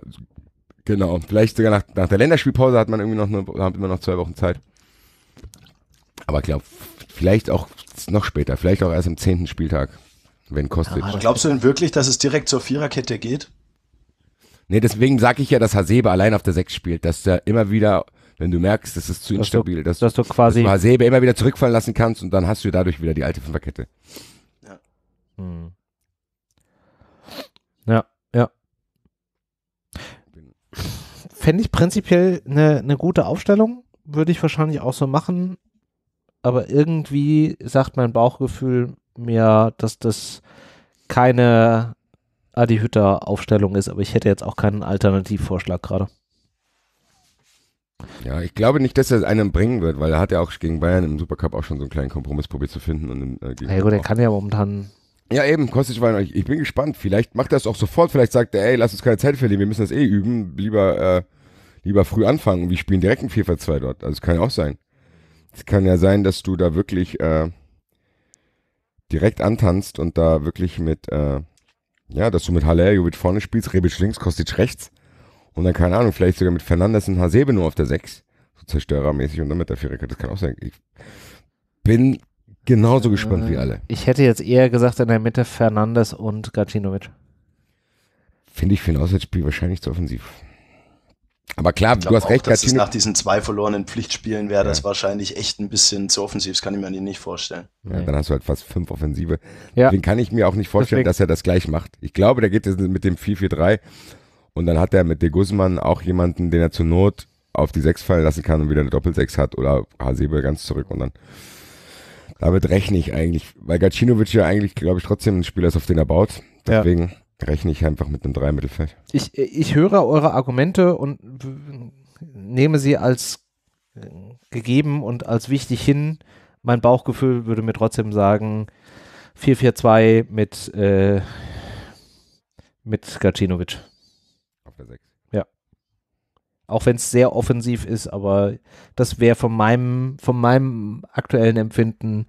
genau, vielleicht sogar nach, nach der Länderspielpause hat man irgendwie noch, eine, hat man noch zwei Wochen Zeit. Aber ich glaube, vielleicht auch noch später, vielleicht auch erst am zehnten Spieltag, wenn Kostic. Aber glaubst du denn wirklich, dass es direkt zur Viererkette geht? Nee, deswegen sage ich ja, dass Hasebe allein auf der Sechs spielt, dass er immer wieder, wenn du merkst, es ist zu dass instabil, du, dass, dass, du quasi dass du Hasebe immer wieder zurückfallen lassen kannst und dann hast du dadurch wieder die alte Fünferkette. Ja. Hm. Ja, ja. Fände ich prinzipiell eine ne gute Aufstellung, würde ich wahrscheinlich auch so machen aber irgendwie sagt mein Bauchgefühl mir, dass das keine Adi Hütter Aufstellung ist, aber ich hätte jetzt auch keinen Alternativvorschlag gerade. Ja, ich glaube nicht, dass er einem bringen wird, weil er hat ja auch gegen Bayern im Supercup auch schon so einen kleinen Kompromiss probiert zu finden. Und, äh, ja gut, er kann ja momentan ja, eben, Kostic war ich, ich bin gespannt. Vielleicht macht er es auch sofort. Vielleicht sagt er, ey, lass uns keine Zeit verlieren, wir müssen das eh üben. Lieber, äh, lieber früh anfangen. Wir spielen direkt ein 4-4-2 dort. Also, das kann ja auch sein. Es kann ja sein, dass du da wirklich äh, direkt antanzt und da wirklich mit, äh, ja, dass du mit Halerjovic vorne spielst, Rebic links, Kostic rechts und dann, keine Ahnung, vielleicht sogar mit Fernandes und Hasebe nur auf der 6, so zerstörermäßig und dann mit der Viererkette, das kann auch sein. Ich bin genauso gespannt äh, wie alle. Ich hätte jetzt eher gesagt, in der Mitte Fernandes und Gacinovic. Finde ich für ein Auswärtsspiel wahrscheinlich zu offensiv. Aber klar, du hast auch, recht, dass Gatino. Dass nach diesen zwei verlorenen Pflichtspielen wäre ja. das wahrscheinlich echt ein bisschen zu offensiv. Das kann ich mir nicht vorstellen. Ja, Dann hast du halt fast fünf Offensive. Ja. Den kann ich mir auch nicht vorstellen, Deswegen. dass er das gleich macht. Ich glaube, der geht jetzt mit dem 4-4-3 und dann hat er mit De Guzman auch jemanden, den er zur Not auf die 6 fallen lassen kann und wieder eine doppel Doppelsechs hat oder Hasebe ganz zurück und dann damit rechne ich eigentlich, weil Gacinovic ja eigentlich, glaube ich, trotzdem ein Spieler ist, auf den er baut. Deswegen. Ja. Rechne ich einfach mit einem Dreimittelfeld. Ich, ich höre eure Argumente und nehme sie als äh, gegeben und als wichtig hin. Mein Bauchgefühl würde mir trotzdem sagen, 4-4-2 mit, äh, mit Gacinovic. Auf der 6. Ja. Auch wenn es sehr offensiv ist, aber das wäre von meinem, von meinem aktuellen Empfinden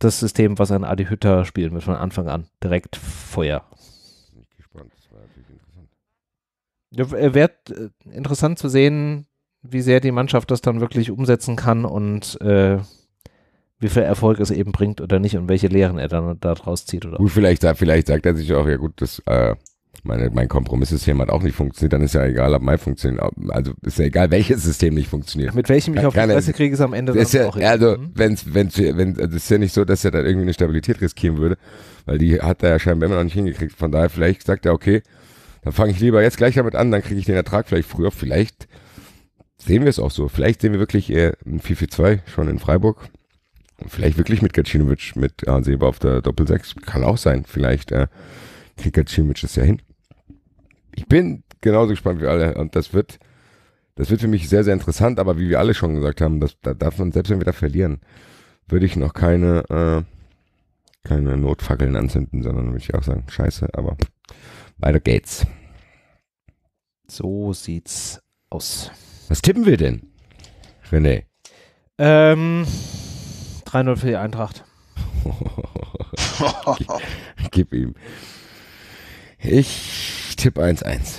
das System, was ein Adi Hütter spielen wird von Anfang an. Direkt Feuer. Wird äh, äh, interessant zu sehen, wie sehr die Mannschaft das dann wirklich umsetzen kann und äh, wie viel Erfolg es eben bringt oder nicht und welche Lehren er dann daraus zieht. Oder gut, vielleicht, vielleicht sagt er sich auch, ja gut, das, äh, meine, mein Kompromisssystem hat auch nicht funktioniert, dann ist ja egal, ob mein funktioniert, also ist ja egal, welches System nicht funktioniert. Mit welchem ich auf die Fresse kriege, ist am Ende das ja, auch Also, mhm. wenn's, wenn's, wenn's, also ist ja nicht so, dass er dann irgendwie eine Stabilität riskieren würde, weil die hat er ja scheinbar immer noch nicht hingekriegt, von daher vielleicht sagt er, okay, dann fange ich lieber jetzt gleich damit an, dann kriege ich den Ertrag vielleicht früher. Vielleicht sehen wir es auch so. Vielleicht sehen wir wirklich äh, ein 4-4-2 schon in Freiburg. Und vielleicht wirklich mit Gacinovic, mit Arne Seber auf der Doppel-6. Kann auch sein. Vielleicht äh, kriegt Gacinovic es ja hin. Ich bin genauso gespannt wie alle. Und das wird, das wird für mich sehr, sehr interessant. Aber wie wir alle schon gesagt haben, das, da darf man selbst wenn wir da verlieren, würde ich noch keine, äh, keine Notfackeln anzünden, sondern würde ich auch sagen, scheiße, aber weiter geht's. So sieht's aus. Was tippen wir denn, René? Ähm, 3-0 für die Eintracht. (laughs) Gib ihm. Ich tippe 1-1.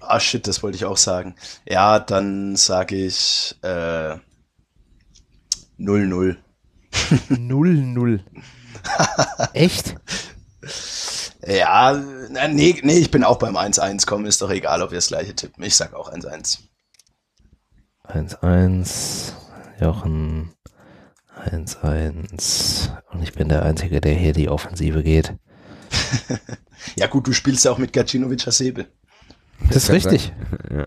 Ah, shit, das wollte ich auch sagen. Ja, dann sage ich äh, 0-0. 0-0. (laughs) Echt? Ja, nee, nee, ich bin auch beim 1-1 kommen. Ist doch egal, ob wir das gleiche tippen. Ich sag auch 1-1. 1-1, Jochen. 1-1. Und ich bin der Einzige, der hier die Offensive geht. (laughs) ja gut, du spielst ja auch mit Gacinovic Hasebe. Das ist richtig. Ja.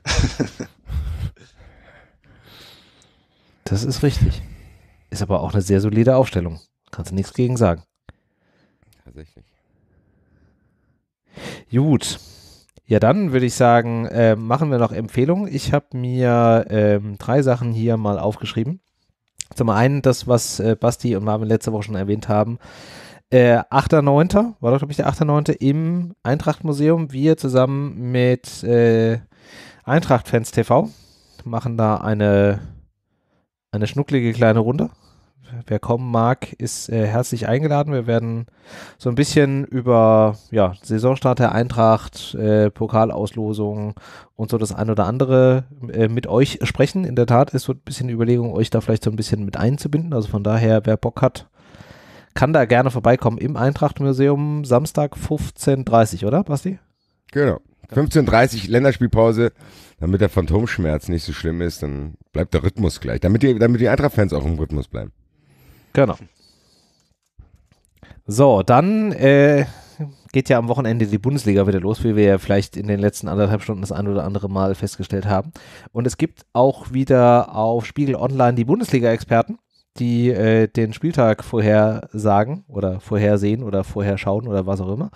(laughs) das ist richtig. Ist aber auch eine sehr solide Aufstellung. Kannst du nichts gegen sagen. Tatsächlich. Gut. Ja, dann würde ich sagen, äh, machen wir noch Empfehlungen. Ich habe mir ähm, drei Sachen hier mal aufgeschrieben. Zum einen das, was äh, Basti und Marvin letzte Woche schon erwähnt haben. Äh, 8.9. war doch, glaube ich, der 8.9. im Eintrachtmuseum. Wir zusammen mit äh, Eintracht-Fans TV machen da eine, eine schnucklige kleine Runde wer kommen mag, ist äh, herzlich eingeladen. Wir werden so ein bisschen über ja, Saisonstart der Eintracht, äh, Pokalauslosungen und so das ein oder andere äh, mit euch sprechen. In der Tat ist so ein bisschen die Überlegung, euch da vielleicht so ein bisschen mit einzubinden. Also von daher, wer Bock hat, kann da gerne vorbeikommen im Eintrachtmuseum Samstag 15.30 Uhr, oder Basti? Genau. 15.30 Länderspielpause, damit der Phantomschmerz nicht so schlimm ist, dann bleibt der Rhythmus gleich. Damit die, damit die Eintracht-Fans auch im Rhythmus bleiben. Genau. So, dann äh, geht ja am Wochenende die Bundesliga wieder los, wie wir ja vielleicht in den letzten anderthalb Stunden das ein oder andere Mal festgestellt haben. Und es gibt auch wieder auf Spiegel Online die Bundesliga-Experten die äh, den Spieltag vorhersagen oder vorhersehen oder vorherschauen oder was auch immer.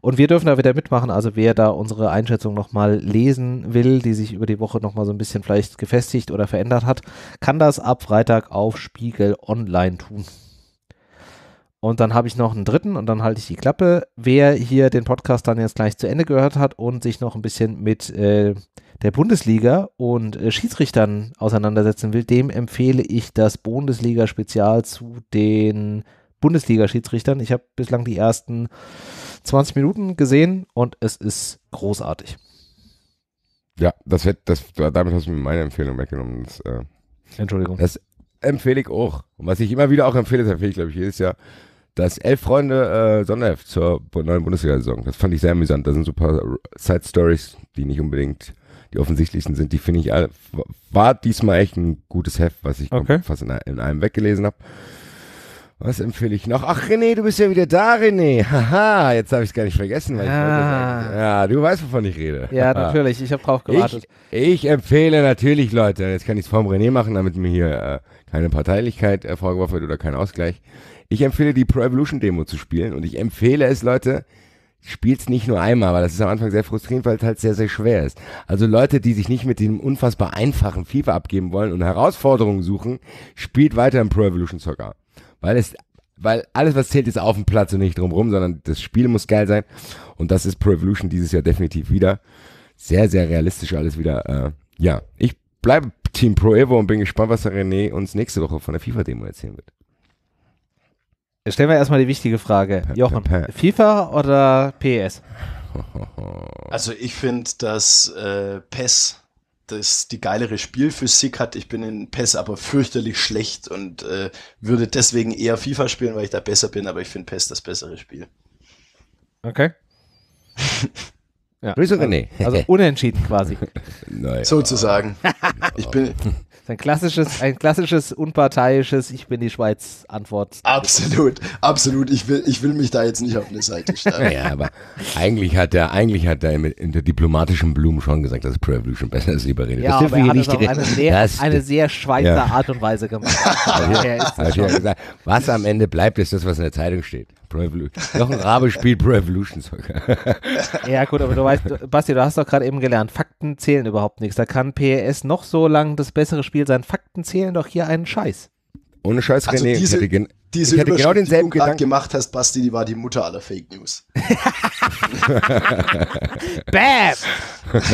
Und wir dürfen da wieder mitmachen. Also wer da unsere Einschätzung nochmal lesen will, die sich über die Woche nochmal so ein bisschen vielleicht gefestigt oder verändert hat, kann das ab Freitag auf Spiegel Online tun. Und dann habe ich noch einen dritten und dann halte ich die Klappe. Wer hier den Podcast dann jetzt gleich zu Ende gehört hat und sich noch ein bisschen mit äh, der Bundesliga und äh, Schiedsrichtern auseinandersetzen will, dem empfehle ich das Bundesliga-Spezial zu den Bundesliga-Schiedsrichtern. Ich habe bislang die ersten 20 Minuten gesehen und es ist großartig. Ja, das wird, das, damit hast du mir meine Empfehlung weggenommen. Das, äh, Entschuldigung. Das empfehle ich auch. Und was ich immer wieder auch empfehle, das empfehle ich, glaube ich, jedes Jahr, das Elf Freunde äh, Sonderheft zur neuen Bundesliga-Saison. Das fand ich sehr amüsant. Da sind so ein paar Side-Stories, die nicht unbedingt die offensichtlichen sind, die finde ich, alle, war diesmal echt ein gutes Heft, was ich okay. fast in, in einem weggelesen habe. Was empfehle ich noch? Ach, René, du bist ja wieder da, René. Haha, jetzt habe ich es gar nicht vergessen. Weil ah. ich ja, du weißt, wovon ich rede. Ja, (laughs) natürlich. Ich habe drauf gewartet. Ich, ich, empfehle natürlich, Leute, jetzt kann ich es vorm René machen, damit mir hier äh, keine Parteilichkeit äh, vorgeworfen wird oder kein Ausgleich. Ich empfehle, die Pro Evolution Demo zu spielen und ich empfehle es, Leute, spielst nicht nur einmal, weil das ist am Anfang sehr frustrierend, weil es halt sehr, sehr schwer ist. Also Leute, die sich nicht mit dem unfassbar einfachen FIFA abgeben wollen und Herausforderungen suchen, spielt weiter im Pro Evolution Soccer. Weil es, weil alles, was zählt, ist auf dem Platz und nicht drumrum, sondern das Spiel muss geil sein. Und das ist Pro Evolution dieses Jahr definitiv wieder. Sehr, sehr realistisch alles wieder. Äh, ja, ich bleibe Team Pro Evo und bin gespannt, was der René uns nächste Woche von der FIFA-Demo erzählen wird. Stellen wir erstmal die wichtige Frage. Jochen, FIFA oder PES? (laughs) Also ich finde, dass äh, PES das die geilere Spielphysik hat. Ich bin in PES aber fürchterlich schlecht und äh, würde deswegen eher FIFA spielen, weil ich da besser bin, aber ich finde PES das bessere Spiel. Okay. (laughs) ja. Grüße René. Also, also unentschieden quasi. (laughs) Nein. Sozusagen. Ich bin, ein klassisches, ein klassisches unparteiisches Ich bin die Schweiz Antwort. Absolut, absolut. Ich will, ich will mich da jetzt nicht auf eine Seite stellen. Ja, aber eigentlich hat er, eigentlich hat der in der diplomatischen Blume schon gesagt, dass Pro Evolution besser ist, lieber Rede. Ja, das aber er hat auf eine sehr, eine sehr Schweizer ja. Art und Weise gemacht. also, (laughs) also, was am Ende bleibt, ist das, was in der Zeitung steht. Revolution. Jochen Rabe spielt Evolution sogar. (laughs) ja, gut, aber du weißt, Basti, du hast doch gerade eben gelernt, Fakten zählen überhaupt nichts. Da kann PES noch so lang das bessere Spiel sein. Fakten zählen doch hier einen Scheiß. Ohne Scheiß, also René. Diese, diese ich genau denselben die du Gedanken gemacht hast, Basti, die war die Mutter aller Fake News. (laughs) Bam!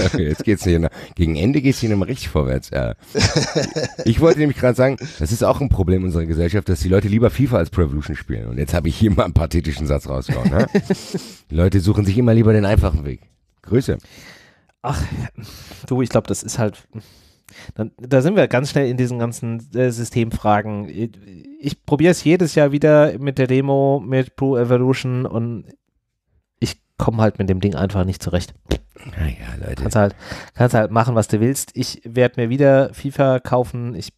(laughs) Jetzt geht's hier gegen Ende geht's hier nochmal richtig vorwärts. Ja. (laughs) Ich wollte nämlich gerade sagen, das ist auch ein Problem unserer Gesellschaft, dass die Leute lieber FIFA als Pro spielen. Und jetzt habe ich hier mal einen pathetischen Satz rausgehauen. Ne? Die Leute suchen sich immer lieber den einfachen Weg. Grüße. Ach, du, ich glaube, das ist halt dann, da sind wir ganz schnell in diesen ganzen äh, Systemfragen. Ich, ich probiere es jedes Jahr wieder mit der Demo, mit Pro Evolution und ich komme halt mit dem Ding einfach nicht zurecht. Naja, Leute. Kannst halt, kannst halt machen, was du willst. Ich werde mir wieder FIFA kaufen. Ich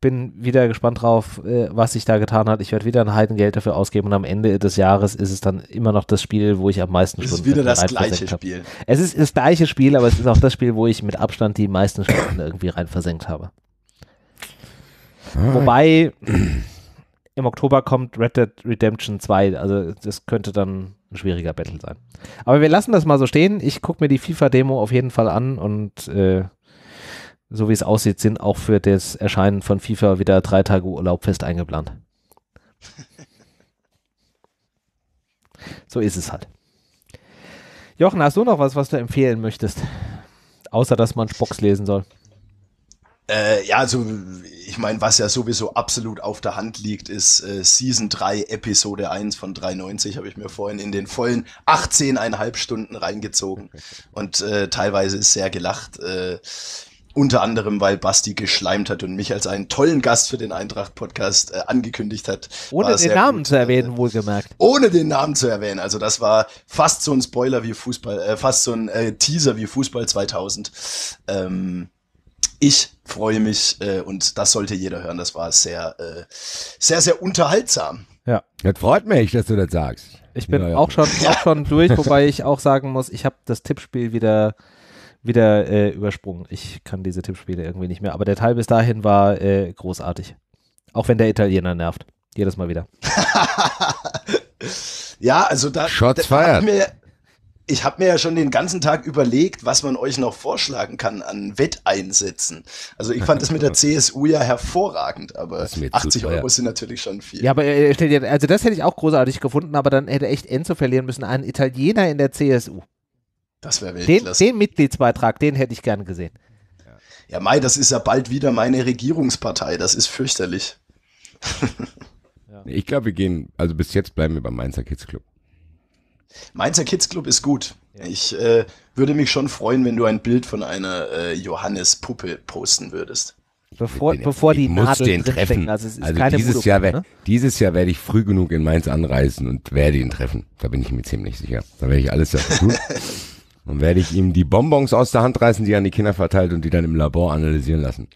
bin wieder gespannt drauf, äh, was sich da getan hat. Ich werde wieder ein Heidengeld dafür ausgeben und am Ende des Jahres ist es dann immer noch das Spiel, wo ich am meisten es habe. Es ist wieder das gleiche Spiel. Habe. Es ist das gleiche Spiel, aber es ist auch das Spiel, wo ich mit Abstand die meisten Stunden irgendwie rein versenkt habe. Ah. Wobei im Oktober kommt Red Dead Redemption 2, also das könnte dann ein schwieriger Battle sein. Aber wir lassen das mal so stehen. Ich gucke mir die FIFA-Demo auf jeden Fall an und äh, so wie es aussieht, sind auch für das Erscheinen von FIFA wieder drei Tage Urlaub fest eingeplant. (laughs) so ist es halt. Jochen, hast du noch was, was du empfehlen möchtest? Außer, dass man Spox lesen soll. Äh, ja, also ich meine, was ja sowieso absolut auf der Hand liegt, ist äh, Season 3, Episode 1 von 93, habe ich mir vorhin in den vollen 18,5 Stunden reingezogen (laughs) und äh, teilweise ist sehr gelacht. Äh, unter anderem, weil Basti geschleimt hat und mich als einen tollen Gast für den Eintracht-Podcast äh, angekündigt hat. Ohne den Namen gut, zu erwähnen, äh, wohlgemerkt. Ohne den Namen zu erwähnen. Also das war fast so ein Spoiler wie Fußball, äh, fast so ein äh, Teaser wie Fußball 2000. Ähm, ich freue mich äh, und das sollte jeder hören. Das war sehr, äh, sehr, sehr unterhaltsam. Ja. Das freut mich, dass du das sagst. Ich bin ja, ja. Auch, schon, (laughs) auch schon durch, wobei ich auch sagen muss, ich habe das Tippspiel wieder wieder äh, übersprungen. Ich kann diese Tippspiele irgendwie nicht mehr. Aber der Teil bis dahin war äh, großartig. Auch wenn der Italiener nervt. Jedes Mal wieder. (laughs) ja, also da. Shots fired. Da, ich habe mir ja schon den ganzen Tag überlegt, was man euch noch vorschlagen kann an Wetteinsätzen. Also ich fand das mit der (laughs) CSU ja hervorragend, aber 80 Euro sind natürlich schon viel. Ja, aber äh, also das hätte ich auch großartig gefunden, aber dann hätte echt Enzo verlieren müssen, ein Italiener in der CSU. Das wäre Weltklasse. Den, den Mitgliedsbeitrag, den hätte ich gerne gesehen. Ja, Mai, das ist ja bald wieder meine Regierungspartei. Das ist fürchterlich. ja. Ich glaube, wir gehen, also bis jetzt bleiben wir beim Mainzer Kids Club. Mainzer Kids Club ist gut. Ja. Ich äh, würde mich schon freuen, wenn du ein Bild von einer äh, Johannes-Puppe posten würdest. Bevor, den, bevor die muss den treffen. Also, also dieses, Jahr ne? dieses Jahr werde ich früh genug in Mainz anreisen und werde ihn treffen. Da bin ich mir ziemlich sicher. Da werde ich alles dafür tun. (laughs) Dann werde ich ihm die Bonbons aus der Hand reißen, die er an die Kinder verteilt und die dann im Labor analysieren lassen.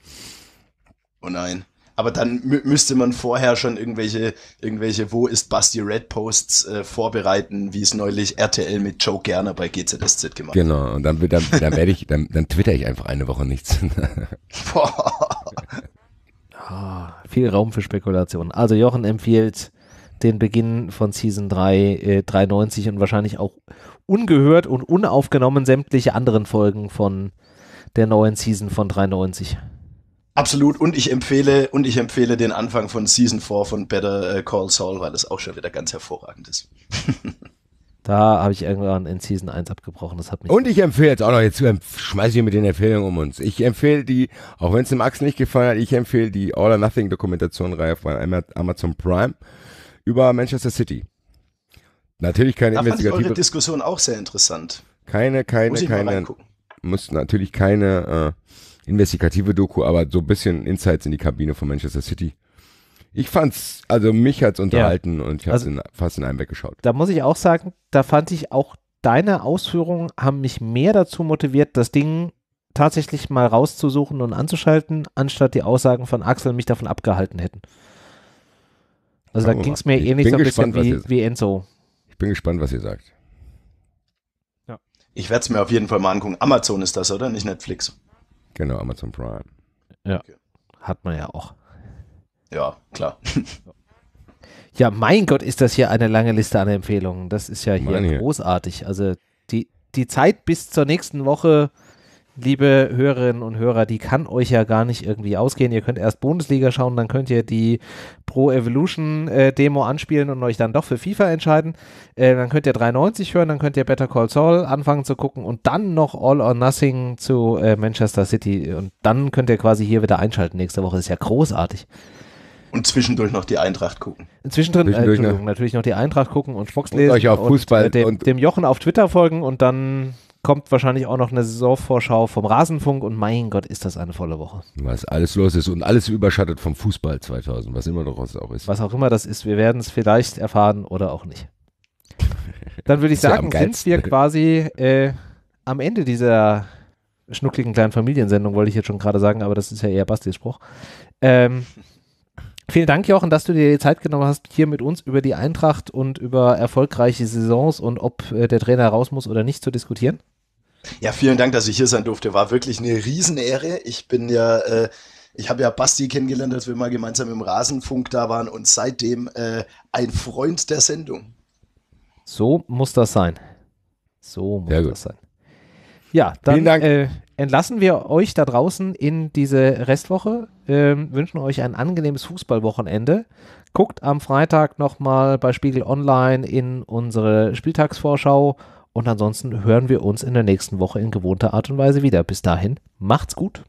Oh nein. Aber dann mü müsste man vorher schon irgendwelche, irgendwelche Wo ist Basti Red Posts äh, vorbereiten, wie es neulich RTL mit Joe Gerner bei GZSZ gemacht hat. Genau, und dann, dann, dann werde ich, dann, dann twitter ich einfach eine Woche nichts. Boah. (laughs) Oh, viel Raum für Spekulationen. Also Jochen empfiehlt den Beginn von Season 3, äh, 93 und wahrscheinlich auch ungehört und unaufgenommen sämtliche anderen Folgen von der neuen Season von 93. Absolut und ich empfehle und ich empfehle den Anfang von Season 4 von Better äh, Call Saul, weil es auch schon wieder ganz hervorragend ist. (laughs) da habe ich irgendwann in Season 1 abgebrochen, das hat mich Und ich empfehle jetzt auch noch jetzt schmeiße ich mit den Empfehlungen um uns. Ich empfehle die, auch wenn es dem Max nicht gefallen hat, ich empfehle die All or Nothing Dokumentation Reihe von Amazon Prime über Manchester City. Natürlich keine da investigative. Fand ich eure Diskussion auch sehr interessant. Keine, keine, Muss keine. Muss natürlich keine äh, investigative Doku, aber so ein bisschen Insights in die Kabine von Manchester City. Ich fand's, also mich hat's unterhalten ja. und ich hab's also, in, fast in einem weggeschaut. Da muss ich auch sagen, da fand ich auch deine Ausführungen haben mich mehr dazu motiviert, das Ding tatsächlich mal rauszusuchen und anzuschalten, anstatt die Aussagen von Axel mich davon abgehalten hätten. Also da oh, ging es mir ähnlich eh so ein bisschen wie, wie Enzo bin gespannt, was ihr sagt. Ja. Ich werde es mir auf jeden Fall mal angucken. Amazon ist das, oder? Nicht Netflix. Genau, Amazon Prime. Ja. Okay. Hat man ja auch. Ja, klar. (laughs) ja, mein Gott, ist das hier eine lange Liste an Empfehlungen. Das ist ja hier, hier. großartig. Also die, die Zeit bis zur nächsten Woche liebe Hörerinnen und Hörer, die kann euch ja gar nicht irgendwie ausgehen. Ihr könnt erst Bundesliga schauen, dann könnt ihr die Pro Evolution äh, Demo anspielen und euch dann doch für FIFA entscheiden. Äh, dann könnt ihr 93 hören, dann könnt ihr Better Call Saul anfangen zu gucken und dann noch All or Nothing zu äh, Manchester City. Und dann könnt ihr quasi hier wieder einschalten. Nächste Woche ist ja großartig. Und zwischendurch noch die Eintracht gucken. Zwischendrin äh, zwischendurch äh, natürlich noch die Eintracht gucken und Schmucks lesen. Und euch auf Fußball. Und, äh, dem, und dem Jochen auf Twitter folgen und dann kommt wahrscheinlich auch noch eine Saisonvorschau vom Rasenfunk und mein Gott, ist das eine volle Woche. Was alles los ist und alles überschattet vom Fußball 2000, was immer noch was auch ist. Was auch immer das ist, wir werden es vielleicht erfahren oder auch nicht. (laughs) Dann würde ich sagen, ja sind wir quasi äh, am Ende dieser schnuckligen kleinen Familiensendung, wollte ich jetzt schon gerade sagen, aber das ist ja eher Bastis Spruch. Ähm, Vielen Dank, Jochen, dass du dir die Zeit genommen hast, hier mit uns über die Eintracht und über erfolgreiche Saisons und ob äh, der Trainer raus muss oder nicht zu diskutieren. Ja, vielen Dank, dass ich hier sein durfte. War wirklich eine Riesenehre. Ich bin ja, äh, ich habe ja Basti kennengelernt, als wir mal gemeinsam im Rasenfunk da waren und seitdem äh, ein Freund der Sendung. So muss das sein. So muss Sehr das gut. sein. Ja, dann äh, entlassen wir euch da draußen in diese Restwoche. Ähm, wünschen euch ein angenehmes Fußballwochenende. Guckt am Freitag nochmal bei Spiegel Online in unsere Spieltagsvorschau und ansonsten hören wir uns in der nächsten Woche in gewohnter Art und Weise wieder. Bis dahin, macht's gut.